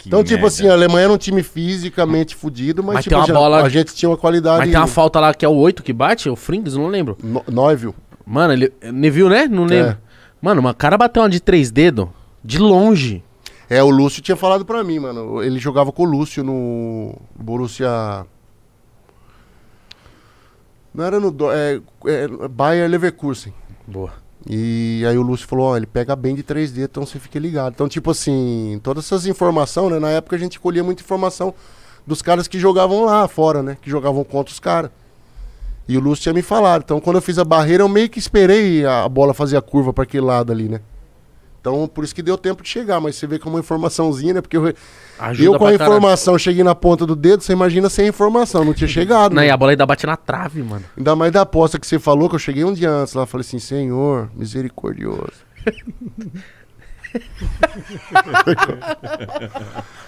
Que então, tipo merda. tipo assim, a Alemanha era um time fisicamente fudido, mas, mas tipo, já, bola... a gente tinha uma qualidade. Mas tem uma falta lá que é o 8 que bate, o Frings, não lembro. No, Neuville. Mano, ele. Neville, né? Não é. lembro. É. Mano, uma cara bateu uma de três dedos de longe. É, o Lúcio tinha falado pra mim, mano. Ele jogava com o Lúcio no Borussia. Não era no. É, é, Bayer Leverkusen. Boa. E aí o Lúcio falou: ó, ele pega bem de 3D, então você fique ligado. Então, tipo assim, todas essas informações, né? Na época a gente colhia muita informação dos caras que jogavam lá fora, né? Que jogavam contra os caras. E o Lúcio tinha me falado. Então, quando eu fiz a barreira, eu meio que esperei a bola fazer a curva para aquele lado ali, né? Então, por isso que deu tempo de chegar. Mas você vê como é uma informaçãozinha, né? Porque eu, eu com a informação cheguei na ponta do dedo, você imagina sem informação, não tinha chegado. não, né? e a bola ainda bate na trave, mano. Ainda mais da aposta que você falou, que eu cheguei um dia antes lá, falei assim, Senhor, misericordioso. [LAUGHS]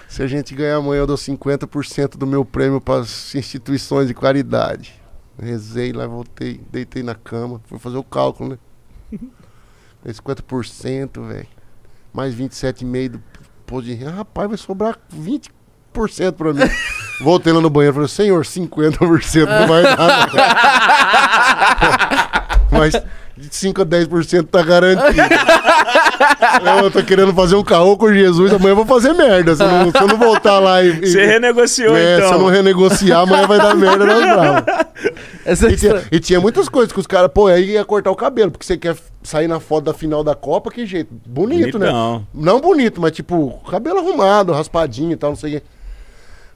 Se a gente ganhar amanhã, eu dou 50% do meu prêmio para as instituições de caridade. Rezei lá, voltei, deitei na cama. Fui fazer o cálculo, né? 50%, [LAUGHS] velho. Mais 27,5% do imposto de renda. Ah, rapaz, vai sobrar 20% pra mim. [LAUGHS] Voltei lá no banheiro e falei, senhor, 50% não vai dar. [LAUGHS] Mas 5 a 10% tá garantido. [LAUGHS] eu tô querendo fazer um caô com Jesus, amanhã eu vou fazer merda. Se eu não, se eu não voltar lá e. Você renegociou, é, então. Se eu então. não renegociar, amanhã vai dar merda [LAUGHS] Essa é e, tinha, e tinha muitas coisas que os caras, pô, aí ia cortar o cabelo, porque você quer sair na foto da final da Copa, que jeito. Bonito, né? Bonitão. né? Não bonito, mas tipo, cabelo arrumado, raspadinho e tal, não sei o quê.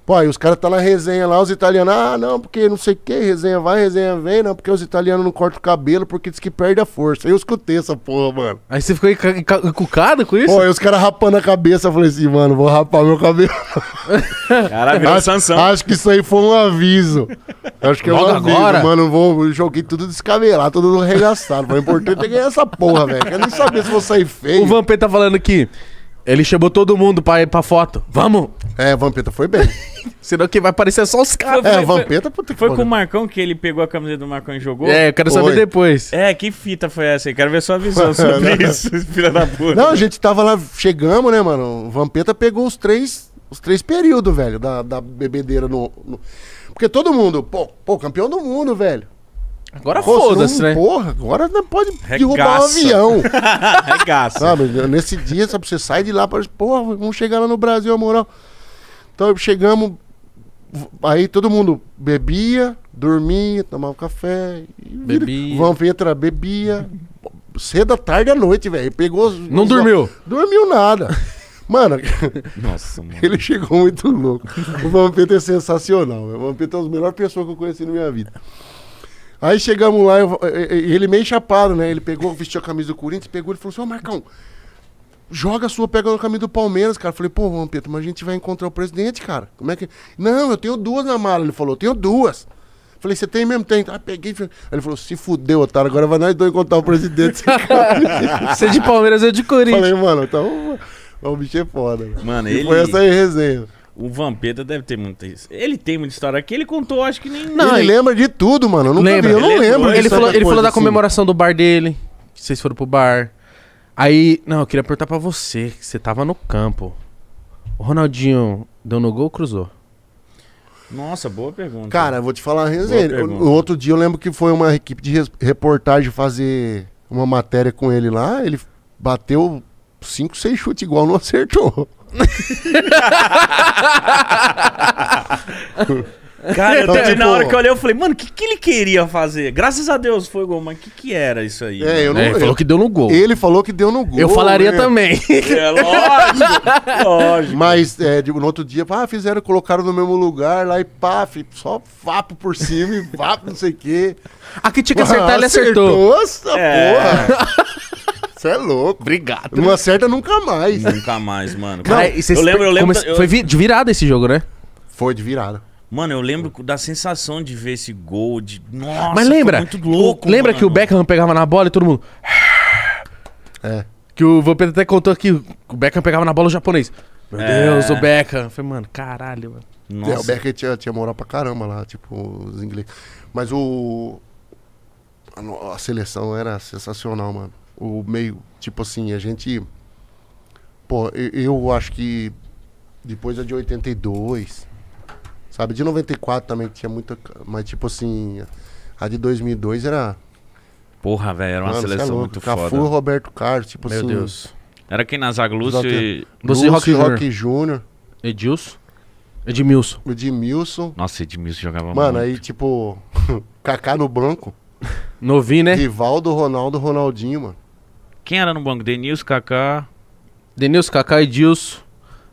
Pô, aí os caras tá na resenha lá, os italianos, ah, não, porque não sei o que, resenha vai, resenha vem, não, porque os italianos não cortam o cabelo porque diz que perde a força. Eu escutei essa porra, mano. Aí você ficou encucado com isso? Pô, aí os caras rapando a cabeça, eu falei assim, mano, vou rapar meu cabelo. [LAUGHS] Caralho, virou acho, Sansão. Acho que isso aí foi um aviso. Acho que é um aviso, agora? mano, vou, joguei tudo descabelado, tudo arregaçado. O importante é ganhar essa porra, velho, quero nem saber se vou sair feio. O Vampeta tá falando que... Ele chamou todo mundo pra ir pra foto. Vamos! É, a Vampeta foi bem. [LAUGHS] Senão que vai aparecer só os caras. É, a Vampeta... puta que Foi com o Marcão que ele pegou a camiseta do Marcão e jogou? É, eu quero saber depois. É, que fita foi essa aí? Quero ver sua visão [LAUGHS] sobre isso, filha da puta. Não, a gente tava lá, chegamos, né, mano? O Vampeta pegou os três, os três períodos, velho, da, da bebedeira no, no- Porque todo mundo, pô, pô, campeão do mundo, velho. Agora foda-se, né? Porra, agora não pode Regaça. derrubar um avião. [LAUGHS] Regaça. Sabe? Nesse dia, sabe, você sai de lá para porra, vamos chegar lá no Brasil, amor. moral. Então chegamos, aí todo mundo bebia, dormia, tomava café. Bebia. Vampeta bebia. Cedo à tarde à noite, velho. Pegou. Não dormiu? dormiu nada. Mano, [LAUGHS] Nossa, mano, ele chegou muito louco. O Vampeta é sensacional. O Vampeta é uma das melhores pessoas que eu conheci na minha vida. Aí chegamos lá, eu, ele meio chapado, né? Ele pegou, vestiu a camisa do Corinthians, pegou e falou assim: Ô Marcão, joga a sua, pega no caminho do Palmeiras, cara. Eu falei, pô, Juan Pedro, mas a gente vai encontrar o presidente, cara. Como é que. Não, eu tenho duas na mala. Ele falou, eu tenho duas. Eu falei, você tem mesmo? Tem. Ah, peguei. Aí ele falou, se fudeu, otário, agora vai nós dois encontrar o presidente. [LAUGHS] você é de Palmeiras, eu de Corinthians. Falei, mano, então, O bicho é foda. Mano, mano ele... foi essa aí resenha. O Vampeta deve ter muita isso. Ele tem muita história aqui, ele contou, acho que nem. Não, ele, ele... lembra de tudo, mano. Eu nunca lembra. vi, eu não lembro. Ele falou, ele falou da comemoração do bar dele. Que vocês foram pro bar. Aí. Não, eu queria perguntar pra você, que você tava no campo. O Ronaldinho deu no gol ou cruzou? Nossa, boa pergunta. Cara, vou te falar resenha. O, outro dia eu lembro que foi uma equipe de reportagem fazer uma matéria com ele lá. Ele bateu cinco, seis chutes igual, não [LAUGHS] acertou. [LAUGHS] Cara, então, tipo... na hora tipo- que eu olhei, eu falei, mano, o que, que ele queria fazer? Graças a Deus foi gol, mas o que, que era isso aí? É, eu não... é, ele falou que deu no gol. Ele falou que deu no gol. Eu falaria né? também. [LAUGHS] É, lógico, lógico. Mas é, digo, no outro dia, Ah, fizeram, colocaram no mesmo lugar lá e pá, só vapo por cima e vapo, não sei o quê. que tinha que acertar, ah, ele [LAUGHS] acertou. acertou. Nossa, é. porra. Você é louco. Obrigado. Não acerta nunca mais. Nunca mais, mano. Cara, eu, eu lembro, eu lembro. Eu... Foi de virada esse jogo, né? Foi de virada. Mano, eu lembro da sensação de ver esse gol de. Nossa, Mas lembra, muito louco. Lembra mano. que o Beckham pegava na bola e todo mundo. É. Que o Vampeta até contou que o Beckham pegava na bola o japonês. Meu é. Deus, o Beckham. Foi, mano, caralho, mano. Nossa. É, o Beckham tinha, tinha moral pra caramba lá, tipo, os ingleses. Mas o. A, a seleção era sensacional, mano o meio, tipo assim, a gente. Pô, eu, eu acho que depois a de 82, sabe? De 94 também tinha muita. Mas, tipo assim, a de 2002 era. Porra, velho, era uma Mano, é seleção é muito Cafu, foda. Cafu, Roberto Carlos, tipo Meu assim. Meu Deus. Era quem na Zaga, Lúcio e... Lúcio, Rock Júnior. Edilson? Edmilson. Edmilson. Nossa, Edmilson jogava Mano, muito. aí, tipo, [LAUGHS] Kaká no branco. Novinho, né? Rivaldo, Ronaldo, Ronaldinho, mano. Quem era no banco? Denilson, Kaká. Denilson, Kaká e Dilson.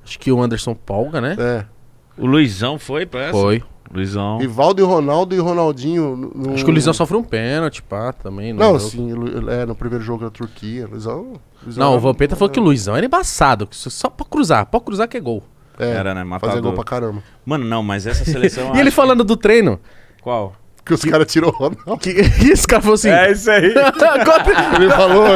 Acho que o Anderson Polga, né? É. O Luizão foi pra essa? Foi. Luizão. Rivaldo e Ronaldo e Ronaldinho. No... Acho que o Luizão sofreu um pênalti, pá, também. Não, não sim, é, no primeiro jogo da Turquia. Luizão. Luizão não, o Vampeta falou que o Luizão era embaçado. Só pra cruzar, Pode cruzar que é gol. É, era, né? Matador. Fazer gol pra caramba. Mano, não, mas essa seleção. [LAUGHS] e ele falando do treino? Qual? que os caras tirou o Ronaldo. Que, que [LAUGHS] esse cara falou assim. É isso aí. [LAUGHS] ele falou,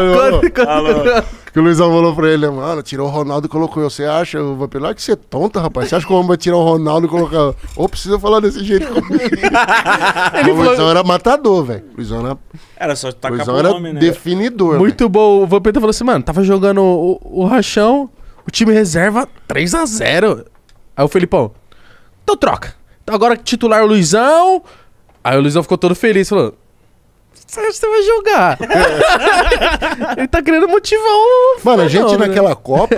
ele falou. Que o Luizão falou pra ele, mano, tirou o Ronaldo e colocou Você acha, o Vapilar, que você é tonta, rapaz? Você acha que o homem vai tirar o Ronaldo e colocar. Ou precisa falar desse jeito [LAUGHS] comigo? o Luizão falou... era matador, velho. Luizão era. Era só tacar o era nome, né? definidor. Muito véio. bom. O Vampeta falou assim, mano, tava jogando o, o Rachão, o time reserva 3x0. Aí o Felipão, então troca. Então agora titular é o Luizão, Aí o Luizão ficou todo feliz, falou. Você vai jogar. [LAUGHS] Ele tá querendo motivar o. Mano, a gente né? naquela Copa,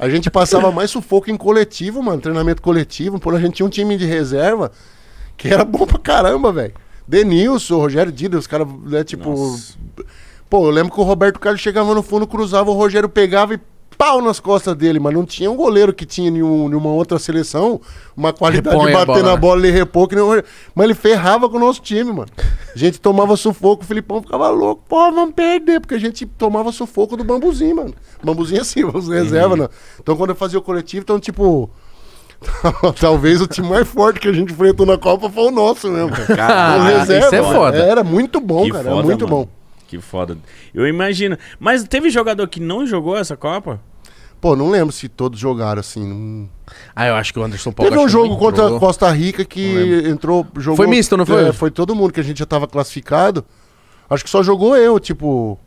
a gente [LAUGHS] passava mais sufoco em coletivo, mano. Treinamento coletivo. Pô, a gente tinha um time de reserva que era bom pra caramba, velho. Denilson, Rogério Dida, os caras, né, tipo. Nossa. Pô, eu lembro que o Roberto Carlos chegava no fundo, cruzava, o Rogério pegava e pau nas costas dele, mas não tinha um goleiro que tinha em uma outra seleção uma qualidade Repõe de bater bola, na né? bola e repor, que nem o... mas ele ferrava com o nosso time, mano. A gente tomava sufoco, o Filipão ficava louco, pô, vamos perder, porque a gente tomava sufoco do bambuzinho, mano. Bambuzinho é assim, os reserva, uhum. né? Então quando eu fazia o coletivo, então tipo. [LAUGHS] Talvez o time mais forte que a gente enfrentou na Copa foi o nosso mesmo. Cara, reserva, isso é foda. Era muito bom, que cara. Foda, era muito mano. bom. Que foda. Eu imagino. Mas teve jogador que não jogou essa Copa? Pô, não lembro se todos jogaram assim. Não... Ah, eu acho que o Anderson Paulo. Teve um jogo contra a Costa Rica que entrou. Jogou, foi misto, não foi? É, foi todo mundo que a gente já tava classificado. Acho que só jogou eu, tipo.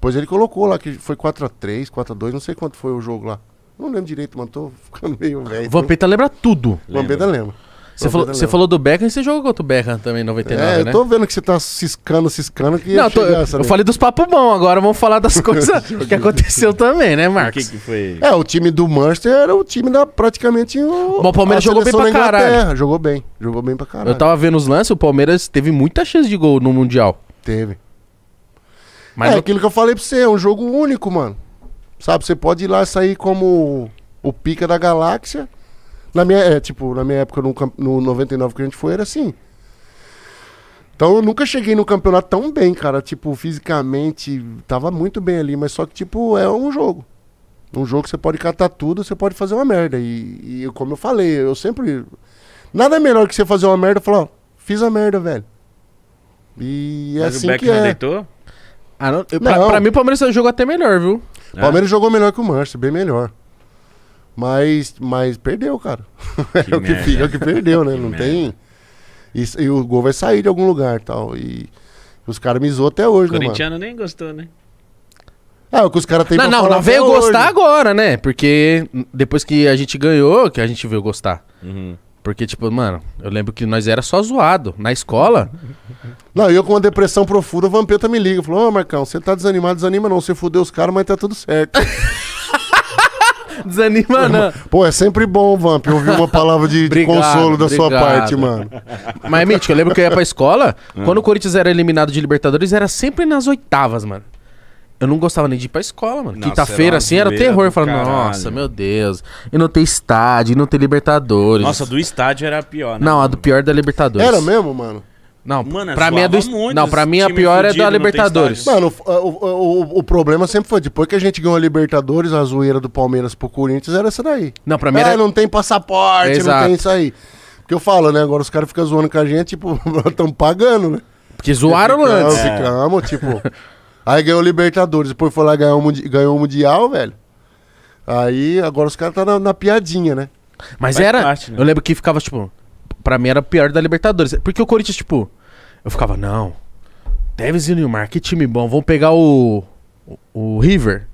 Pois ele colocou lá que foi 4x3, 4x2, não sei quanto foi o jogo lá. Não lembro direito, mano. Tô ficando meio velho. Vampeta lembra tudo. Vampeta lembra. Você falou, você falou do Beckham e você jogou contra o Beckham também em 99, é, né? eu tô vendo que você tá ciscando, ciscando. Que não, tô, eu falei dos papos bons, agora vamos falar das [LAUGHS] coisas que aconteceu também, né, Marcos? O que, que foi? É, o time do Manchester era o time da praticamente o. Bom, o Palmeiras jogou bem pra caralho. Jogou bem, jogou bem pra caralho. Eu tava vendo os lances, o Palmeiras teve muita chance de gol no Mundial. Teve. Mas é eu... aquilo que eu falei pra você, é um jogo único, mano. Sabe, você pode ir lá e sair como o pica da galáxia na minha, é, tipo, na minha época, no, no 99 que a gente foi, era assim. Então eu nunca cheguei no campeonato tão bem, cara. Tipo, fisicamente, tava muito bem ali, mas só que, tipo, é um jogo. Um jogo que você pode catar tudo, você pode fazer uma merda. E, e como eu falei, eu sempre. Nada é melhor que você fazer uma merda e falar, fiz a merda, velho. E é mas assim o Beck que é. deitou? Ah, não, eu, não. Pra, pra, mim, o Palmeiras é jogou até melhor, viu? O é? Palmeiras jogou melhor que o Manchester, bem melhor. Mas, mas perdeu, cara. [LAUGHS] Que é, o que, é o que perdeu, né? que não merda. tem. E, e, o gol vai sair de algum lugar tal. E os caras me zoam até hoje, o né? O corintiano nem gostou, né? É, o que os caras têm Não, não, não veio gostar hoje. agora, né? Porque depois que a gente ganhou, que a gente veio gostar. Uhum. Porque, tipo, mano, eu lembro que nós era só zoado na escola. Não, eu com uma depressão profunda, o Vampeta me liga. Falou, ô oh, Marcão, você tá desanimado, desanima não. Você fudeu os caras, mas tá tudo certo. [LAUGHS] Desanima, não. Pô, é sempre bom, Vamp, ouvir uma palavra de, obrigado, de consolo da sua parte, mano. Mas, Mítico, eu lembro que eu ia pra escola, hum. quando o Corinthians era eliminado de Libertadores, era sempre nas oitavas, mano. Eu não gostava nem de ir pra escola, mano. Quinta-feira, assim, era terror. Eu falava, caralho. nossa, meu Deus. E não ter estádio, e não ter Libertadores. Nossa, do estádio era a pior, né? Não, a do pior da Libertadores. Era mesmo, mano? Não, Mano, pra mim é do... Não, pra mim é a pior é da Libertadores. Mano, o, o, o, o, problema sempre foi, depois que a gente ganhou a Libertadores, a zoeira do Palmeiras pro Corinthians era essa daí. Não, pra mim era... Ah, não tem passaporte, Exato. não tem isso aí. Porque eu falo, né, agora os caras ficam zoando com a gente, tipo, estão [LAUGHS] pagando, né? Porque zoaram ficamos, antes. É. Ficamos, tipo... aí ganhou a Libertadores, depois foi lá ganhou ganhou o Mundial, velho. Aí agora os caras tá na, na, piadinha, né? Mas Faz era... Parte, né? Eu lembro que ficava, tipo... Pra mim era pior da Libertadores. Porque o Corinthians, tipo... Eu ficava, não. Tevez e Neymar, que time bom. Vamos pegar o, o, o River.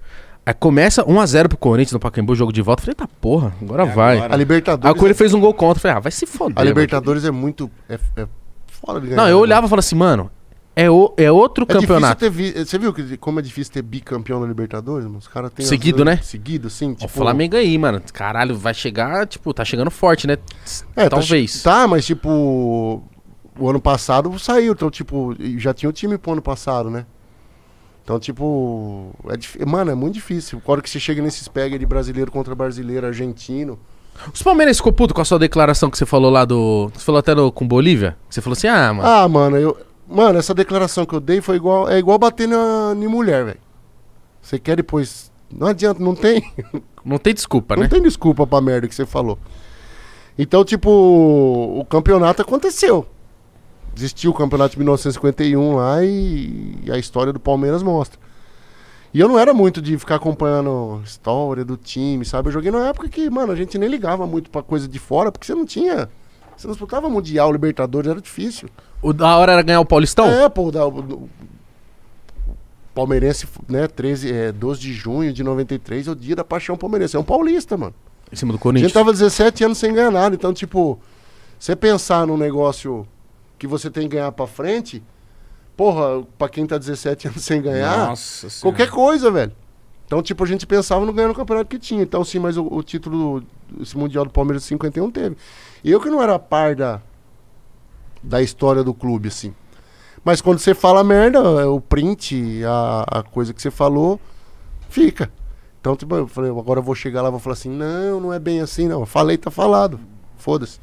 Aí começa 1x0 pro Corinthians no Pacaembu, jogo de volta. Eu falei, tá porra, agora é vai. Agora. A Libertadores. Aí o é... fez um gol contra. Eu falei, ah, vai se foder. A Libertadores mano. é muito. É, é fora de ganhar. Não, eu né, olhava e falava assim, mano, é, o, é outro é campeonato. Vi... Você viu que, como é difícil ter bicampeão na Libertadores, mano? Os caras têm. Seguido, né? Seguido, sim. Tipo... O Flamengo aí, mano. Caralho, vai chegar, tipo, tá chegando forte, né? É, tá Talvez. Tá, tá, mas tipo o ano passado saiu, então, tipo, já tinha o time pro ano passado, né? Então, tipo, é dif... mano, é muito difícil. Quando que você chega nesses pega de brasileiro contra brasileiro, argentino. Os Palmeiras ficou puto com a sua declaração que você falou lá do. Você falou até no... com Bolívia? Você falou assim, ah, mano. Ah, mano, eu. Mano, essa declaração que eu dei foi igual. É igual bater na, em mulher, velho. Você quer depois. Não adianta, não tem. [LAUGHS] Não tem desculpa, né? Não tem desculpa pra merda que você falou. Então, tipo, o campeonato aconteceu. Existiu o campeonato de 1951 lá e, e a história do Palmeiras mostra. E eu não era muito de ficar acompanhando história do time, sabe? Eu joguei numa época que, mano, a gente nem ligava muito pra coisa de fora, porque você não tinha. Você não disputava Mundial, Libertadores, era difícil. O da hora era ganhar o Paulistão? É, pô, da, o, Palmeirense, né? 13, é, 12 de junho de 93 é o dia da paixão palmeirense. É um paulista, mano. Em cima do Corinthians. A gente tava 17 anos sem ganhar nada, então, tipo, você pensar num negócio que você tem que ganhar para frente, porra, para quem tá 17 anos sem ganhar, Nossa qualquer coisa, velho. Então, tipo, a gente pensava no ganhar no campeonato que tinha. Então, sim, mas o, o título, esse Mundial do Palmeiras 51 teve. E eu que não era par da, da história do clube, assim. Mas quando você fala merda, é o print, a, a coisa que você falou, fica. Então, tipo, eu falei, agora eu vou chegar lá e vou falar assim, não, não é bem assim, não. Eu falei, tá falado foda-se.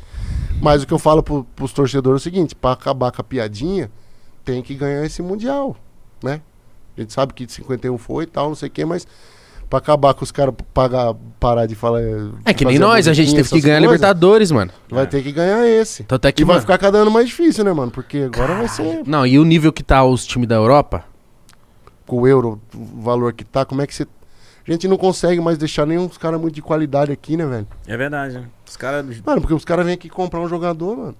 Mas o que eu falo pro, pros torcedores é o seguinte: para acabar com a piadinha, tem que ganhar esse Mundial, né? A gente sabe que de 51 foi e tal, não sei o quê, mas pra acabar com os caras pagar, parar de falar. Eh, é que nem nós, a gente teve que ganhar coisas, Libertadores, mano. Vai é. ter que ganhar esse. Então, até que, e mano... vai ficar cada ano mais difícil, né, mano? Porque agora vai ser. Não, e o nível que tá os times da Europa? Com o euro, o valor que tá, como é que você a gente não consegue mais deixar nenhum cara caras muito de qualidade aqui, né, velho? É verdade, né? Os caras. Mano, porque os caras vêm aqui comprar um jogador, mano.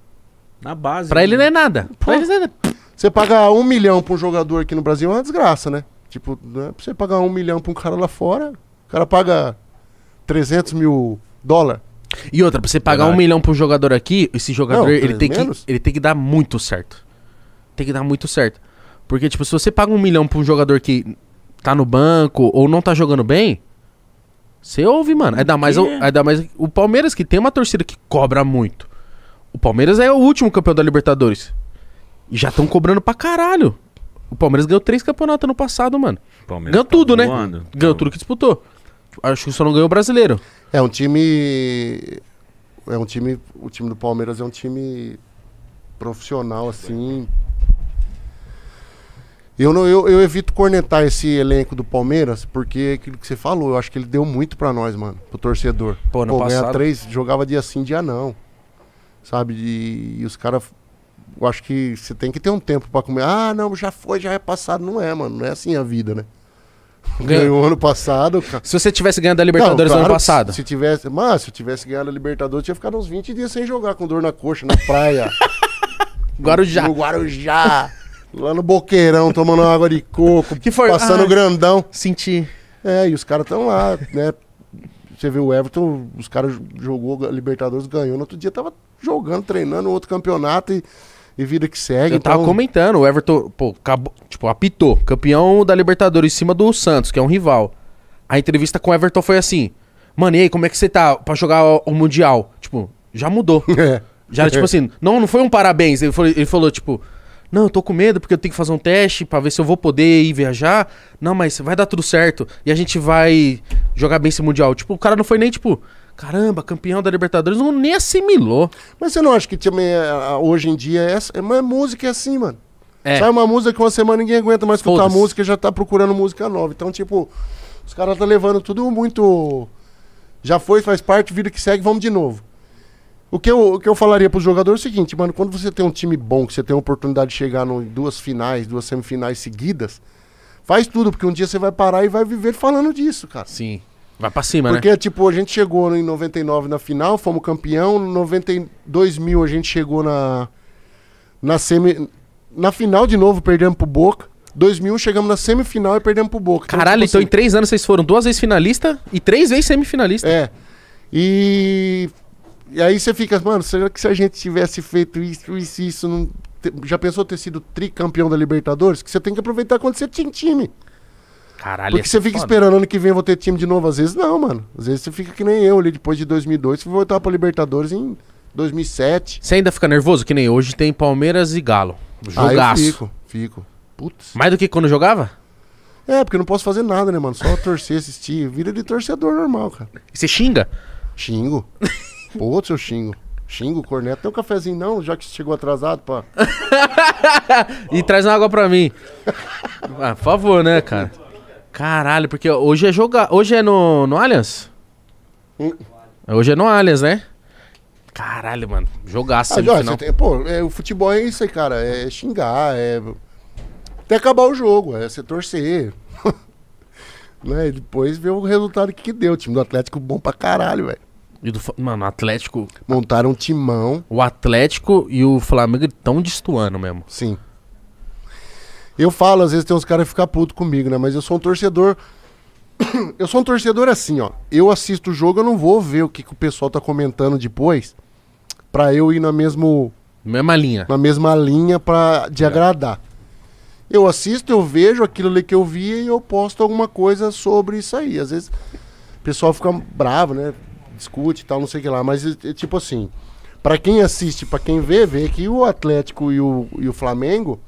Na base. Pra né? ele não é nada. Pô, pra eles não é nada. Você pagar um milhão pra um jogador aqui no Brasil é uma desgraça, né? Tipo, é pra você pagar um milhão pra um cara lá fora, o cara paga 300 mil dólares. E outra, pra você pagar um milhão pro jogador aqui, esse jogador não, ele, tem que, ele tem que dar muito certo. Tem que dar muito certo. Porque, tipo, se você paga um milhão pra um jogador que tá no banco ou não tá jogando bem, você ouve, mano. Ainda mais, o, é. ainda mais o Palmeiras, que tem uma torcida que cobra muito. O Palmeiras é o último campeão da Libertadores. E já estão cobrando pra caralho. O Palmeiras ganhou três campeonatos no passado, mano. Palmeiras ganhou tá tudo, né? voando. né? Ganhou tudo que disputou. Acho que só não ganhou o brasileiro. É um time. É um time. O time do Palmeiras é um time profissional, assim, eu, não, eu, eu evito cornetar esse elenco do Palmeiras, porque é aquilo que você falou, eu acho que ele deu muito para nós, mano, pro torcedor. Pô, no Pô passado... ganhar três, jogava dia sim, dia não. Sabe? E, e os caras. Eu acho que você tem que ter um tempo para comer. Ah, não, já foi, já é passado. Não é, mano. Não é assim a vida, né? Ganhou, ano passado. Se você tivesse ganhado a Libertadores não, claro, ano passado. Se tivesse, mas se eu tivesse ganhado a Libertadores, eu tinha ficado uns 20 dias sem jogar, com dor na coxa, na praia. [LAUGHS] Guarujá. No Guarujá. Lá no boqueirão, tomando água de coco, que for... passando ah, grandão. Senti. É, e os caras estão lá, né? Você vê o Everton, os caras jogou Libertadores, ganhou. No outro dia tava jogando, treinando outro campeonato e, e vida que segue. Eu então... tava comentando, o Everton, pô, acabou, tipo, apitou. Campeão da Libertadores em cima do Santos, que é um rival. A entrevista com o Everton foi assim: Mano, e aí, como é que você tá pra jogar o, Mundial? Tipo, já mudou. [LAUGHS] É. Já, tipo assim, não, não foi um parabéns. Ele falou, ele falou tipo, não, eu tô com medo porque eu tenho que fazer um teste para ver se eu vou poder ir viajar. Não, mas vai dar tudo certo e a gente vai jogar bem esse mundial. Tipo, o cara não foi nem tipo, caramba, campeão da Libertadores, não nem assimilou. Mas você não acha que também é, hoje em dia é, é música é assim, mano? É. Sai uma música que uma semana ninguém aguenta mais escutar a música e já tá procurando música nova. Então, tipo, os caras tá levando tudo muito já foi, faz parte, vida que segue, vamos de novo. O que eu, o que eu falaria o jogador é o seguinte, mano, quando você tem um time bom, que você tem a oportunidade de chegar em duas finais, duas semifinais seguidas, faz tudo, porque um dia você vai parar e vai viver falando disso, cara. Sim. Vai pra cima, Porque, né? Porque, tipo, a gente chegou em 99 na final, fomos campeão. Em 92 mil a gente chegou na. Na semi. Na final de novo, perdemos pro Boca. 2000 chegamos na semifinal e perdemos pro Boca. Então, Caralho, então, tipo, então assim, em três anos vocês foram duas vezes finalista e três vezes semifinalista. É. E e aí você fica, mano, será que se a gente tivesse feito isso, isso, isso, não... já pensou ter sido tricampeão da Libertadores? Que você tem que aproveitar quando você tinha time. Caralho, Porque você fica foda. esperando ano que vem eu vou ter time de novo. Às vezes não, mano. Às vezes você fica que nem eu ali, depois de 2002, fui voltar pra Libertadores em 2007. Você ainda fica nervoso? Que nem hoje tem Palmeiras e Galo. Jogaço. Ah, eu fico, fico. Putz. Mais do que quando jogava? É, porque eu não posso fazer nada, né, mano? Só torcer, assistir. vira de torcedor normal, cara. E você xinga? Xingo. [LAUGHS] Pô, seu xingo. Xingo corneta. Tem um cafezinho não, já que chegou atrasado, pá. [LAUGHS] e traz uma água pra mim. [LAUGHS] Ah, por favor, né, cara? Caralho, porque hoje é jogar. Hoje é no, no Allianz? Hum. Hoje é no Allianz, né? Caralho, mano. Jogaço ah, não, tem, Pô, é, o futebol é isso aí, cara. É xingar, é. Até acabar o jogo, é você torcer. [LAUGHS] né? E depois ver o resultado que, que deu. O time do Atlético bom pra caralho, velho. E do, mano, o Atlético. Montaram um timão. O Atlético e o Flamengo estão destoando mesmo. Sim. Eu falo, às vezes tem uns caras que ficam putos comigo, né? Mas eu sou um torcedor. [COUGHS] eu sou um torcedor assim, ó. Eu assisto o jogo, eu não vou ver o que, que o pessoal tá comentando depois. Pra eu ir na mesmo. Mesma linha. Na mesma linha pra, de é. agradar. Eu assisto, eu vejo aquilo ali que eu vi e eu posto alguma coisa sobre isso aí. Às vezes o pessoal fica bravo, né? discute e tal, não sei o que lá. Mas, é, é tipo assim, para quem assiste, para quem vê, vê que o Atlético e o, e o Flamengo,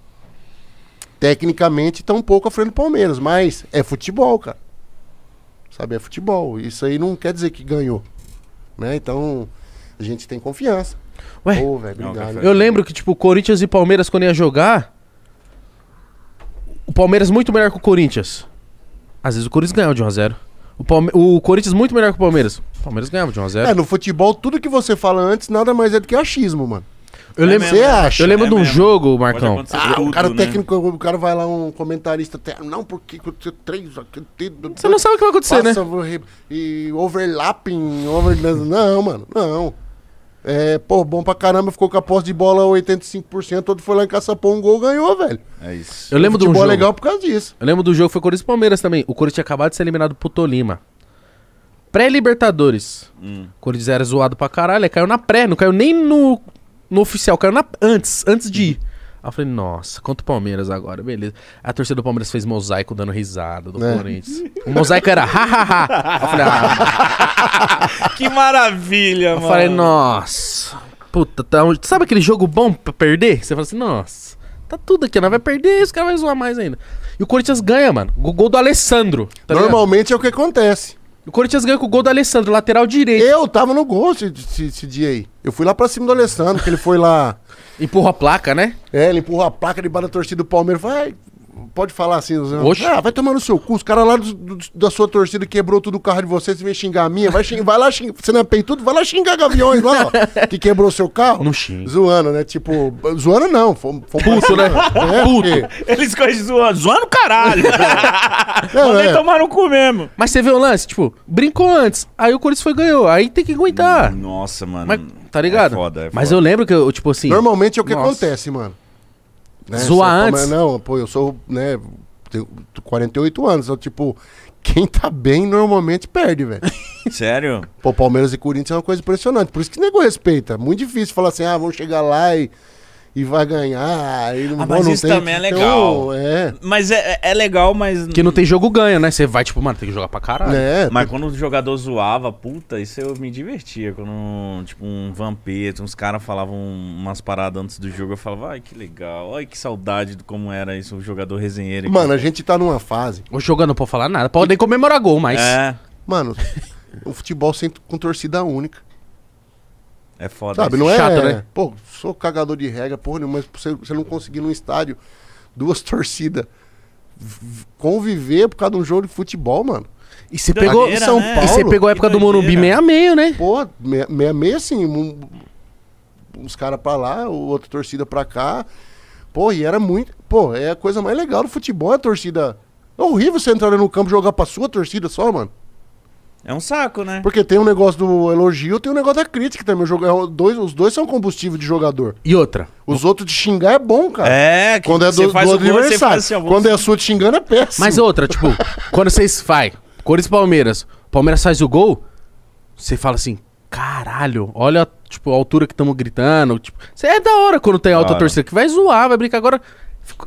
tecnicamente, estão um pouco à frente do Palmeiras. Mas é futebol, cara. Sabe, é futebol. Isso aí não quer dizer que ganhou. Né? Então, a gente tem confiança. Ué, Pô, véio, obrigado, não, eu lembro que, tipo, Corinthians e Palmeiras, quando ia jogar, o Palmeiras muito melhor que o Corinthians. Às vezes o Corinthians ganhava de 1x0. O, Palme... o Corinthians muito melhor que o Palmeiras. O Palmeiras ganhava de 1x0. É, no futebol, tudo que você fala antes nada mais é do que achismo, mano. Eu é lembro, você acha? Eu lembro é de um mesmo. jogo, Marcão. Ah, tudo, o cara né? técnico, o cara vai lá, um comentarista, não, porque três, você não sabe o que vai acontecer, passa, né? E overlapping, over... não, mano, não. É, pô, bom pra caramba, ficou com a posse de bola 85%, todo foi lá em Caçapão, um gol, ganhou, velho. É isso. Eu lembro do um é jogo. legal por causa disso. Eu lembro do jogo, foi Corinthians e Palmeiras também. O Corinthians tinha acabado de ser eliminado pro Tolima. Pré-Libertadores. Hum. O Corinthians era zoado pra caralho, caiu na pré, não caiu nem no, no oficial, caiu na, antes, antes de ir. Aí eu falei, nossa, quanto Palmeiras agora, beleza. A torcida do Palmeiras fez mosaico dando risada do é. Corinthians. O mosaico era hahaha. eu falei, ah, [LAUGHS] que maravilha, eu mano. Eu falei, nossa, puta, tá sabe aquele jogo bom pra perder? Você fala assim, nossa, tá tudo aqui, não vai perder, os caras vão zoar mais ainda. E o Corinthians ganha, mano. O gol do Alessandro. Tá Normalmente ligado? é o que acontece. O Corinthians ganhou com o gol do Alessandro, lateral direito. Eu tava no gol esse, esse, esse dia aí. Eu fui lá pra cima do Alessandro, que ele foi lá. Empurra a placa, né? É, ele empurrou a placa de da torcida do Palmeiras. Vai, pode falar assim, Oxe. ah, vai tomar no seu cu, os caras lá do, do, da sua torcida quebrou tudo o carro de vocês, você vem xingar a minha, vai, vai lá xingar, você não é peitudo, vai lá xingar Gaviões lá, ó, que quebrou seu carro. Não xinga. Zoando, né? Tipo, zoando não, fomos... Fom, Puto, né? É, Puto. Porque... Eles ficam zoando, zoando caralho. [LAUGHS] não, Mandei é. tomar no cu mesmo. Mas você vê o lance, tipo, brincou antes, aí o Corinthians foi ganhou, aí tem que aguentar. Nossa, mano. Mas, tá ligado? É foda, é foda. Mas eu lembro que eu, tipo assim... Normalmente é o que Nossa. acontece, mano. Né? Zoar antes? Toma, não, pô, eu sou, né, tenho 48 anos. Então, tipo, quem tá bem normalmente perde, velho. [LAUGHS] Sério? Pô, Palmeiras e Corinthians é uma coisa impressionante. Por isso que o nego respeita. Muito difícil falar assim, ah, vamos chegar lá e e vai ganhar. E não, ah, mas não isso tem. também é legal. Então, é. Mas é, é, é legal, mas. que não tem jogo ganha, né? Você vai, tipo, mano, tem que jogar pra caralho. É, mas tem... quando o jogador zoava, puta, isso eu me divertia. Quando, tipo, um vampeto, uns caras falavam umas paradas antes do jogo, eu falava, ai, que legal, ai, que saudade de como era isso, o jogador resenheiro. Mano, a gente tá numa fase. O jogo não pode falar nada, pode nem comemorar gol, mas. É. Mano, o futebol sempre com torcida única. É foda. Sabe, não é, é, chato, né? Pô, sou cagador de regra, porra, mas você, você não conseguir num estádio, duas [LAUGHS] torcidas, conviver por causa de um jogo de futebol, mano. E você pegou São né? Paulo. E você pegou a época do Morumbi meia meio, né? Pô, meia, meia meio assim, um, uns caras pra lá, o outro torcida pra cá. Pô, e era muito. Pô, é a coisa mais legal do futebol, é a torcida. É horrível você entrar no campo e jogar pra sua torcida só, mano. É um saco, né? Porque tem um negócio do elogio, tem um negócio da crítica também. O é dois, os dois são combustível de jogador. E outra? Os outros de xingar é bom, cara. É, que quando é do, faz do adversário. Assim, quando é a sua de xingando é péssimo. Mas outra, tipo, [LAUGHS] quando vocês faz, Corinthians Palmeiras, Palmeiras faz o gol, você fala assim, caralho, olha tipo, a altura que estamos gritando. Tipo, é da hora quando tem alta torcida, que vai zoar, vai brincar agora.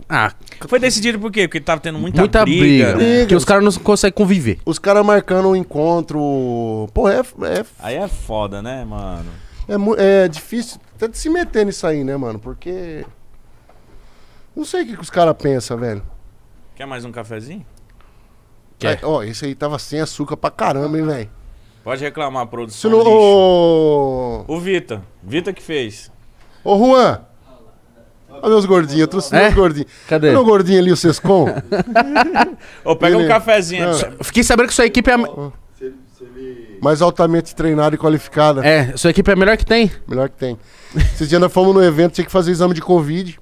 Ah, foi decidido por quê? Porque tava tendo muita, muita briga. briga. Né? Que os caras não conseguem conviver. Os caras marcando um encontro. Pô, é, é. Aí é foda, né, mano? É, é difícil até de se meter nisso aí, né, mano? Porque. Não sei o que, que os caras pensam, velho. Quer mais um cafezinho? Quer. ó, esse aí tava sem açúcar pra caramba, hein, velho. Pode reclamar, produção. Se não... O Vita. Vita que fez. Ô, Juan. Olha meus gordinhos, eu trouxe é? meus gordinhos. Cadê? Olha o gordinho ali, o Sescon. [LAUGHS] Ô, pega ele... um cafezinho. É. Fiquei sabendo que sua equipe é... Se ele, se ele... Mais altamente treinada e qualificada. É, sua equipe é a melhor que tem. Melhor que tem. Esses dias nós fomos no evento, tinha que fazer exame de Covid.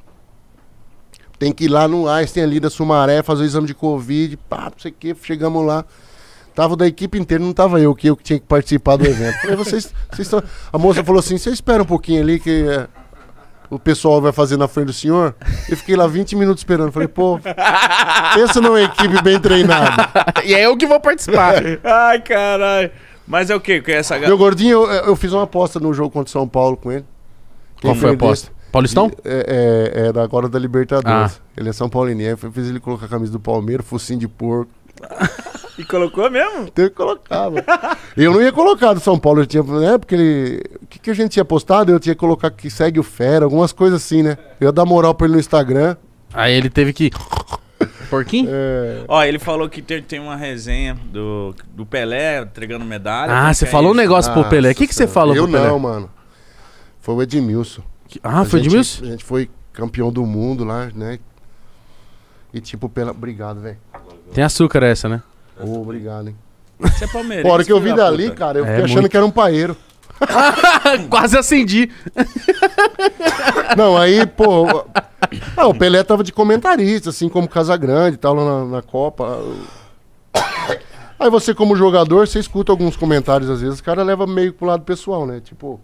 Tem que ir lá no Einstein ali da Sumaré, fazer o exame de Covid, pá, não sei o que, chegamos lá. Tava da equipe inteira, não tava eu que eu que tinha que participar do evento. Falei, vocês, vocês tão... A moça falou assim, você espera um pouquinho ali que... É o pessoal vai fazer na frente do senhor. Eu fiquei lá 20 minutos esperando. Falei, pô, [LAUGHS] pensa numa equipe bem treinada. e é eu que vou participar. Ai, caralho. Mas é o quê? que é essa Meu gordinho, eu, eu, fiz uma aposta no jogo contra o São Paulo com ele. Qual foi a aposta? Desse? Paulistão? E, é, é, é agora da Libertadores. Ah. Ele é São Paulino. Eu fiz ele colocar a camisa do Palmeiras, focinho de porco. [LAUGHS] E colocou mesmo? teve então eu colocava. eu não ia colocar do São Paulo, eu tinha. Né, porque ele. O que, que a gente tinha postado? Eu tinha que colocar que segue o Fera, algumas coisas assim, né? Eu ia dar moral pra ele no Instagram. Aí ele teve que. Porquinho? É. Ó, ele falou que tem, tem uma resenha do, do Pelé entregando medalha. Ah, você é falou um negócio pro ah, Pelé. O que, que você falou eu pro Pelé? Eu não, mano. Foi o Edmilson. Que... Ah, a foi o Edmilson? A gente foi campeão do mundo lá, né? E tipo, pela... obrigado, velho. Tem açúcar essa, né? obrigado, hein? Você é palmeirense. Fora que eu vi da dali, puta. cara, eu É, fiquei achando que era um paeiro. [LAUGHS] Quase acendi. Não, aí, pô. Ah, o Pelé tava de comentarista, assim como Casa e tal, lá na, na Copa. Aí você, como jogador, você escuta alguns comentários, às vezes, o cara leva meio pro lado pessoal, né? Tipo,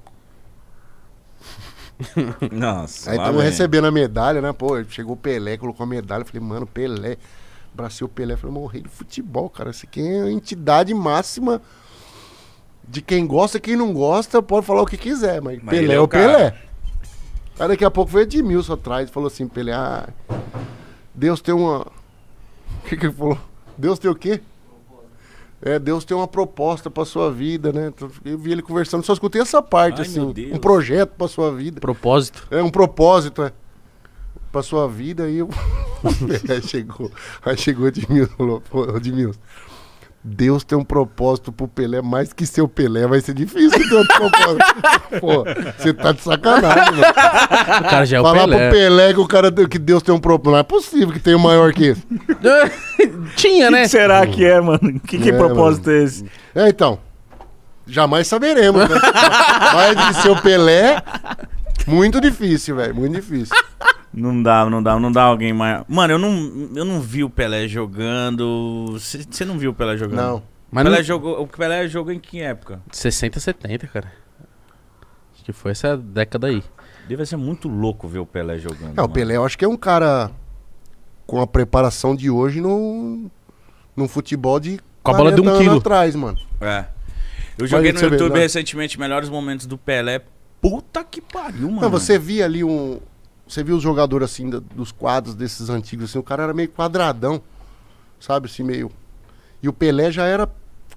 [LAUGHS] Nossa. Aí tava recebendo a medalha, né? Pô, chegou o Pelé, colocou a medalha. eu Falei, mano, Pelé abracei o Pelé, falei, morrei rei do futebol, cara, Isso aqui é a entidade máxima de quem gosta, quem não gosta, pode falar o que quiser, mas, mas Pelé é, é o cara. Pelé. Aí daqui a pouco veio Edmilson atrás e falou assim, Pelé, ah, Deus tem uma... O [LAUGHS] que que ele falou? Deus tem o quê? É, Deus tem uma proposta para sua vida, né? Então, eu vi ele conversando, só escutei essa parte, Ai, assim. Um projeto para sua vida. Propósito. É, um propósito, é pra sua vida. E eu. [LAUGHS] aí chegou, aí chegou o Edmilson falou: Pô, Edmilson, Deus tem um propósito pro Pelé mais que seu Pelé. Vai ser difícil ter outro propósito. Pô, você tá de sacanagem, mano. O cara já é Falar o Pelé. pro Pelé que, o cara, que Deus tem um propósito. Não é possível que tenha um maior que esse. [LAUGHS] Tinha, né? O que será que é, mano? Que, que é, propósito mano. é esse? É, então. Jamais saberemos, né? [LAUGHS] mais de seu Pelé, muito difícil, velho. Muito difícil. Não dá, não dá, não dá alguém mais. Mano, eu não, eu não vi o Pelé jogando. Você não viu o Pelé jogando? Não. Mas Pelé não... jogou, o Pelé jogou em que época? 60, 70, cara. Acho que foi essa década aí. Deve ser muito louco ver o Pelé jogando. Não, o Pelé eu acho que é um cara com a preparação de hoje no, no futebol de com a bola de um quilo atrás, mano. É. Eu joguei no YouTube vê, né? recentemente melhores momentos do Pelé. Puta que pariu, mano. Não, você via ali um você viu os jogadores assim, da, dos quadros desses antigos, assim, o cara era meio quadradão, sabe? Assim, meio. E o Pelé já era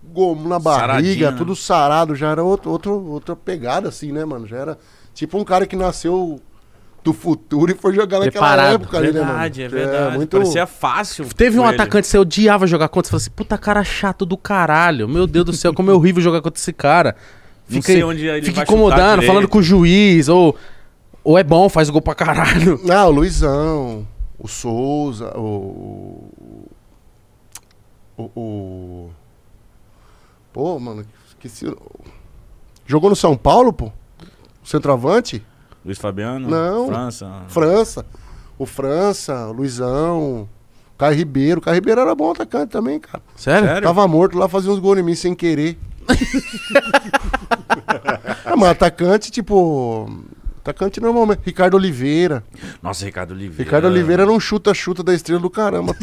gomo na barriga, né? tudo sarado, já era outro, outro, outra pegada, assim, né, mano? Já era tipo um cara que nasceu do futuro e foi jogar naquela época ali, né, mano? Verdade, é, é verdade. É, muito... Parecia fácil. Teve um ele. atacante que você odiava jogar contra, você falou assim, puta cara chato do caralho, meu Deus do céu, como é horrível jogar contra esse cara. Fica, Não sei onde ele fica incomodando, falando com o juiz, ou ou é bom, faz gol pra caralho. Não, [LAUGHS] ah, o Luizão, o Souza, o. O. o... Pô, mano, esqueci. Jogou no São Paulo, pô? centroavante? Luiz Fabiano? Não. França. França. O França, o Luizão. Caio Ribeiro. Caio Ribeiro era bom atacante também, cara. Sério? Sério? Tava morto lá, fazia uns gols em mim sem querer. é, [LAUGHS] mas atacante, tipo. Atacante tá normalmente. Ricardo Oliveira. Nossa, Ricardo Oliveira. Ricardo Oliveira era um chuta-chuta da estrela do caramba.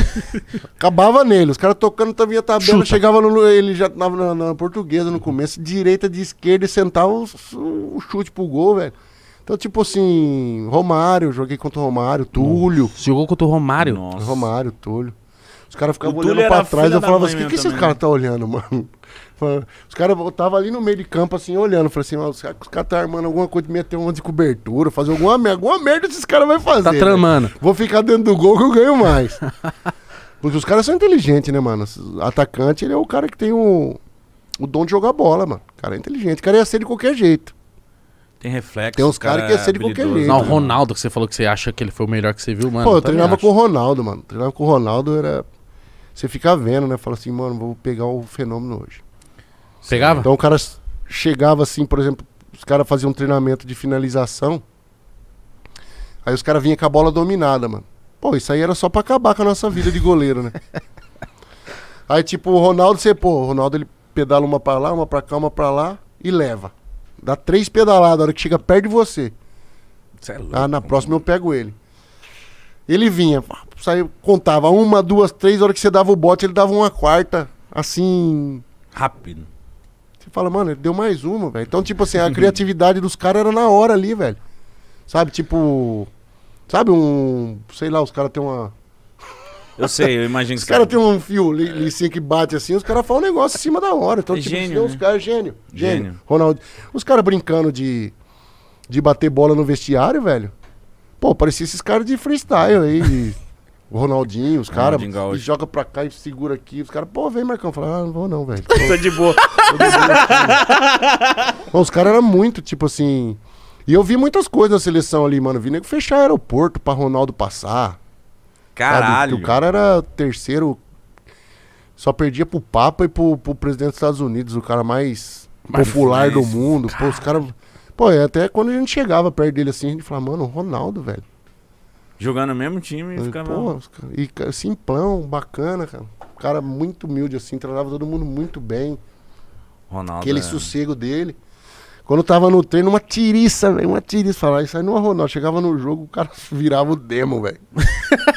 [LAUGHS] Acabava nele. Os caras tocando também tá a tabela. Chuta. Chegava no. Ele já tava na, na, portuguesa no começo, direita de esquerda e sentava o, o chute pro gol, velho. Então, tipo assim, Romário, joguei contra o Romário, Túlio. Nossa. Jogou contra o Romário? Nossa. Romário, Túlio. Os caras ficavam olhando pra trás, eu falava assim, o que, que esses caras tá olhando, mano? [LAUGHS] Os caras estavam ali no meio de campo, assim, olhando. falei assim, os caras estão tá armando alguma coisa, meter um de cobertura, fazer alguma merda. Alguma merda esses caras vão fazer. Tá né? tramando. Né? Vou ficar dentro do gol que eu ganho mais. [LAUGHS] Porque os caras são inteligentes, né, mano? Atacante, ele é o cara que tem o, o dom de jogar bola, mano. O cara é inteligente. O cara ia ser de qualquer jeito. Tem reflexo. Tem uns caras cara que ia é ser de qualquer jeito. Não, o Ronaldo, que você falou que você acha que ele foi o melhor que você viu, mano. Pô, eu, eu treinava com o Ronaldo, mano. Treinava com o Ronaldo, era você fica vendo, né? Fala assim, mano, vou pegar o fenômeno hoje. Pegava? Então o cara chegava assim, por exemplo, os caras faziam um treinamento de finalização. Aí os caras vinham com a bola dominada, mano. Pô, isso aí era só pra acabar com a nossa vida de goleiro, né? [LAUGHS] aí, tipo, o Ronaldo, você, pô, o Ronaldo ele pedala uma pra lá, uma pra cá, uma pra lá e leva. Dá três pedaladas na hora que chega perto de você. Isso é ah, louco, ah, na né? próxima eu pego ele. Ele vinha, saiu, contava uma, duas, três, a hora que você dava o bote, ele dava uma quarta, assim. Rápido. Você fala, mano, ele deu mais uma, velho. Então, tipo assim, a criatividade dos caras era na hora ali, velho. Sabe, tipo. Sabe, um. Sei lá, os caras têm uma. [LAUGHS] Eu sei, eu imagino. os caras têm um fio li, é. licinho que bate assim, os caras falam um negócio em cima da hora. Então, é tipo, gênio, né? os caras, gênio, gênio. Gênio. Ronaldo. Os caras brincando de. De bater bola no vestiário, velho. Pô, parecia esses caras de freestyle aí. [LAUGHS] O Ronaldinho, os caras, e joga pra cá e segura aqui. Os caras, pô, vem, Marcão. Fala, ah, não vou não, velho. Tô, [LAUGHS] tô de boa. Tô de boa os caras eram muito, tipo assim. E eu vi muitas coisas na seleção ali, mano. Vi nego fechar aeroporto pra Ronaldo passar. Caralho. o cara era terceiro. Só perdia pro Papa e pro, pro presidente dos Estados Unidos, o cara mais popular do mundo. Cara. Pô, os caras. Pô, até quando a gente chegava perto dele assim, a gente falava, mano, Ronaldo, velho. Jogando no mesmo time e ficava. Pô, e simplão, bacana, cara. cara muito humilde, assim, tratava todo mundo muito bem. Ronaldo. Aquele é... sossego dele. Quando tava no treino, uma tiriça, velho, uma tiriça. Falava, isso aí não é Ronaldo. Chegava no jogo, o cara [LAUGHS] virava o demo, velho.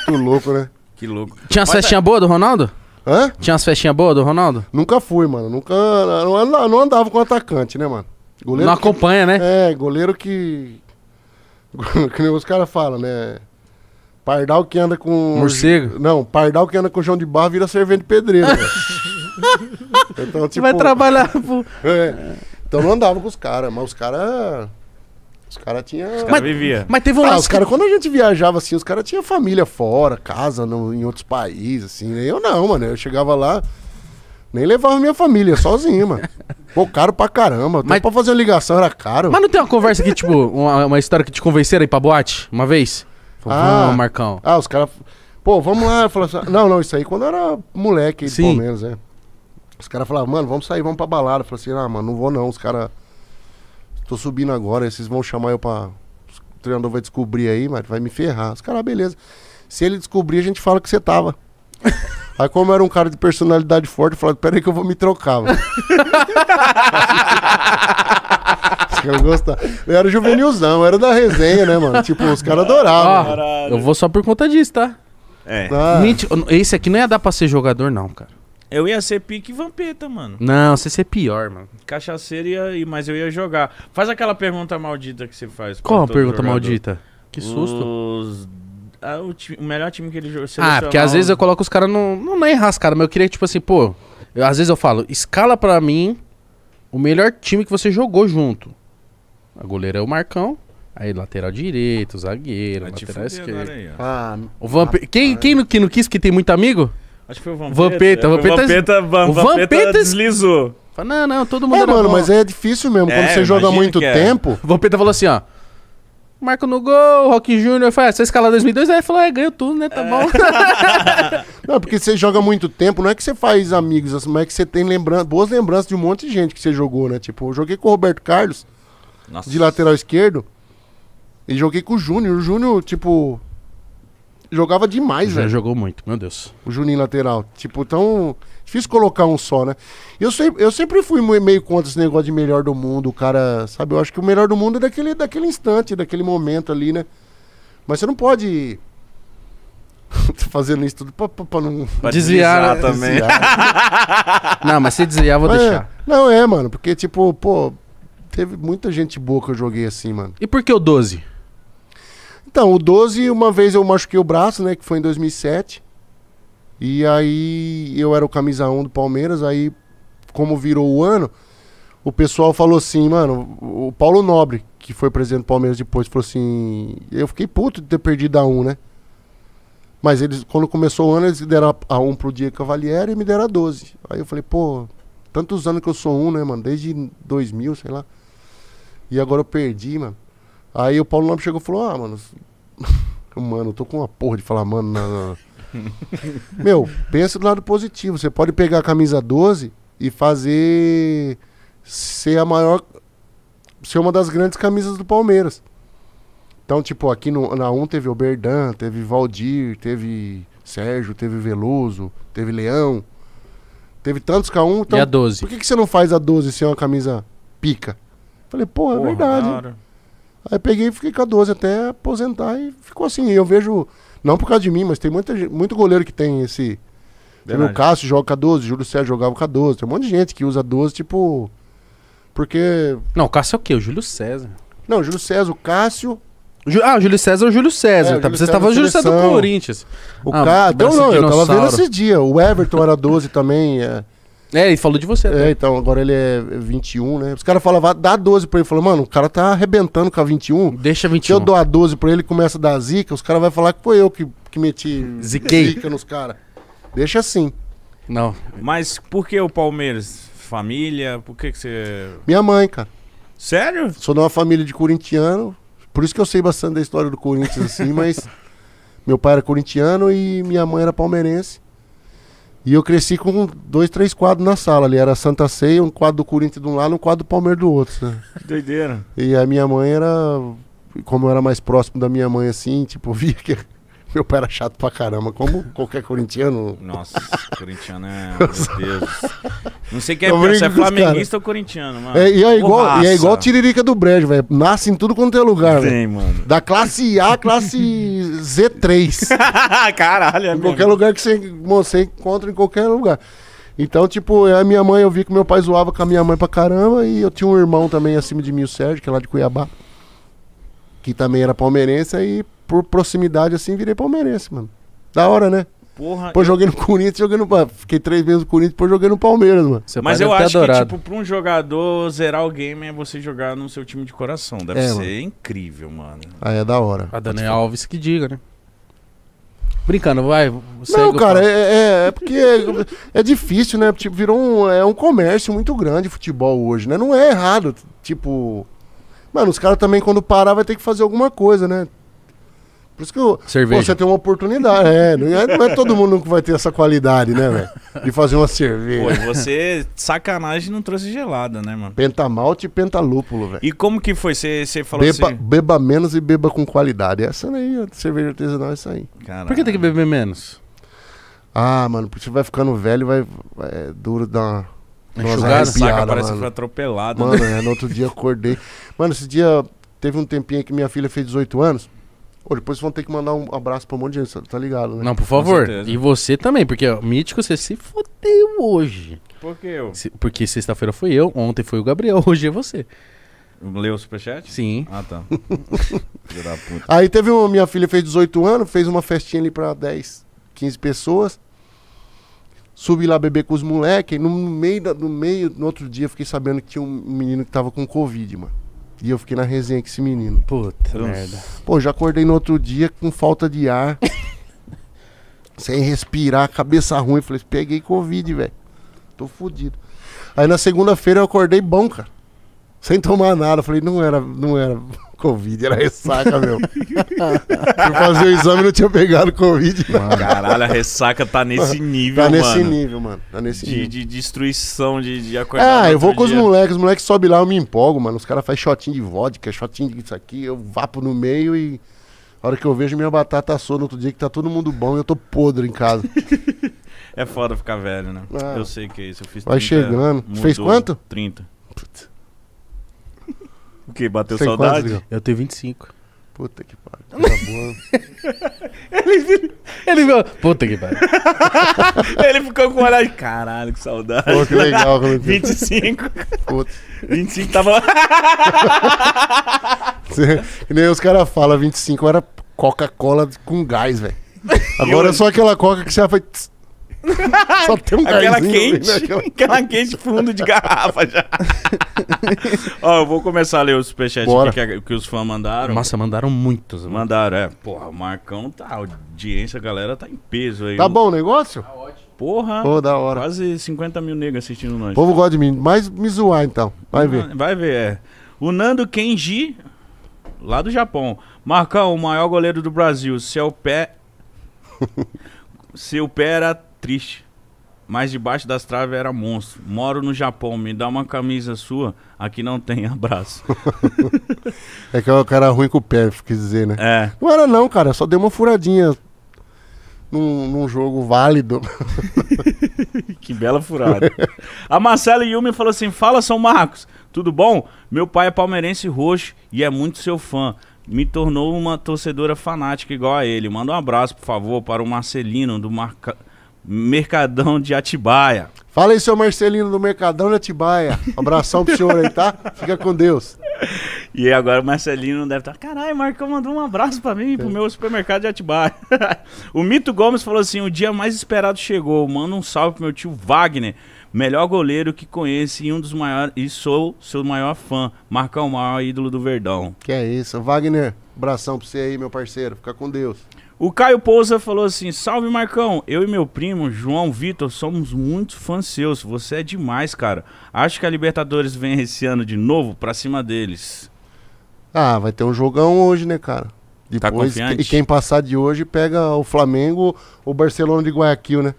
que [LAUGHS] louco, né? Que louco. Tinha umas é festinhas tá... boas do Ronaldo? Hã? Tinha umas festinhas boas do Ronaldo? Nunca fui, mano. Nunca. Não andava, não andava com atacante, né, mano? Goleiro não que, acompanha, né? É, goleiro que. [LAUGHS] que os caras falam, né? Pardal que anda com. Morcego? Não, pardal que anda com chão de barro vira servente pedreiro. Né? [LAUGHS] então, tipo, vai trabalhar. Pro... [LAUGHS] é. Então não andava com os caras, mas os caras. Os caras tinham. Os caras viviam. Mas teve um ah, os cara, Quando a gente viajava assim, os caras tinham família fora, casa no, em outros países, assim. Né? Eu não, mano. Eu chegava lá, nem levava minha família, sozinho, mano. Pô, caro pra caramba. Mas... pra fazer ligação era caro. Mas não tem uma conversa que, tipo, [LAUGHS] uma, uma história que te convenceram aí pra boate uma vez? Falou, ah, Marcão. Ah, os caras. Pô, vamos lá. Assim, ah, não, não, isso aí quando era moleque, Sim. pelo menos, é. Os caras falavam, mano, vamos sair, vamos pra balada. falei assim, ah, mano, não vou não. Os caras. Tô subindo agora, esses vão chamar eu pra. O treinador vai descobrir aí, mas vai me ferrar. Os caras, ah, beleza. Se ele descobrir, a gente fala que você tava. Aí, como eu era um cara de personalidade forte, eu falava, peraí que eu vou me trocar, mano. [LAUGHS] os Eu era juvenilzão, eu era da resenha, né, mano? Tipo, os caras adoravam. Ó, eu vou só por conta disso, tá? É. Ah. esse aqui não ia dar pra ser jogador, não, cara. Eu ia ser pique vampeta, mano. Não, você ia ser pior, mano. Cachaceiro ia, mas eu ia jogar. Faz aquela pergunta maldita que você faz. Qual a pergunta jogador. maldita? Que susto. Os o, time, o, melhor time que ele jogou. Ah, porque às vezes eu coloco os caras não Não é enrascada, mas eu queria tipo assim, pô. Eu, às vezes eu falo, escala pra mim o melhor time que você jogou junto. A goleira é o Marcão. Aí lateral direito, zagueiro, lateral esquerdo. ah, o Vamp... Ah, quem, ah. quem que não quis que tem muito amigo? Acho que foi o Vampeta. Vampeta, é, Vampeta, Vampeta, o Vampeta deslizou. Não, não, todo mundo. É, mano, bom. mas é difícil mesmo. É, quando você joga muito é. tempo. É. Vampeta falou assim, ó. Marco no gol, Rock Júnior. Falei, ah, você escala 2002? Aí ele falou, é, ganho tudo, né? Tá é. bom. [LAUGHS] não, porque você joga muito tempo, não é que você faz amigos, assim, mas é que você tem lembran boas lembranças de um monte de gente que você jogou, né? Tipo, eu joguei com o Roberto Carlos, Nossa. de lateral esquerdo, e joguei com o Júnior. O Júnior, tipo, jogava demais, Já velho. jogou muito, meu Deus. O em lateral. Tipo, então... Difícil colocar um só, né? Eu sempre, eu sempre fui meio contra esse negócio de melhor do mundo, o cara, sabe? Eu acho que o melhor do mundo é daquele, daquele instante, daquele momento ali, né? Mas você não pode. [LAUGHS] fazendo isso tudo pra, pra, pra não. Pra desviar, desviar né? também. Desviar. [LAUGHS] não, mas se desviar, vou mas é, deixar. É. Não, é, mano, porque, tipo, pô, teve muita gente boa que eu joguei assim, mano. E por que o 12? Então, o 12, uma vez eu machuquei o braço, né, que foi em 2007. E aí eu era o camisa 1 do Palmeiras, aí como virou o ano, o pessoal falou assim, mano, o Paulo Nobre, que foi presidente do Palmeiras depois, falou assim, eu fiquei puto de ter perdido a 1, né? Mas eles, quando começou o ano, eles deram a 1 pro Diego Cavalieri e me deram a 12. Aí eu falei, pô, tantos anos que eu sou 1, né, mano? Desde 2000, sei lá. E agora eu perdi, mano. Aí o Paulo Nobre chegou e falou, ah, mano, [LAUGHS] mano, eu tô com uma porra de falar, mano, na... Meu, pensa do lado positivo. Você pode pegar a camisa 12 e fazer ser a maior. ser uma das grandes camisas do Palmeiras. Então, tipo, aqui no, na 1 teve o Berdan, teve Valdir, teve Sérgio, teve Veloso, teve Leão. Teve tantos K1. Então, e a 12? Por que, que você não faz a 12 se é uma camisa pica? Falei, pô, é Porra, verdade. Aí peguei e fiquei com a 12 até aposentar e ficou assim. Eu vejo não por causa de mim, mas tem muita, muito goleiro que tem esse. Tem tipo, o Cássio joga com a 12, Júlio César jogava com a 12. Tem um monte de gente que usa 12, tipo. Porque. Não, o Cássio é o quê? O Júlio César. Não, o Júlio César, o Cássio. Ju... Ah, o Júlio César é o Júlio César. É, tá? Júlio Você estava o Júlio César do Corinthians. O ah, Cássio. Não, não, eu tava vendo esse dia O Everton era 12 também. É. É, ele falou de você. É, né? então, agora ele é 21, né? Os caras falavam, ah, dá 12 pra ele. Falou, mano, o cara tá arrebentando com a 21. Deixa 21. Se eu dou a 12 pra ele, começa a dar zica, os caras vão falar que foi eu que, que meti Ziquei. zica nos caras. Deixa assim. Não. Mas por que o Palmeiras? Família? Por que que você... Minha mãe, cara. Sério? Sou de uma família de corintiano. Por isso que eu sei bastante da história do Corinthians, assim, [LAUGHS] mas... Meu pai era corintiano e minha mãe era palmeirense. E eu cresci com dois, três quadros na sala ali. Era Santa Ceia, um quadro do Corinthians de um lado um quadro do Palmeiras do outro. Né? Doideira. E a minha mãe era. Como eu era mais próximo da minha mãe, assim, tipo, [LAUGHS] via que meu pai era chato pra caramba, como qualquer corintiano. Nossa, corintiano é. Meu Deus. Não sei quem é pior, se é flamenguista ou corintiano, mano. É, e, é igual, o e é igual tiririca do brejo, velho. Nasce em tudo quanto é lugar, velho. mano. Da classe A à classe [LAUGHS] Z3. [LAUGHS] Caralho, é Em qualquer lugar que você, você encontra, em qualquer lugar. Então, tipo, é a minha mãe, eu vi que meu pai zoava com a minha mãe pra caramba. E eu tinha um irmão também acima de mim, o Sérgio, que é lá de Cuiabá. Que também era palmeirense. E por proximidade, assim, virei palmeirense, mano. Da hora, né? Porra. Pô, eu... joguei no Corinthians, joguei no. Fiquei três vezes no Corinthians, depois joguei no Palmeiras, mano. Seu Mas eu acho adorado. que, tipo, pra um jogador zerar o game é você jogar no seu time de coração. Deve é, ser mano. incrível, mano. Aí ah, é da hora. A Daniel Alves que diga, né? Brincando, vai. Não, é cara, é, é, é, porque é, é, difícil, né? Tipo, virou um, é um comércio muito grande futebol hoje, né? Não é errado, tipo. Mano, os caras também, quando parar, vai ter que fazer alguma coisa, né? Por isso que eu, Pô, você tem uma oportunidade, é, não, é, não é, todo mundo que vai ter essa qualidade, né, velho? De fazer uma cerveja. Pô, você, sacanagem, não trouxe gelada, né, mano? Pentamalte e pentalúpulo, velho. E como que foi? Você, falou beba, assim... Beba menos e beba com qualidade. Essa aí, a cerveja artesanal é essa aí. Caralho. Por que tem que beber menos? Ah, mano, porque você vai ficando velho e vai, vai... É duro dar uma... Enxugada, saca, parece que foi atropelado. Mano, né? é, no outro dia acordei. Mano, esse dia teve um tempinho que minha filha fez 18 anos. Ou depois vão ter que mandar um abraço pra um monte de gente, tá ligado, né? Não, por favor. E você também, porque ó, Mítico, você se fodeu hoje. Por que eu? Se- Porque sexta-feira foi eu, ontem foi o Gabriel, [LAUGHS] hoje é você. Leu o superchat? Sim. Ah, tá. [LAUGHS] da puta. Aí teve uma, minha filha fez 18 anos, fez uma festinha ali pra 10, 15 pessoas. Subi lá beber com os moleques. No meio, da- no meio, no outro dia, fiquei sabendo que tinha um menino que tava com Covid, mano. E eu fiquei na resenha com esse menino. Puta Nossa. merda. Pô, já acordei no outro dia com falta de ar. [LAUGHS] sem respirar, cabeça ruim. Falei, peguei Covid, velho. Tô fudido. Aí na segunda-feira eu acordei bom, cara. Sem tomar nada. Falei, não era, não era. Covid, era ressaca, meu. Fui fazer o exame e não tinha pegado Covid. Mano, Caralho, a ressaca tá nesse tá nível, mano. Tá nesse nível, mano. Tá nesse de, nível. De destruição, de, de acordar. Ah, eu vou com os moleques. Os moleques sobem lá, eu me empolgo, mano. Os caras fazem shotinho de vodka, shotinho disso aqui. Eu vapo no meio e. A hora que eu vejo minha batata assou no outro dia que tá todo mundo bom e eu tô podre em casa. [LAUGHS] é foda ficar velho, né? Ah, eu sei que é isso. Eu fiz Vai chegando. Mudou, fez quanto? 30. Putz. O que? Bateu Sem saudade? Quantos, eu tenho 25. Puta que pariu. Tá [LAUGHS] ele, viu. ele viu. Puta que pariu. [LAUGHS] ele ficou com um olhar de caralho, que saudade. Pô, que legal. Como 25. Puta. 25 tava. [LAUGHS] que nem os caras falam, 25 era Coca-Cola com gás, velho. Agora é só aquela Coca que você vai. Faz... [LAUGHS] Só tem um Aquela quente, ali, né? aquela... [LAUGHS] aquela... quente fundo de garrafa já. [LAUGHS] Ó, eu vou começar a ler os superchat aqui que, que, os fãs mandaram. Nossa, mandaram muitos. Mandaram, é. Porra, o Marcão tá, a audiência, a galera tá em peso aí. Tá bom o negócio? Tá ótimo. Porra, Pô, da hora. quase 50 mil negros assistindo nós. O povo gosta de mim, mas me zoar então. Vai ver. Vai ver, é. O Nando Kenji, lá do Japão. Marcão, o maior goleiro do Brasil. Seu pé. Seu pé era triste. Mas debaixo das traves era monstro. Moro no Japão, me dá uma camisa sua. Aqui não tem, abraço. [LAUGHS] é que é o cara ruim com o pé, quis dizer, né? É. Não era não, cara, só deu uma furadinha num, num jogo válido. [LAUGHS] que bela furada. A Marcela Yumi falou assim: Fala, São Marcos, tudo bom? Meu pai é palmeirense roxo e é muito seu fã me tornou uma torcedora fanática igual a ele. Manda um abraço, por favor, para o Marcelino do Marca... Mercadão de Atibaia. Fala aí, seu Marcelino do Mercadão de Atibaia. abração pro senhor aí, tá? Fica com Deus. E agora o Marcelino deve estar. Tá, Caralho, Marcão mandou um abraço para mim e pro é. meu supermercado de Atibaia. [LAUGHS] o Mito Gomes falou assim: o dia mais esperado chegou. Manda um salve pro meu tio Wagner. Melhor goleiro que conheço e um dos maiores. E sou seu maior fã. Marcão, maior ídolo do Verdão. Que é isso. Wagner, abração pra você aí, meu parceiro. Fica com Deus. O Caio Pousa falou assim: Salve Marcão, eu e meu primo João Vitor somos muito fãs seus. Você é demais, cara. Acho que a Libertadores vem esse ano de novo pra cima deles. Ah, vai ter um jogão hoje, né, cara? Tá Depois, tá confiante? E quem passar de hoje pega o Flamengo ou o Barcelona de Guayaquil, né?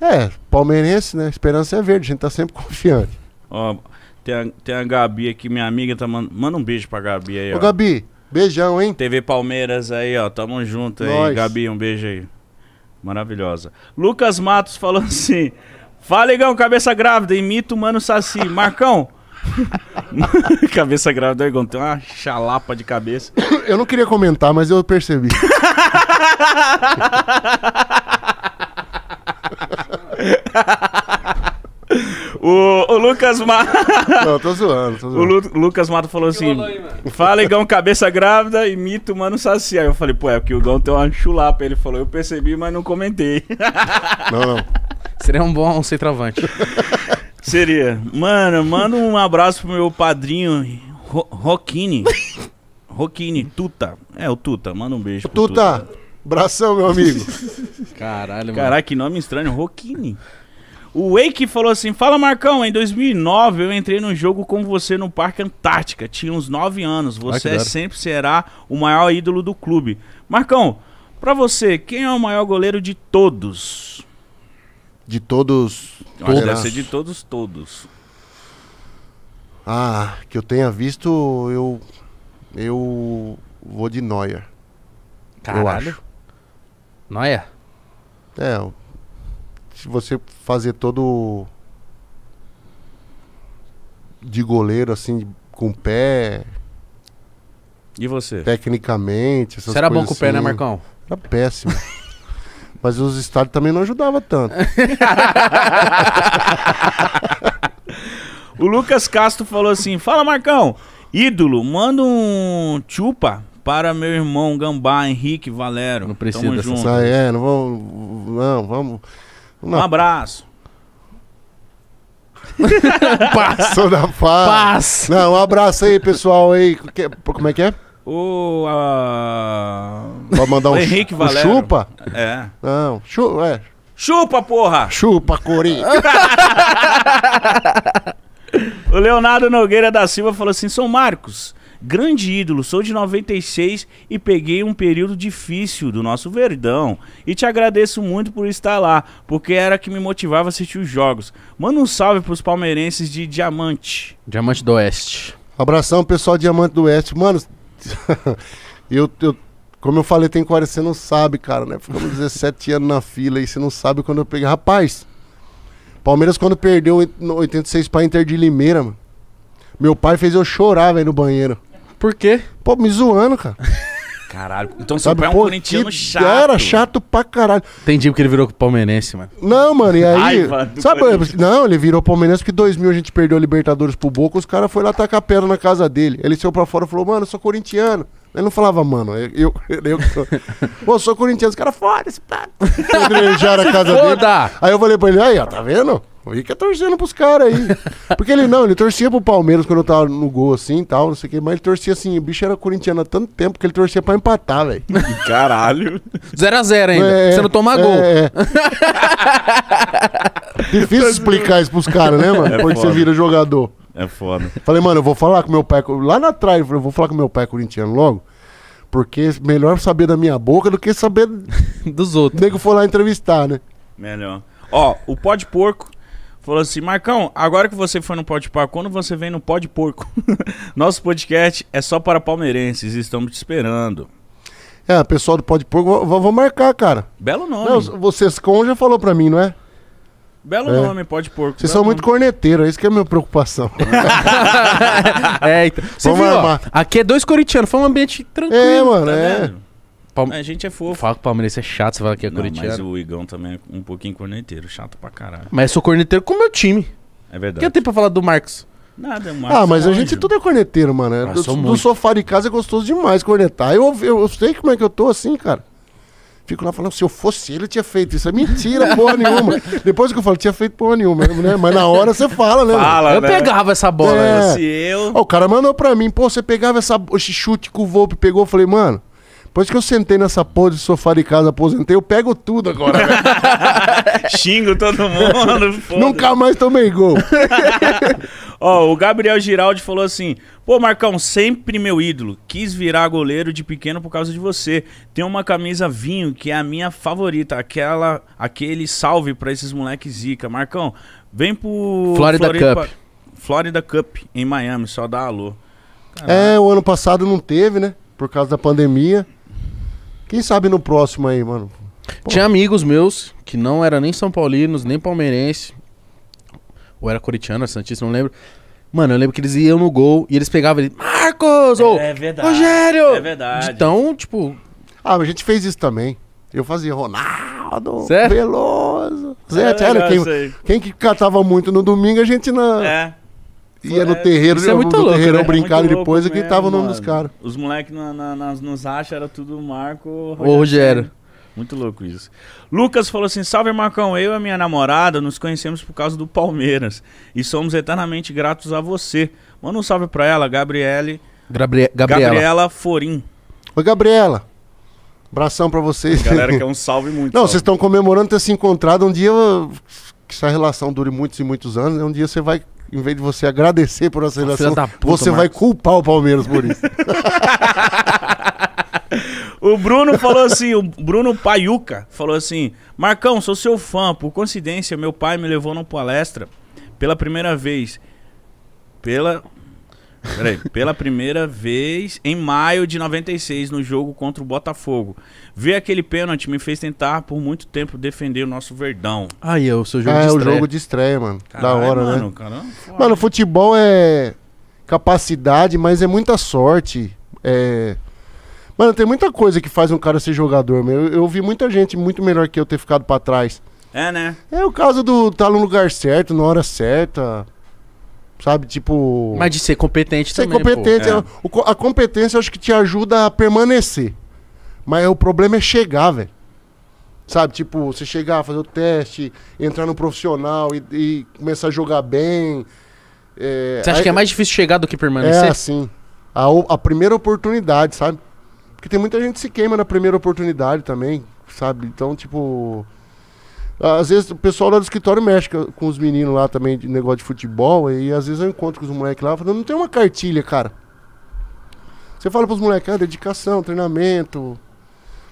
É, palmeirense, né? Esperança é verde, a gente tá sempre [LAUGHS] confiante. Ó, tem a, tem a Gabi aqui, minha amiga, tá mand... manda um beijo pra Gabi aí, Ô, Gabi, Beijão, hein? TV Palmeiras aí, ó. Tamo junto aí. Nós. Gabi, um beijo aí. Maravilhosa. Lucas Matos falou assim: Fala, Igão, cabeça grávida, imita o Mano Saci. Marcão. [LAUGHS] cabeça grávida, Igão, tem uma chalapa de cabeça. [COUGHS] Eu não queria comentar, mas eu percebi. [LAUGHS] [LAUGHS] O, o, Lucas Mato. [LAUGHS] Não, tô zoando, tô zoando. O Lu, Lucas Mato falou assim: aí, Fala, Igão, cabeça grávida, imita o Mano Saci. Aí eu falei: Pô, é porque o Igão tem uma chulapa. Ele falou: Eu percebi, mas não comentei. [LAUGHS] Não, não. Seria um bom centroavante. [LAUGHS] Seria. Mano, manda um abraço pro meu padrinho, Ro Roquini. Roquini, Tuta. É, o Tuta. Manda um beijo. Tuta. Tuta. Bração, meu amigo. Caralho, mano. Caralho, que nome estranho. Roquini. O Wake falou assim: Fala Marcão, em 2009 eu entrei num jogo com você no Parque Antártica. Tinha uns 9 anos. Você sempre será o maior ídolo do clube. Marcão, pra você, quem é o maior goleiro de todos? De todos. todos. Deve ser de todos, todos. Ah, que eu tenha visto, eu. Eu vou de Neuer. Caralho. Eu acho. Neuer? É, você fazer todo de goleiro, assim, com o pé. E você? Tecnicamente, essas Você era bom com o pé, né, assim. Marcão? Era péssimo. [LAUGHS] Mas os estádios também não ajudavam tanto. [LAUGHS] o Lucas Castro falou assim: Fala, Marcão, ídolo, manda um chupa para meu irmão Gambá, Henrique Valero. Não precisa Tamo junto. Ah, é, não vamos. Não, vamos. Não. Um abraço. [LAUGHS] Passou da fase. Não, um abraço aí, pessoal. Aí, como é que é? O. Uh... mandar um, o Henrique um Valério. chupa? É. Não, chu, é. Chupa, porra! Chupa, Corinthians! [LAUGHS] o Leonardo Nogueira da Silva falou assim: São Marcos grande ídolo, sou de 96 e peguei um período difícil do nosso Verdão. E te agradeço muito por estar lá, porque era que me motivava a assistir os jogos. Manda um salve pros palmeirenses de Diamante. Diamante do Oeste. Abração, pessoal Diamante do Oeste. Mano, [LAUGHS] eu, eu, como eu falei, tem 40, você não sabe, cara, né? Ficamos 17 anos na fila e você não sabe quando eu peguei. Rapaz, Palmeiras quando perdeu 86 pra Inter de Limeira, mano. Meu pai fez eu chorar, velho, no banheiro. Por quê? Pô, me zoando, cara. [LAUGHS] Caralho. Então seu Sabe, pai é um corintiano chato. Era chato pra caralho. Entendi porque ele virou palmeirense, mano. Não, mano, e aí. Raiva do Sabe, não, ele virou palmeirense porque em 2000 a gente perdeu a Libertadores pro Boca, os caras foram lá tacar pedra na casa dele. Ele saiu pra fora e falou, mano, eu sou corintiano. Ele não falava, mano, eu. eu, eu, eu sou corintiano, os caras foda-se, tá. Pedrejaram a casa dele. Aí eu falei pra ele, aí, ó, tá vendo? Fica torcendo pros caras aí. Porque ele não, ele torcia pro Palmeiras quando eu tava no gol assim e tal, não sei o que, mas ele torcia assim, o bicho era corintiano há tanto tempo que ele torcia pra empatar, velho. Caralho. 0x0 zero, zero ainda. É, você não tomar é, gol. É. [LAUGHS] Difícil explicar isso pros caras, né, mano? É Porque você vira jogador. É foda. Falei, mano, eu vou falar com meu pai. Lá na trás, eu falei, eu vou falar com meu pai corintiano logo. Porque melhor saber da minha boca do que saber [LAUGHS] dos outros. O que for lá entrevistar, né? Melhor. Ó, o pó de porco falou assim: Marcão, agora que você foi no Pode Par, quando você vem no Pode Porco? [LAUGHS] Nosso podcast é só para palmeirenses, estamos te esperando. É, pessoal do Pode Porco, vou, marcar, cara. Belo nome. Não, vocês com já falou para mim, não é? Belo é. nome, pode porco. Vocês são nome. muito corneteiros, é isso que é a minha preocupação. [LAUGHS] é, então. Você Vamos viu, ó, aqui é dois corintianos, foi um ambiente tranquilo. É, mano, tá é. Vendo? Palme... A gente é fofo. Fala que o palmeirense é chato, você fala que é não, Mas o Igão também é um pouquinho corneteiro, chato pra caralho. Mas eu sou corneteiro com o meu time. É verdade. O que eu tenho pra falar do Marcos? Nada, é Marcos. Ah, mas a gente tudo é corneteiro, mano. É ah, do, do sofá de casa é gostoso demais cornetar. Eu, eu, eu, sei como é que eu tô assim, cara. Fico lá falando, se eu fosse ele, eu tinha feito isso. É mentira, [LAUGHS] porra nenhuma. Depois que eu falo, tinha feito porra nenhuma, né? Mas na hora você fala, né? Fala, eu né? pegava essa bola. É. Né? Se eu... Ó, o cara mandou pra mim, pô, você pegava essa, esse chute que o Volpe pegou. Eu falei, mano, depois que eu sentei nessa porra de sofá de casa, aposentei, eu pego tudo agora, [LAUGHS] Xingo todo mundo. Nunca mais tomei gol. [LAUGHS] Ó, o Gabriel Giraldi falou assim: Pô, Marcão, sempre meu ídolo. Quis virar goleiro de pequeno por causa de você. Tem uma camisa vinho que é a minha favorita. Aquela, aquele salve para esses moleques zica. Marcão, vem pro. Florida Floripa, Cup. Florida Cup, em Miami, só dá alô. É, o ano passado não teve, né? Por causa da pandemia. Quem sabe no próximo aí, mano? Pô. Tinha amigos meus que não eram nem São Paulinos, nem palmeirense. Ou era corintiano, Santista, não lembro. Mano, eu lembro que eles iam no gol e eles pegavam ele, Marcos! É, ou é verdade, Rogério! É verdade. Então, tipo. Ah, a gente fez isso também. Eu fazia Ronaldo, certo? Veloso. É Zé, é, sério, quem, quem que cantava muito no domingo, a gente não. É. Ia no é, terreiro, isso é muito no louco, terreirão né? brincar é depois e gritava o nome dos caras. Os moleques na, na, nas, nos acha era tudo Marco ou Rogério. Muito louco isso. Lucas falou assim: Salve Marcão, eu e a minha namorada nos conhecemos por causa do Palmeiras e somos eternamente gratos a você. Manda um salve pra ela, Gabriele. Gabri Gabriela. Gabriela Forim. Oi, Gabriela. Abração pra vocês. Galera, que é [LAUGHS] um salve muito. Não, vocês estão comemorando ter se encontrado. Um dia que essa relação dure muitos e muitos anos, né? um dia você vai em vez de você agradecer por essa relação, você Marcos. vai culpar o Palmeiras por isso. [LAUGHS] o Bruno falou assim, o Bruno Paiuca falou assim: Marcão, sou seu fã. Por coincidência, meu pai me levou numa palestra pela primeira vez. Pela Peraí, pela primeira vez em maio de 96, no jogo contra o Botafogo. Ver aquele pênalti me fez tentar por muito tempo defender o nosso Verdão. Aí, é o seu jogo ah, de estreia. É o jogo de estreia, mano. Caralho, da hora, mano, né? Caramba, mano, futebol é capacidade, mas é muita sorte. É... Mano, tem muita coisa que faz um cara ser jogador. Meu. Eu, eu vi muita gente muito melhor que eu ter ficado para trás. É, né? É o caso do tá no lugar certo, na hora certa. Sabe, tipo. Mas de ser competente ser também. Ser competente. É. A, competência acho que te ajuda a permanecer. Mas é, o problema é chegar, velho. Sabe, tipo, você chegar, fazer o teste, entrar no profissional e, e começar a jogar bem. É, você acha aí, que é mais difícil chegar do que permanecer? É, assim. A, a primeira oportunidade, sabe? Porque tem muita gente que se queima na primeira oportunidade também, sabe? Então, tipo. Às vezes o pessoal lá do escritório mexe com os meninos lá também de negócio de futebol. E às vezes eu encontro com os moleques lá falando, não tem uma cartilha, cara. Você fala pros moleques, ah, dedicação, treinamento.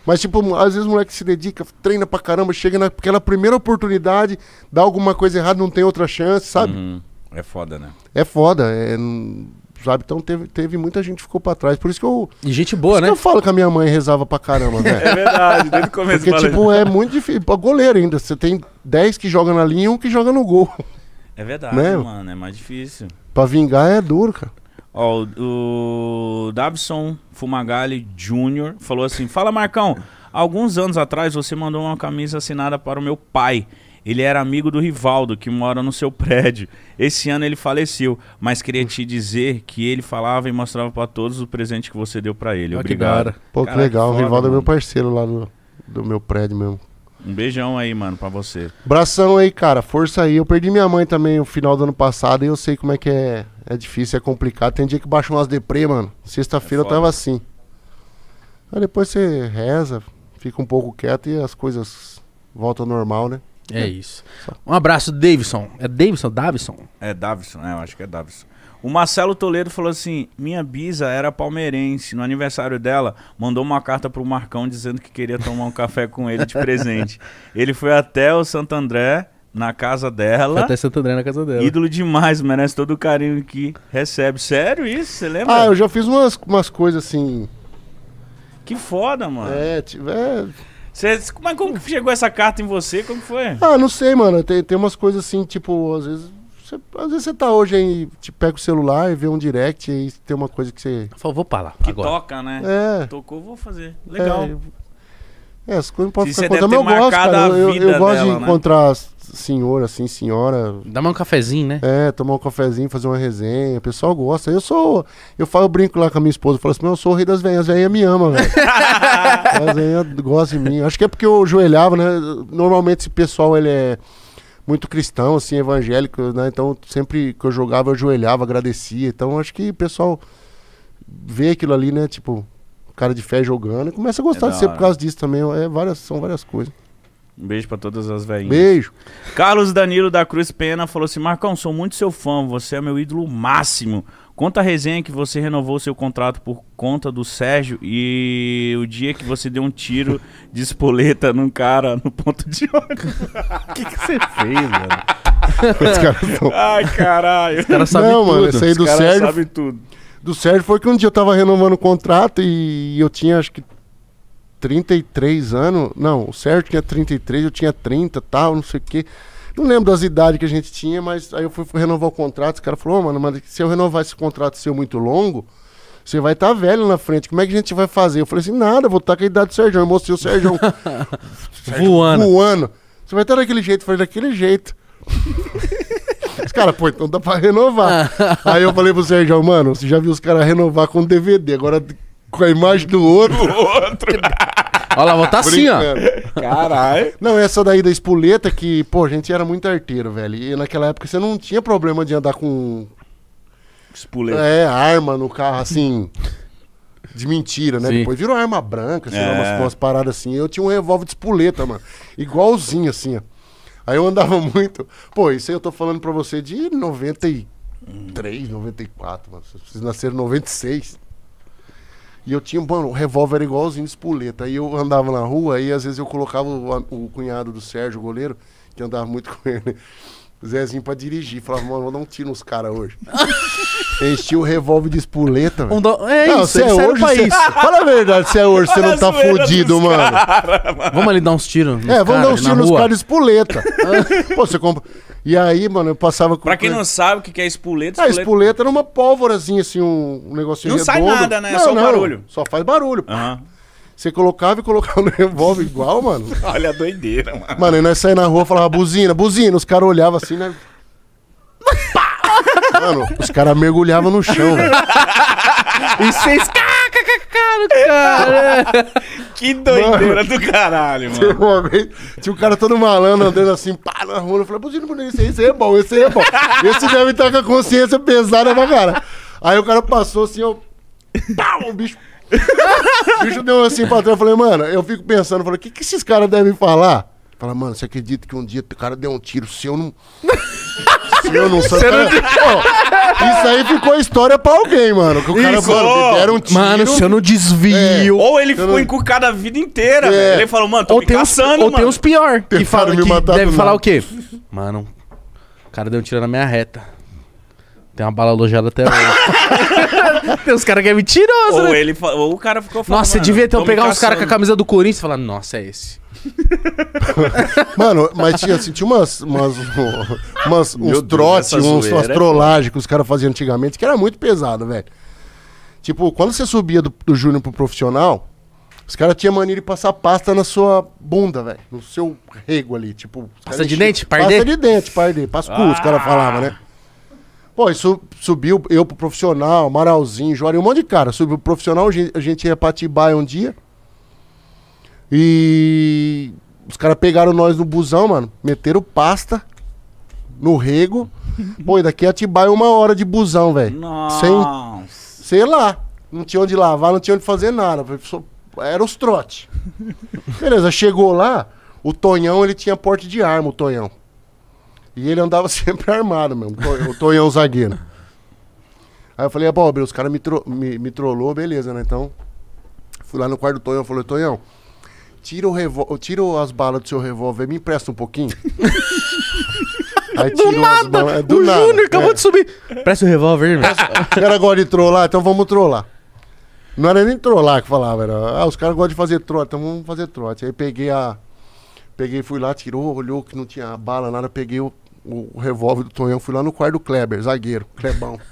Mas, tipo, às vezes o moleque se dedica, treina pra caramba, chega naquela primeira oportunidade, dá alguma coisa errada, não tem outra chance, sabe? Uhum. É foda, né? É foda. É sabe? Então teve, teve muita gente que ficou pra trás. Por isso que eu. E gente boa, né? eu falo que a minha mãe rezava pra caramba, né? [LAUGHS] É verdade, desde o começo. Porque, tipo, é muito difícil. Pra goleiro ainda. Você tem 10 que joga na linha e um que joga no gol. É verdade, né? mano. É mais difícil. Pra vingar é duro, cara. Ó, o, o Fumagalli Jr. falou assim: Fala, Marcão. Alguns anos atrás você mandou uma camisa assinada para o meu pai. Ele era amigo do Rivaldo, que mora no seu prédio. Esse ano ele faleceu, mas queria hum. te dizer que ele falava e mostrava para todos o presente que você deu para ele. Ah, Obrigado. Que Pô, que Caraca, legal. Foda, o Rivaldo mano. é meu parceiro lá do meu prédio mesmo. Um beijão aí, mano, pra você. Bração aí, cara. Força aí. Eu perdi minha mãe também no final do ano passado e eu sei como é que é. É difícil, é complicado. Tem dia que baixa umas deprê, mano. Sexta-feira é eu tava assim. Aí depois você reza, fica um pouco quieto e as coisas voltam ao normal, né? É, é, isso. Um abraço, Davidson. É Davidson? Davison? É Davison, é, eu acho que é Davison. O Marcelo Toledo falou assim: minha bisa era palmeirense. No aniversário dela, mandou uma carta pro Marcão dizendo que queria tomar um café com ele de presente. [LAUGHS] Ele foi até o Santo André na casa dela. Até Santo André na casa dela. Ídolo demais, merece todo o carinho que recebe. Sério isso? Você lembra? Ah, eu já fiz umas, umas coisas assim. Que foda, mano. É, tiver. Tipo, é... Você, mas como que chegou essa carta em você? Como que foi? Ah, não sei, mano. Tem, tem umas coisas assim, tipo, às vezes. Você, às vezes você tá hoje aí, te pega o celular e vê um direct e tem uma coisa que você. Falou, vou parar Que agora. toca, né? É. Tocou, vou fazer. Legal. É, é as coisas podem ficar contando, mas eu gosto, cara. Eu, eu, eu gosto dela, de né? encontrar as, senhor, assim, senhora. Dá mais um cafezinho, né? É, tomar um cafezinho, fazer uma resenha. O pessoal gosta. Eu sou. Eu falo, eu brinco lá com a minha esposa, eu falo assim, eu sou o rei das velhas, a velhas me ama velho. [LAUGHS] as velhas gostam de mim. Acho que é porque eu joelhava, né? Normalmente esse pessoal, ele é muito cristão, assim, evangélico, né? Então, sempre que eu jogava, eu joelhava, agradecia. Então, acho que o pessoal vê aquilo ali, né? Tipo, cara de fé jogando e começa a gostar é de ser por causa disso também. É várias, são várias coisas. Um beijo pra todas as velhinhas. Beijo. Carlos Danilo da Cruz Pena falou assim: Marcão, sou muito seu fã, você é meu ídolo máximo. Conta a resenha que você renovou seu contrato por conta do Sérgio e o dia que você deu um tiro de espoleta num cara no ponto de ônibus. [LAUGHS] O que, que você fez, mano? [LAUGHS] Esse cara Ai, caralho. Os caras sabem tudo. Não, mano, esse aí do Sérgio... sabe tudo. Do Sérgio foi que um dia eu tava renovando o contrato e eu tinha, acho que 33 anos. Não, o Sérgio tinha 33, eu tinha 30 tal, não sei o quê. Não lembro das idades que a gente tinha, mas aí eu fui, fui renovar o contrato. O cara falou: oh, mano, mas se eu renovar esse contrato seu muito longo, você vai estar tá velho na frente. Como é que a gente vai fazer? Eu falei assim: nada, vou estar tá com a idade do Sérgio. Eu mostrei o Sérgio, Sérgio [LAUGHS] voando. voando. Você vai estar tá daquele jeito. Eu falei: daquele jeito. Os caras, pô, então dá pra renovar. [LAUGHS] aí eu falei pro Sérgio, mano, você já viu os caras renovar com DVD, agora com a imagem do outro. Do outro. Olha lá, vou tá assim, ó. Caralho. Não, essa daí da espoleta que, pô, a gente era muito arteiro, velho. E naquela época você não tinha problema de andar com. Espoleta. É, arma no carro, assim. de mentira, né? Sim. Depois virou arma branca, assim, é. umas, umas paradas assim. Eu tinha um revólver de espoleta, mano. Igualzinho, assim, ó. Aí eu andava [LAUGHS] muito. Pô, isso aí eu tô falando pra você de 93, 94, mano. Vocês nasceram em 96. E eu tinha, mano, o revólver era igualzinho de espoleta. Aí eu andava na rua e às vezes eu colocava o, o cunhado do Sérgio, o goleiro, que andava muito [LAUGHS] com ele, Zezinho pra dirigir. Falava, mano, vou dar um tiro nos caras hoje. [LAUGHS] Enchia o revólver de espoleta. Um do... É não, isso, é, [LAUGHS] é hoje. Cê... Fala a verdade, se é hoje, você não tá fudido, mano. Cara, mano. Vamos ali dar uns tiros. É, vamos cara, dar uns tiros nos caras de espoleta. Pô, você compra. E aí, mano, eu passava com. Pra quem não sabe o que é espuleta, espuleta. Ah, espuleta era uma pólvorazinha, assim, um, um negocinho. Não redondo. sai nada, né? Não, é só não, barulho. Só faz barulho. Aham. Uhum. Você colocava e colocava no revólver [LAUGHS] igual, mano. Olha a doideira, mano. Mano, e nós saímos na rua falava, buzina, buzina. Os caras olhavam assim, né? [LAUGHS] mano, os caras mergulhavam no chão, velho. [LAUGHS] E vocês. Cara, cara que doideira mano, do caralho, mano. tinha um cara todo malandro andando assim, pá, na rua. Eu falei, Buzino Bonito, esse aí é bom, esse aí é bom. Esse deve estar tá com a consciência pesada pra cara. Aí o cara passou assim, eu. Pau, o bicho. O bicho deu assim pra trás. Eu falei, mano, eu fico pensando, eu falei, o que, que esses caras devem falar? Fala, mano, você acredita que um dia o cara deu um tiro seu não se eu não sou. Não... Isso aí ficou história pra alguém, mano. Que o cara, Isso, mano, ó. me deram um tiro. Mano, se eu não desvio. É. Ou ele ficou não... encucado a vida inteira, é. Ele falou, mano, tô ou me tem caçando, uns, mano. Ou tem uns pior. Que, fala, me que matar deve falar o quê? Mano, o cara deu um tiro na minha reta. Tem uma bala alojada até hoje. [LAUGHS] Tem uns caras que é mentiroso, ou né? Ele, ou o cara ficou falando. Nossa, devia ter pegar uns caras com a camisa do Corinthians e falar, nossa, é esse. [LAUGHS] mano, mas tinha, assim, tinha umas, umas, [LAUGHS] umas uns trotes, uns, umas é trollagens que os caras faziam antigamente, que era muito pesado, velho. Tipo, quando você subia do, do júnior pro profissional, os caras tinham mania de passar pasta na sua bunda, velho. No seu rego ali, tipo... Passa de, dente, passa de dente, pardê? Passa de dente, pardê. Passa ah. os caras falavam, né? Pô, isso subiu eu pro profissional, Maralzinho, Joari um monte de cara. Subiu pro profissional, a gente ia pra Tibaia um dia. E os caras pegaram nós no busão, mano. Meteram pasta no rego. [LAUGHS] Pô, e daqui a Tibaia uma hora de busão, velho. Sem, sei lá. Não tinha onde lavar, não tinha onde fazer nada. Era os trotes. [LAUGHS] Beleza, chegou lá, o Tonhão, ele tinha porte de arma, o Tonhão. E ele andava [LAUGHS] sempre armado mesmo, o Tonhão Zagueiro. Aí eu falei, é, pô, os caras me, tro me, me trollou, beleza, né? Então, fui lá no quarto do Tonhão e falei, Tonhão, tira, o revol tira as balas do seu revólver, me empresta um pouquinho. [LAUGHS] Aí do nada, é, do o Júnior acabou é. de subir. Presta o revólver, irmão. Os caras gostam de trollar, então vamos trollar. Não era nem trollar que falava, era. Ah, os caras gostam de fazer trote, então vamos fazer trote. Aí peguei a. Peguei, fui lá, tirou, olhou que não tinha bala, nada, peguei o o revólver do Tonhão, fui lá no quarto do Kleber, zagueiro, Klebão [LAUGHS]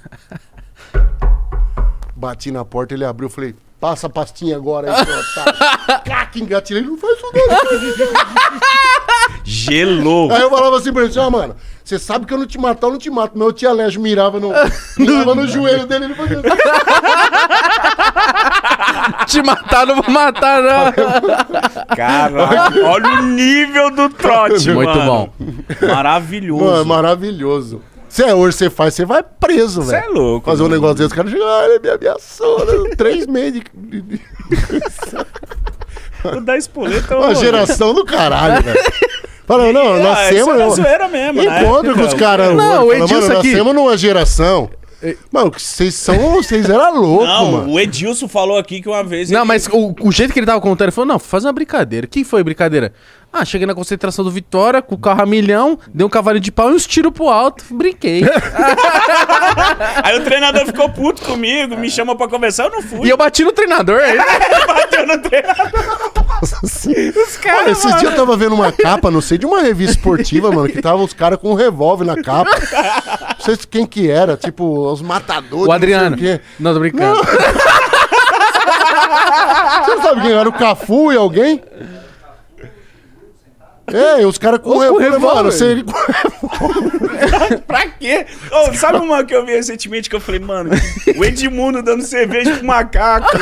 Bati na porta, ele abriu, falei, passa a pastinha agora aí, seu otário. Caca, ele não faz isso não. [LAUGHS] Gelou. Aí eu falava assim pra ele, assim, ah, mano, você sabe que eu não te matar, eu não te mato. Meu tio Alégio mirava no, [LAUGHS] mirava no joelho dele, ele fazia assim. Te matar, não vou matar, não. Caraca, olha o nível do trote, Muito mano. bom. Maravilhoso. Mano, é maravilhoso. Se é hoje você faz, você vai preso, é velho. Você é louco. Fazer um mano. negócio desse, o cara chega, ah, ele me ameaçou. Né? [LAUGHS] Três meses de... o da espoleta é uma geração do caralho, velho. Falou, não, [LAUGHS] nós Ah, zoeira mesmo, né? Encontro né? com os caras. Não, o Edilson aqui. Nascemos numa geração Mano, vocês são. Vocês eram [LAUGHS] loucos, não, mano. o Edilson falou aqui que uma vez. Não, ele... mas o, o, jeito que ele tava contando, ele falou: não, faz uma brincadeira. que foi brincadeira? Ah, cheguei na concentração do Vitória, com o carro a milhão, dei um cavalinho de pau e uns tiros pro alto, brinquei. [LAUGHS] aí o treinador ficou puto comigo, me chamou pra conversar, eu não fui. E eu bati no treinador é aí. [LAUGHS] Bateu no treinador. Os caras. Olha, esses dias eu tava vendo uma capa, não sei, de uma revista esportiva, mano, que tava os caras com um revólver na capa. Não sei quem que era, tipo, os matadores. O Adriano. Não, não tô brincando. Não. [LAUGHS] Você sabe quem era? O Cafu e alguém? É, os caras com revólver. Mano, [LAUGHS] você pra quê? Oh, sabe uma que eu vi recentemente que eu falei, mano, o Edmundo dando cerveja pro macaco. [LAUGHS]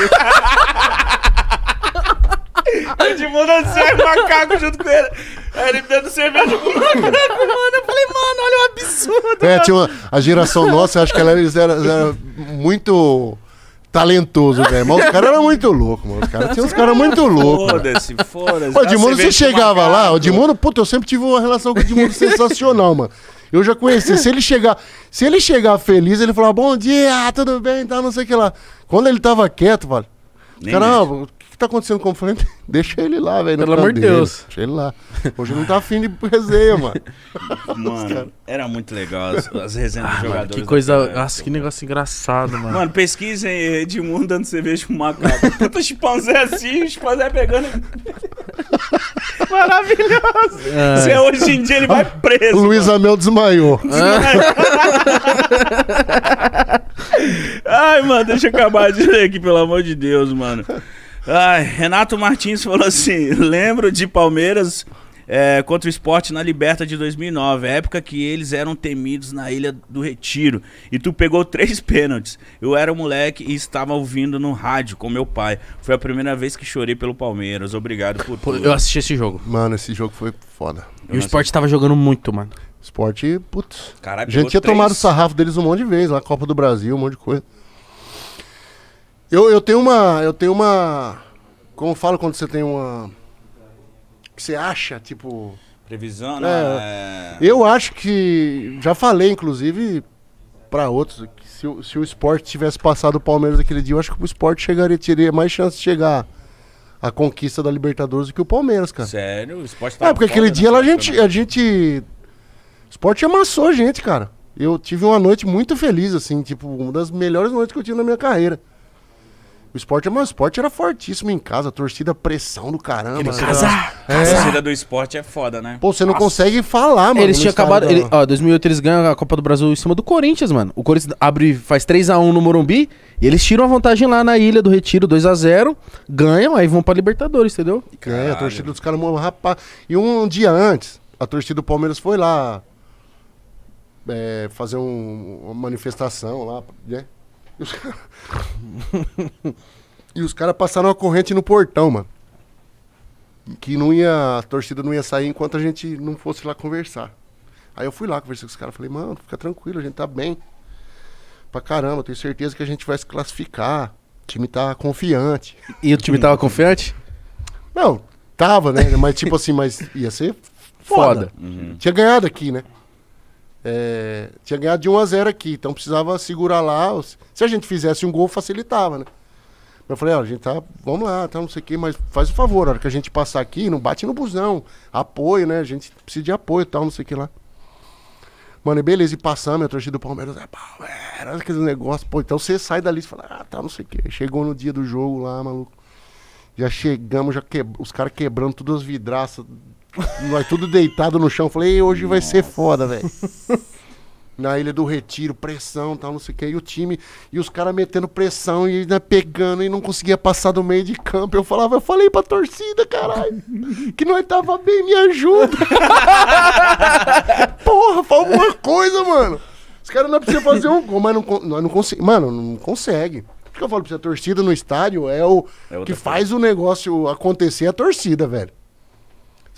Edmundo dando cerveja pro macaco junto com ele. Aí ele dando cerveja pro macaco, mano. Eu falei, mano, olha o absurdo. É, tinha uma, a geração nossa, acho que ela, eles era eram muito talentoso, velho. Né, Mas os caras eram muito loucos, mano. Os caras tinham uns caras muito loucos. Né? Foda-se, foda-se. O Edmundo, você chegava lá, o Edmundo, puta, eu sempre tive uma relação com o Edmundo sensacional, mano. Eu já conheci. Se ele chegar, se ele chegar feliz, ele falava, bom dia, tudo bem, tá, não sei o que lá. Quando ele tava quieto, velho. Caramba, tá acontecendo com o flamengo [LAUGHS] Deixa ele lá, velho. Pelo amor de Deus. Deixa ele lá. Hoje não tá afim de resenha, mano. [LAUGHS] Mano, era muito legal as, as resenhas ah, dos jogadores. que coisa. Né? Nossa, que negócio engraçado, mano. Mano, pesquisem é, Edmundo dando cerveja o macaco. Puta chipanzé assim, o pegando. [LAUGHS] Maravilhoso. É. Se é hoje em dia ele vai preso. Luiz Amel desmaiou. Ai, mano, deixa eu acabar de ler aqui, pelo amor de Deus, mano. Ah, Renato Martins falou assim: lembro de Palmeiras é, contra o esporte na Liberta de 2009, época que eles eram temidos na Ilha do Retiro. E tu pegou três [LAUGHS] pênaltis. Eu era um moleque e estava ouvindo no rádio com meu pai. Foi a primeira vez que chorei pelo Palmeiras. Obrigado por tudo. Eu assisti esse jogo. Mano, esse jogo foi foda. e o esporte estava jogando muito, mano. Esporte, putz. Caraca, a gente tinha três. tomado o sarrafo deles um monte de vezes, lá Copa do Brasil, um monte de coisa. Eu, eu tenho uma. Eu tenho uma. Como falo quando você tem uma. Que você acha, tipo. Previsão, é. né? É, eu acho que. Já falei, inclusive, para outros, que se, se o esporte tivesse passado o Palmeiras naquele dia, eu acho que o esporte chegaria, teria mais chance de chegar à conquista da Libertadores do que o Palmeiras, cara. Sério? O esporte tá É, porque aquele dia a gente. Né? A gente. O esporte amassou a gente, cara. Eu tive uma noite muito feliz, assim, tipo, uma das melhores noites que eu tive na minha carreira. O esporte, é, mano, o esporte era fortíssimo em casa, torcida, pressão do caramba. Em casa! É. A torcida do esporte é foda, né? Pô, você não Nossa. consegue falar, mano. Eles tinham acabado. Ele, ó, 2008 eles ganham a Copa do Brasil em cima do Corinthians, mano. O Corinthians abre, faz 3x1 no Morumbi e eles tiram a vantagem lá na Ilha do Retiro, 2x0, ganham, aí vão pra Libertadores, entendeu? Ganha, é, a torcida dos caras, rapaz. E um dia antes, a torcida do Palmeiras foi lá é, fazer um, uma manifestação lá, né? E os caras. [LAUGHS] e os caras passaram a corrente no portão, mano. Que não ia. A torcida não ia sair enquanto a gente não fosse lá conversar. Aí eu fui lá, conversei com os caras, falei, mano, fica tranquilo, a gente tá bem. Pra caramba, tenho certeza que a gente vai se classificar. O time tá confiante. E o time tava confiante? Não, tava, né? Mas tipo assim, mas ia ser foda. foda. Uhum. Tinha ganhado aqui, né? É, tinha ganhado de 1 a 0 aqui, então precisava segurar lá. Se a gente fizesse um gol, facilitava, né? Eu falei, ó, a gente tá, vamos lá, tá, não sei o quê, mas faz o favor, a hora que a gente passar aqui, não bate no busão. Apoio, né? A gente precisa de apoio e tal, não sei o que lá. Mano, e beleza, e passamos, a do Palmeiras, é Palmeiras, aquele negócio, pô, então você sai dali e fala, ah, tá, não sei o quê. Chegou no dia do jogo lá, maluco. Já chegamos, já que... os caras quebrando todas as vidraças, nós tudo deitado no chão. Falei, hoje vai ser foda, velho. [LAUGHS] Na Ilha do Retiro, pressão, tal, não sei o que. E o time, e os caras metendo pressão e né, pegando e não conseguia passar do meio de campo. Eu falava, eu falei pra torcida, caralho, que nós tava bem, me ajuda. [LAUGHS] Porra, fala alguma coisa, mano. Os caras não precisam fazer um gol, mas não, nós não conseguimos. Mano, não consegue que eu falo pra você, a torcida no estádio é o é que faz coisa. o negócio acontecer, é a torcida, velho.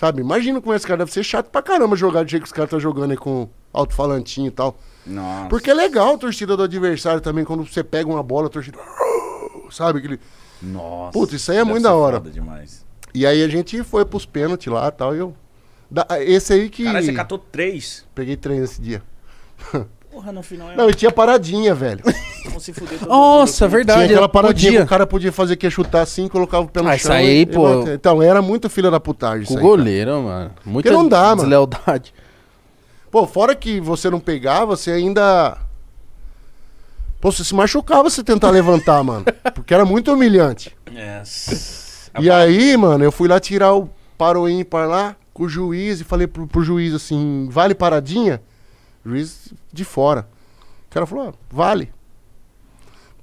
Sabe? Imagina como é esse cara. Deve ser chato pra caramba jogar do jeito que os caras estão tá jogando aí com alto-falantinho e tal. Nossa. Porque é legal a torcida do adversário também, quando você pega uma bola, a torcida. [LAUGHS] Sabe? Aquele... Nossa. Putz, isso aí é muito da hora. Demais. E aí a gente foi pros pênaltis lá e tal. E eu. Esse aí que. Caralho, você catou três. Peguei três nesse dia. Porra, no final é. Não, e tinha paradinha, velho. [LAUGHS] se fuder todo Nossa, mundo. verdade. Tinha aquela paradinha o cara podia fazer que chutar assim, colocava pelo ah, chão. aí, e, pô. E então, era muito filha da putagem. o goleiro, cara. mano. Muita não dá, deslealdade. Mano. Pô, fora que você não pegava, você ainda. Pô, você se machucava se tentar levantar, [LAUGHS] mano. Porque era muito humilhante. Yes. E aí, mano, eu fui lá tirar o paroim ímpar lá com o juiz e falei pro, pro juiz assim: vale paradinha? Juiz de fora. O cara falou: ah, vale.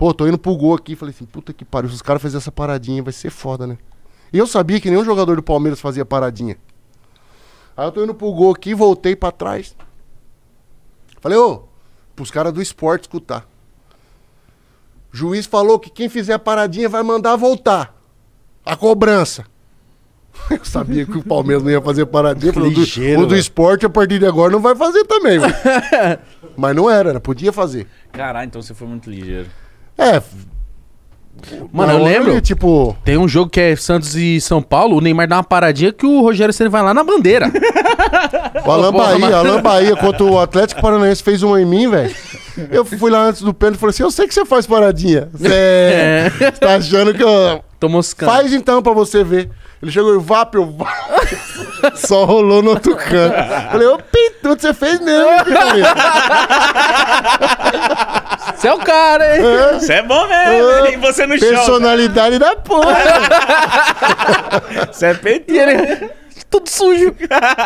Pô, tô indo pro gol aqui. Falei assim, puta que pariu, se os caras fizerem essa paradinha, vai ser foda, né? E eu sabia que nenhum jogador do Palmeiras fazia paradinha. Aí eu tô indo pro gol aqui, voltei para trás. Falei, ô, pros caras do esporte escutar. O juiz falou que quem fizer a paradinha vai mandar voltar. A cobrança. [LAUGHS] Eu sabia que o Palmeiras não ia fazer paradinha. Falei, Ligeiro, o, do, o do esporte, a partir de agora, não vai fazer também. [LAUGHS] Mas não era, era né? podia fazer. Caralho, então você foi muito ligeiro. É, é. Mano, eu lembro. Ele, tipo. Tem um jogo que é Santos e São Paulo, o Neymar dá uma paradinha que o Rogério Ceni vai lá na bandeira. [LAUGHS] o Alain Bahia, Alain Bahia, contra o Atlético Paranaense fez um em mim, velho. Eu fui lá antes do pênalti e falei assim: eu sei que você faz paradinha. Você [LAUGHS] é. tá achando que eu. Tô moscando. Faz então pra você ver. Ele chegou e vap, eu [LAUGHS] Só rolou no outro canto. Falei, ô pintudo, você fez mesmo, [LAUGHS] Você é o cara, hein? É. Você é. bom mesmo, é. E você no Personalidade da porra. [LAUGHS] Você é peito. hein? ele... Tudo sujo.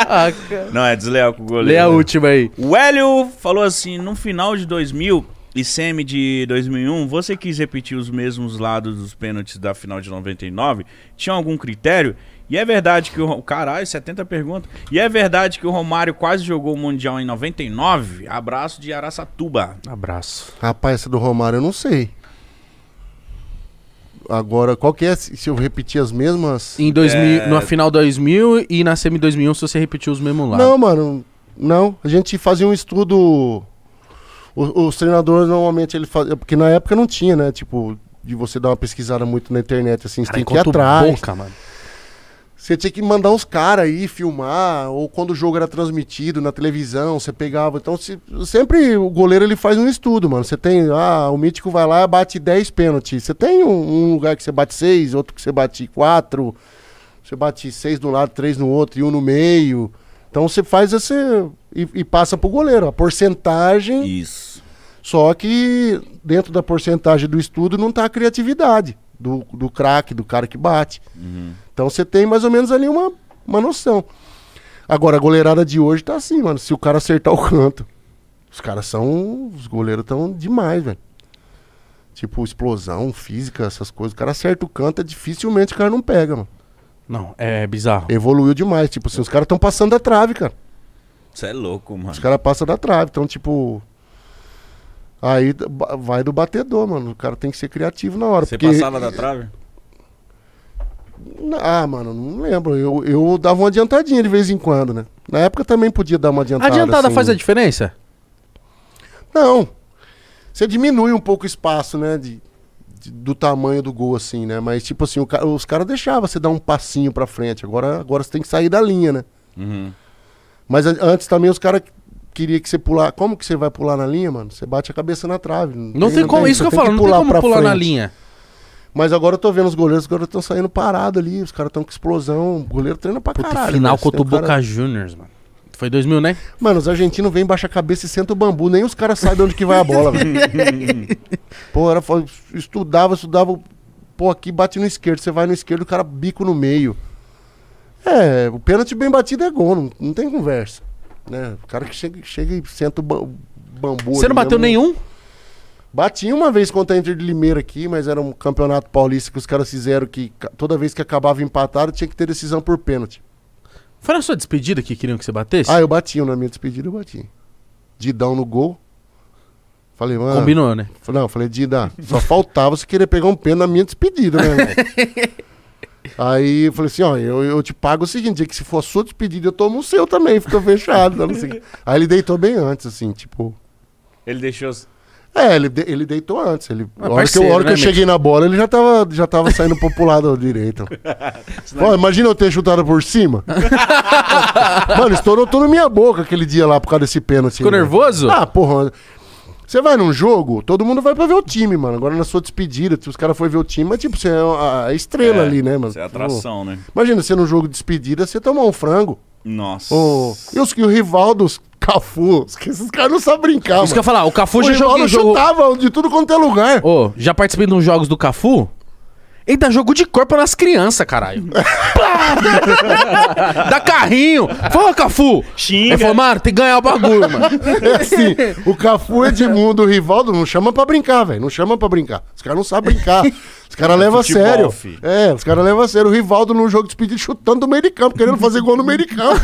Ah, não, é desleal com o goleiro. Lê a né? última aí. O Hélio falou assim, no final de 2000, e semi de 2001, você quis repetir os mesmos lados dos pênaltis da final de 99? Tinha algum critério? E é verdade que o. Caralho, 70 perguntas. E é verdade que o Romário quase jogou o Mundial em 99? Abraço de Araçatuba. Abraço. Rapaz, essa do Romário eu não sei. Agora, qual que é se eu repetir as mesmas. Em 2000, é... Na final 2000 e na semi 2001, se você repetiu os mesmos lados. Não, mano. Não. A gente fazia um estudo os treinadores normalmente ele fazia. Porque na época não tinha, né? Tipo, de você dar uma pesquisada muito na internet, assim, você tem que ir atrás. Boca, mano. Você tinha que mandar uns caras aí filmar, ou quando o jogo era transmitido na televisão, você pegava. Então, se, sempre o goleiro ele faz um estudo, mano. Você tem, ah, o Mítico vai lá e bate 10 pênaltis. Você tem um, um, lugar que você bate 6, outro que você bate 4, você bate 6 do lado, 3 no outro e um no meio. Então, você faz esse, e, e passa para o goleiro. A porcentagem. Isso. Só que dentro da porcentagem do estudo não está a criatividade do, do craque, do cara que bate. Uhum. Então você tem mais ou menos ali uma, uma noção. Agora, a goleirada de hoje tá assim, mano. Se o cara acertar o canto. Os caras são. Os goleiros estão demais, velho. Tipo, explosão, física, essas coisas. O cara acerta o canto, é dificilmente o cara não pega, mano. Não, é bizarro. Evoluiu demais. Tipo assim, os caras estão passando a trave, cara. Você é louco, mano. Os caras passam da trave. Então, tipo. Aí vai do batedor, mano. O cara tem que ser criativo na hora. Você porque... passava da trave? Ah, mano, não lembro. Eu, eu dava uma adiantadinha de vez em quando, né? Na época também podia dar uma adiantada. Adiantada assim. faz a diferença? Não. Você diminui um pouco o espaço, né? De, de do tamanho do gol, assim, né? Mas, tipo assim, o, os caras deixavam você dar um passinho pra frente. Agora, agora você tem que sair da linha, né? Uhum. Mas antes também os caras queria que você pular. Como que você vai pular na linha, mano? Você bate a cabeça na trave. Não, não tem, tem, como, isso que eu falo, não tem como pular frente. na linha. Mas agora eu tô vendo os goleiros, os goleiros estão saindo parado ali, os caras estão com explosão, o goleiro treina pra Puta, caralho. final contra o Boca cara... Juniors, mano. Foi 2000, né? Mano, os argentinos vêm, baixa a cabeça e senta o bambu, nem os caras sabem de onde que vai a bola, velho. [LAUGHS] Pô, era, estudava, estudava, pô, aqui bate no esquerdo, você vai no esquerdo, o cara bico no meio. É, o pênalti bem batido é gol, não, não tem conversa. Né? O cara que chega, chega e senta o bambu. Você não bateu nenhum? Bati uma vez contra a Inter de Limeira aqui, mas era um campeonato paulista que os caras fizeram que toda vez que acabava empatado tinha que ter decisão por pênalti. Foi na sua despedida que queriam que você batesse? Ah, eu bati, na minha despedida eu bati. Didão no gol. Falei, mano. Combinou, né? Não, falei, Dida, só faltava você querer pegar um pênalti na minha despedida, né, [LAUGHS] Aí eu falei assim, ó, eu, eu te pago o seguinte, é que se for a sua despedida, eu tomo o seu também, ficou fechado. assim? [LAUGHS] Aí ele deitou bem antes, assim, tipo... Ele deixou... É, ele, de, ele deitou antes. Ele, a hora parceiro, que, eu, hora né, que eu cheguei na bola, ele já tava, já tava saindo populado lado direito. [LAUGHS] Ó, imagina eu ter chutado por cima. [LAUGHS] Mano, estourou toda a minha boca aquele dia lá por causa desse pênalti. Ficou né? nervoso? Ah, porra. Você vai num jogo, todo mundo vai pra ver o time, mano. Agora na sua despedida, se os caras foram ver o time, mas tipo, você é a estrela é, ali, né, mano? Você é atração, tipo, né? Imagina você num jogo de despedida, você tomar um frango. Nossa. Oh, e, os, e o rival dos Cafu, [LAUGHS] esses caras não sabem brincar, Isso mano. que eu ia falar, o Cafu o já jogou... O jogo... chutava de tudo quanto é lugar. Ô, oh, já participei de uns jogos do Cafu, ele dá jogo de corpo nas crianças, caralho. [LAUGHS] dá carrinho. Fala, Cafu. Xinga. Ele falou, mano, tem que ganhar o bagulho, mano. [LAUGHS] É assim, o Cafu, Edmundo, o Rivaldo, não chama pra brincar, velho. Não chama pra brincar. Os caras não sabem brincar. Os caras levam a sério. É, os caras levam a sério. O Rivaldo num jogo de speed chutando no meio de campo, querendo fazer gol no meio de campo.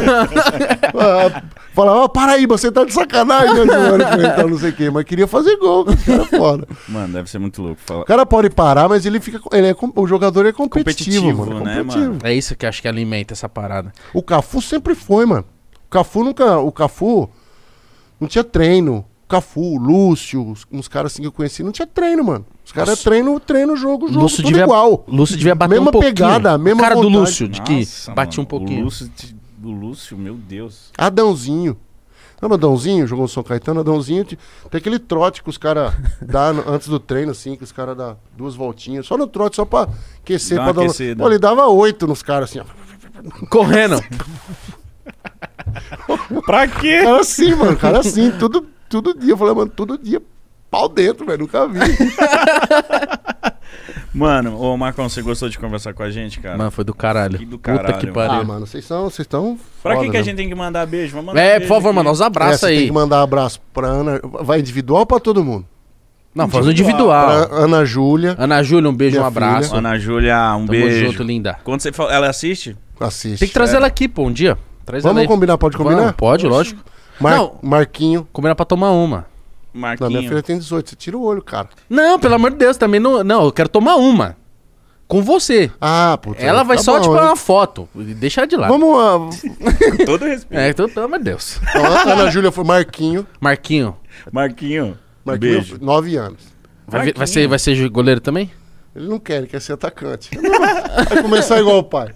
[LAUGHS] Falava, oh, para aí, você tá de sacanagem, né, [LAUGHS] tá não sei quê. Mas queria fazer gol, cara foda. Mano, deve ser muito louco. Falar. O cara pode parar, mas ele fica. Ele é, o jogador é competitivo, competitivo mano. É né, é, competitivo. Mano? é isso que acho que alimenta essa parada. O Cafu sempre foi, mano. O Cafu nunca. O Cafu não tinha treino. Cafu, Lúcio, uns caras assim que eu conheci, não tinha treino, mano. Os caras treinam, treino o jogo, jogo Lúcio devia, igual. Lúcio devia bater mesma um pouquinho. pegada, mesma cara vontade. do Lúcio, de que Nossa, batia mano, um pouquinho. O Lúcio, do Lúcio, meu Deus. Adãozinho. não, Adãozinho? Jogou no São Caetano. Adãozinho tem aquele trote que os caras [LAUGHS] dão antes do treino, assim, que os caras dão duas voltinhas. Só no trote, só pra aquecer. Dá pra dar aquecida. Pô, ele dava oito nos caras, assim, ó. Correndo. [LAUGHS] pra quê? Cara assim, mano. Cara assim, tudo todo dia. Eu falei, mano, todo dia pau dentro, velho. Nunca vi. [LAUGHS] mano, ô Marcão, você gostou de conversar com a gente, cara? Mano, foi do caralho. Que do caralho. Puta que pariu. Ah, mano, vocês estão. Vocês estão pra que que a gente tem que mandar beijo? Vamos é, mandar é, beijo por favor, aqui. mano, os abraços é, aí. Tem que mandar abraço pra Ana. Vai individual ou pra todo mundo? Não, faz um individual. Ana Júlia. Ana Júlia, um beijo, um abraço. Filha. Ana Júlia, um Tamo beijo. Tamo junto, linda. Quando você fala, ela assiste? Assiste. Tem que trazer é. ela aqui, pô, um dia. Traz Vamos combinar, pode combinar? Vamos, pode, lógico. Mar não. Marquinho. era pra tomar uma. Marquinho. Não, minha filha tem 18. Você tira o olho, cara. Não, pelo amor de Deus, também não. Não, eu quero tomar uma. Com você. Ah, puta. Ela vai tá só bom, te tirar tipo, uma foto. deixar de lado. Vamos. A... Ah, [LAUGHS] Com todo respeito. É, então, pelo amor de Deus. A Ana Júlia foi Marquinho. Marquinho. Marquinho. Marquinho, Beijo. 9 anos. Vai, vai, ser, vai ser goleiro também? Ele não quer, ele quer ser atacante. [LAUGHS] Vai começar igual o pai.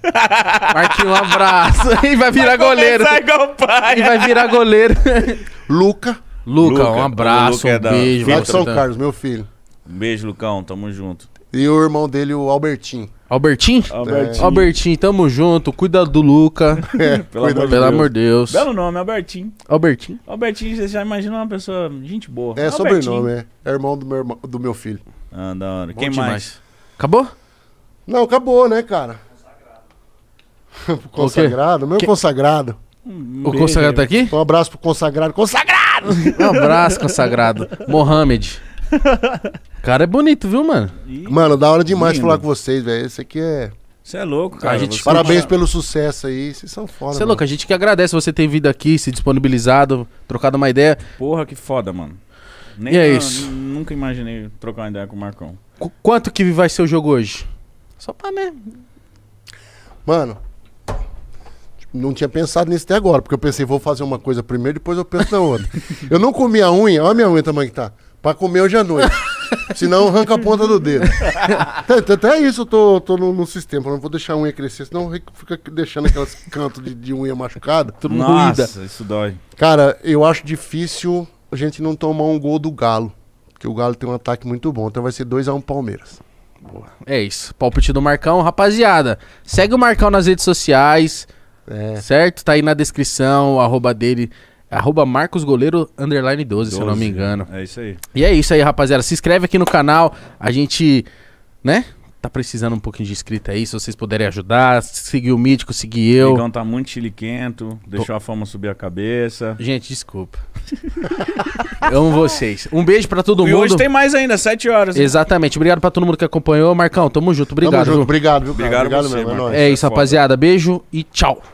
Marquinhos, um abraço. [LAUGHS] E vai virar vai goleiro. Vai igual o pai. E vai virar goleiro. [LAUGHS] Luca. Luca, Luca um abraço, Luca é um beijo. Filho de São Carlos, meu filho. Um beijo, Lucão. Tamo junto. E o irmão dele, o Albertinho. Albertinho? É. Albertinho, é. Albertinho tamo junto. Cuida do Luca. É, pelo, amor, pelo Deus. amor Deus. Belo nome, Albertinho. Albertinho. Albertinho, você já imagina uma pessoa, gente boa. É Albertinho. sobrenome, é. É irmão do meu, irmão, do meu filho. Ah, da hora. Bom Quem demais. mais? Acabou? Não, acabou, né, cara? Consagrado. [LAUGHS] consagrado, meu que... consagrado. o consagrado tá aqui? Um abraço pro consagrado. Consagrado! [LAUGHS] Um abraço, consagrado. Mohamed. O [LAUGHS] cara é bonito, viu, mano? Ih, mano, da hora demais lindo. falar com vocês, velho. Esse aqui é. Você é louco, cara. Gente... Parabéns tá- pelo sucesso aí. Vocês são foda. Você é louco, a gente que agradece você ter vindo aqui, se disponibilizado, trocado uma ideia. Porra, que foda, mano. Nem e é eu, isso. Nunca imaginei trocar uma ideia com o Marcão. Qu quanto que vai ser o jogo hoje? Só pra mim, né? Mano, não tinha pensado nisso até agora, porque eu pensei, vou fazer uma coisa primeiro, depois eu penso na outra. [LAUGHS] eu não comi a unha, olha a minha unha tamanho que tá. Pra comer hoje à noite. [LAUGHS] senão arranca a ponta do dedo. até, tá, até, tá, tá isso eu tô, tô no, no sistema. Eu não vou deixar a unha crescer, senão fica deixando aqueles cantos de, de unha machucada. Tudo Nossa, ruída. isso dói. Cara, eu acho difícil a gente não tomar um gol do galo que o Galo tem um ataque muito bom. Então vai ser 2 a 1 um Palmeiras. Boa. É isso. Palpite do Marcão. Rapaziada, segue o Marcão nas redes sociais. É. Certo? Tá aí na descrição, o arroba dele. Arroba Marcos Goleiro 12, 12, se eu não me engano. É isso aí. E é isso aí, rapaziada. Se inscreve aqui no canal. A gente, né? tá precisando um pouquinho de escrita aí, é se vocês puderem ajudar, seguir o Mítico, seguir eu. O Igão tá muito chiliquento, deixou Tô. a fama subir a cabeça. Gente, desculpa. é [LAUGHS] amo vocês. Um beijo para todo e mundo. E hoje tem mais ainda, 7 horas. Exatamente. Obrigado para todo mundo que acompanhou. Marcão, tamo junto. Obrigado. Tamo junto. Obrigado, viu, cara? Obrigado, obrigado, você, mesmo. É, é isso, foda. rapaziada. Beijo e tchau.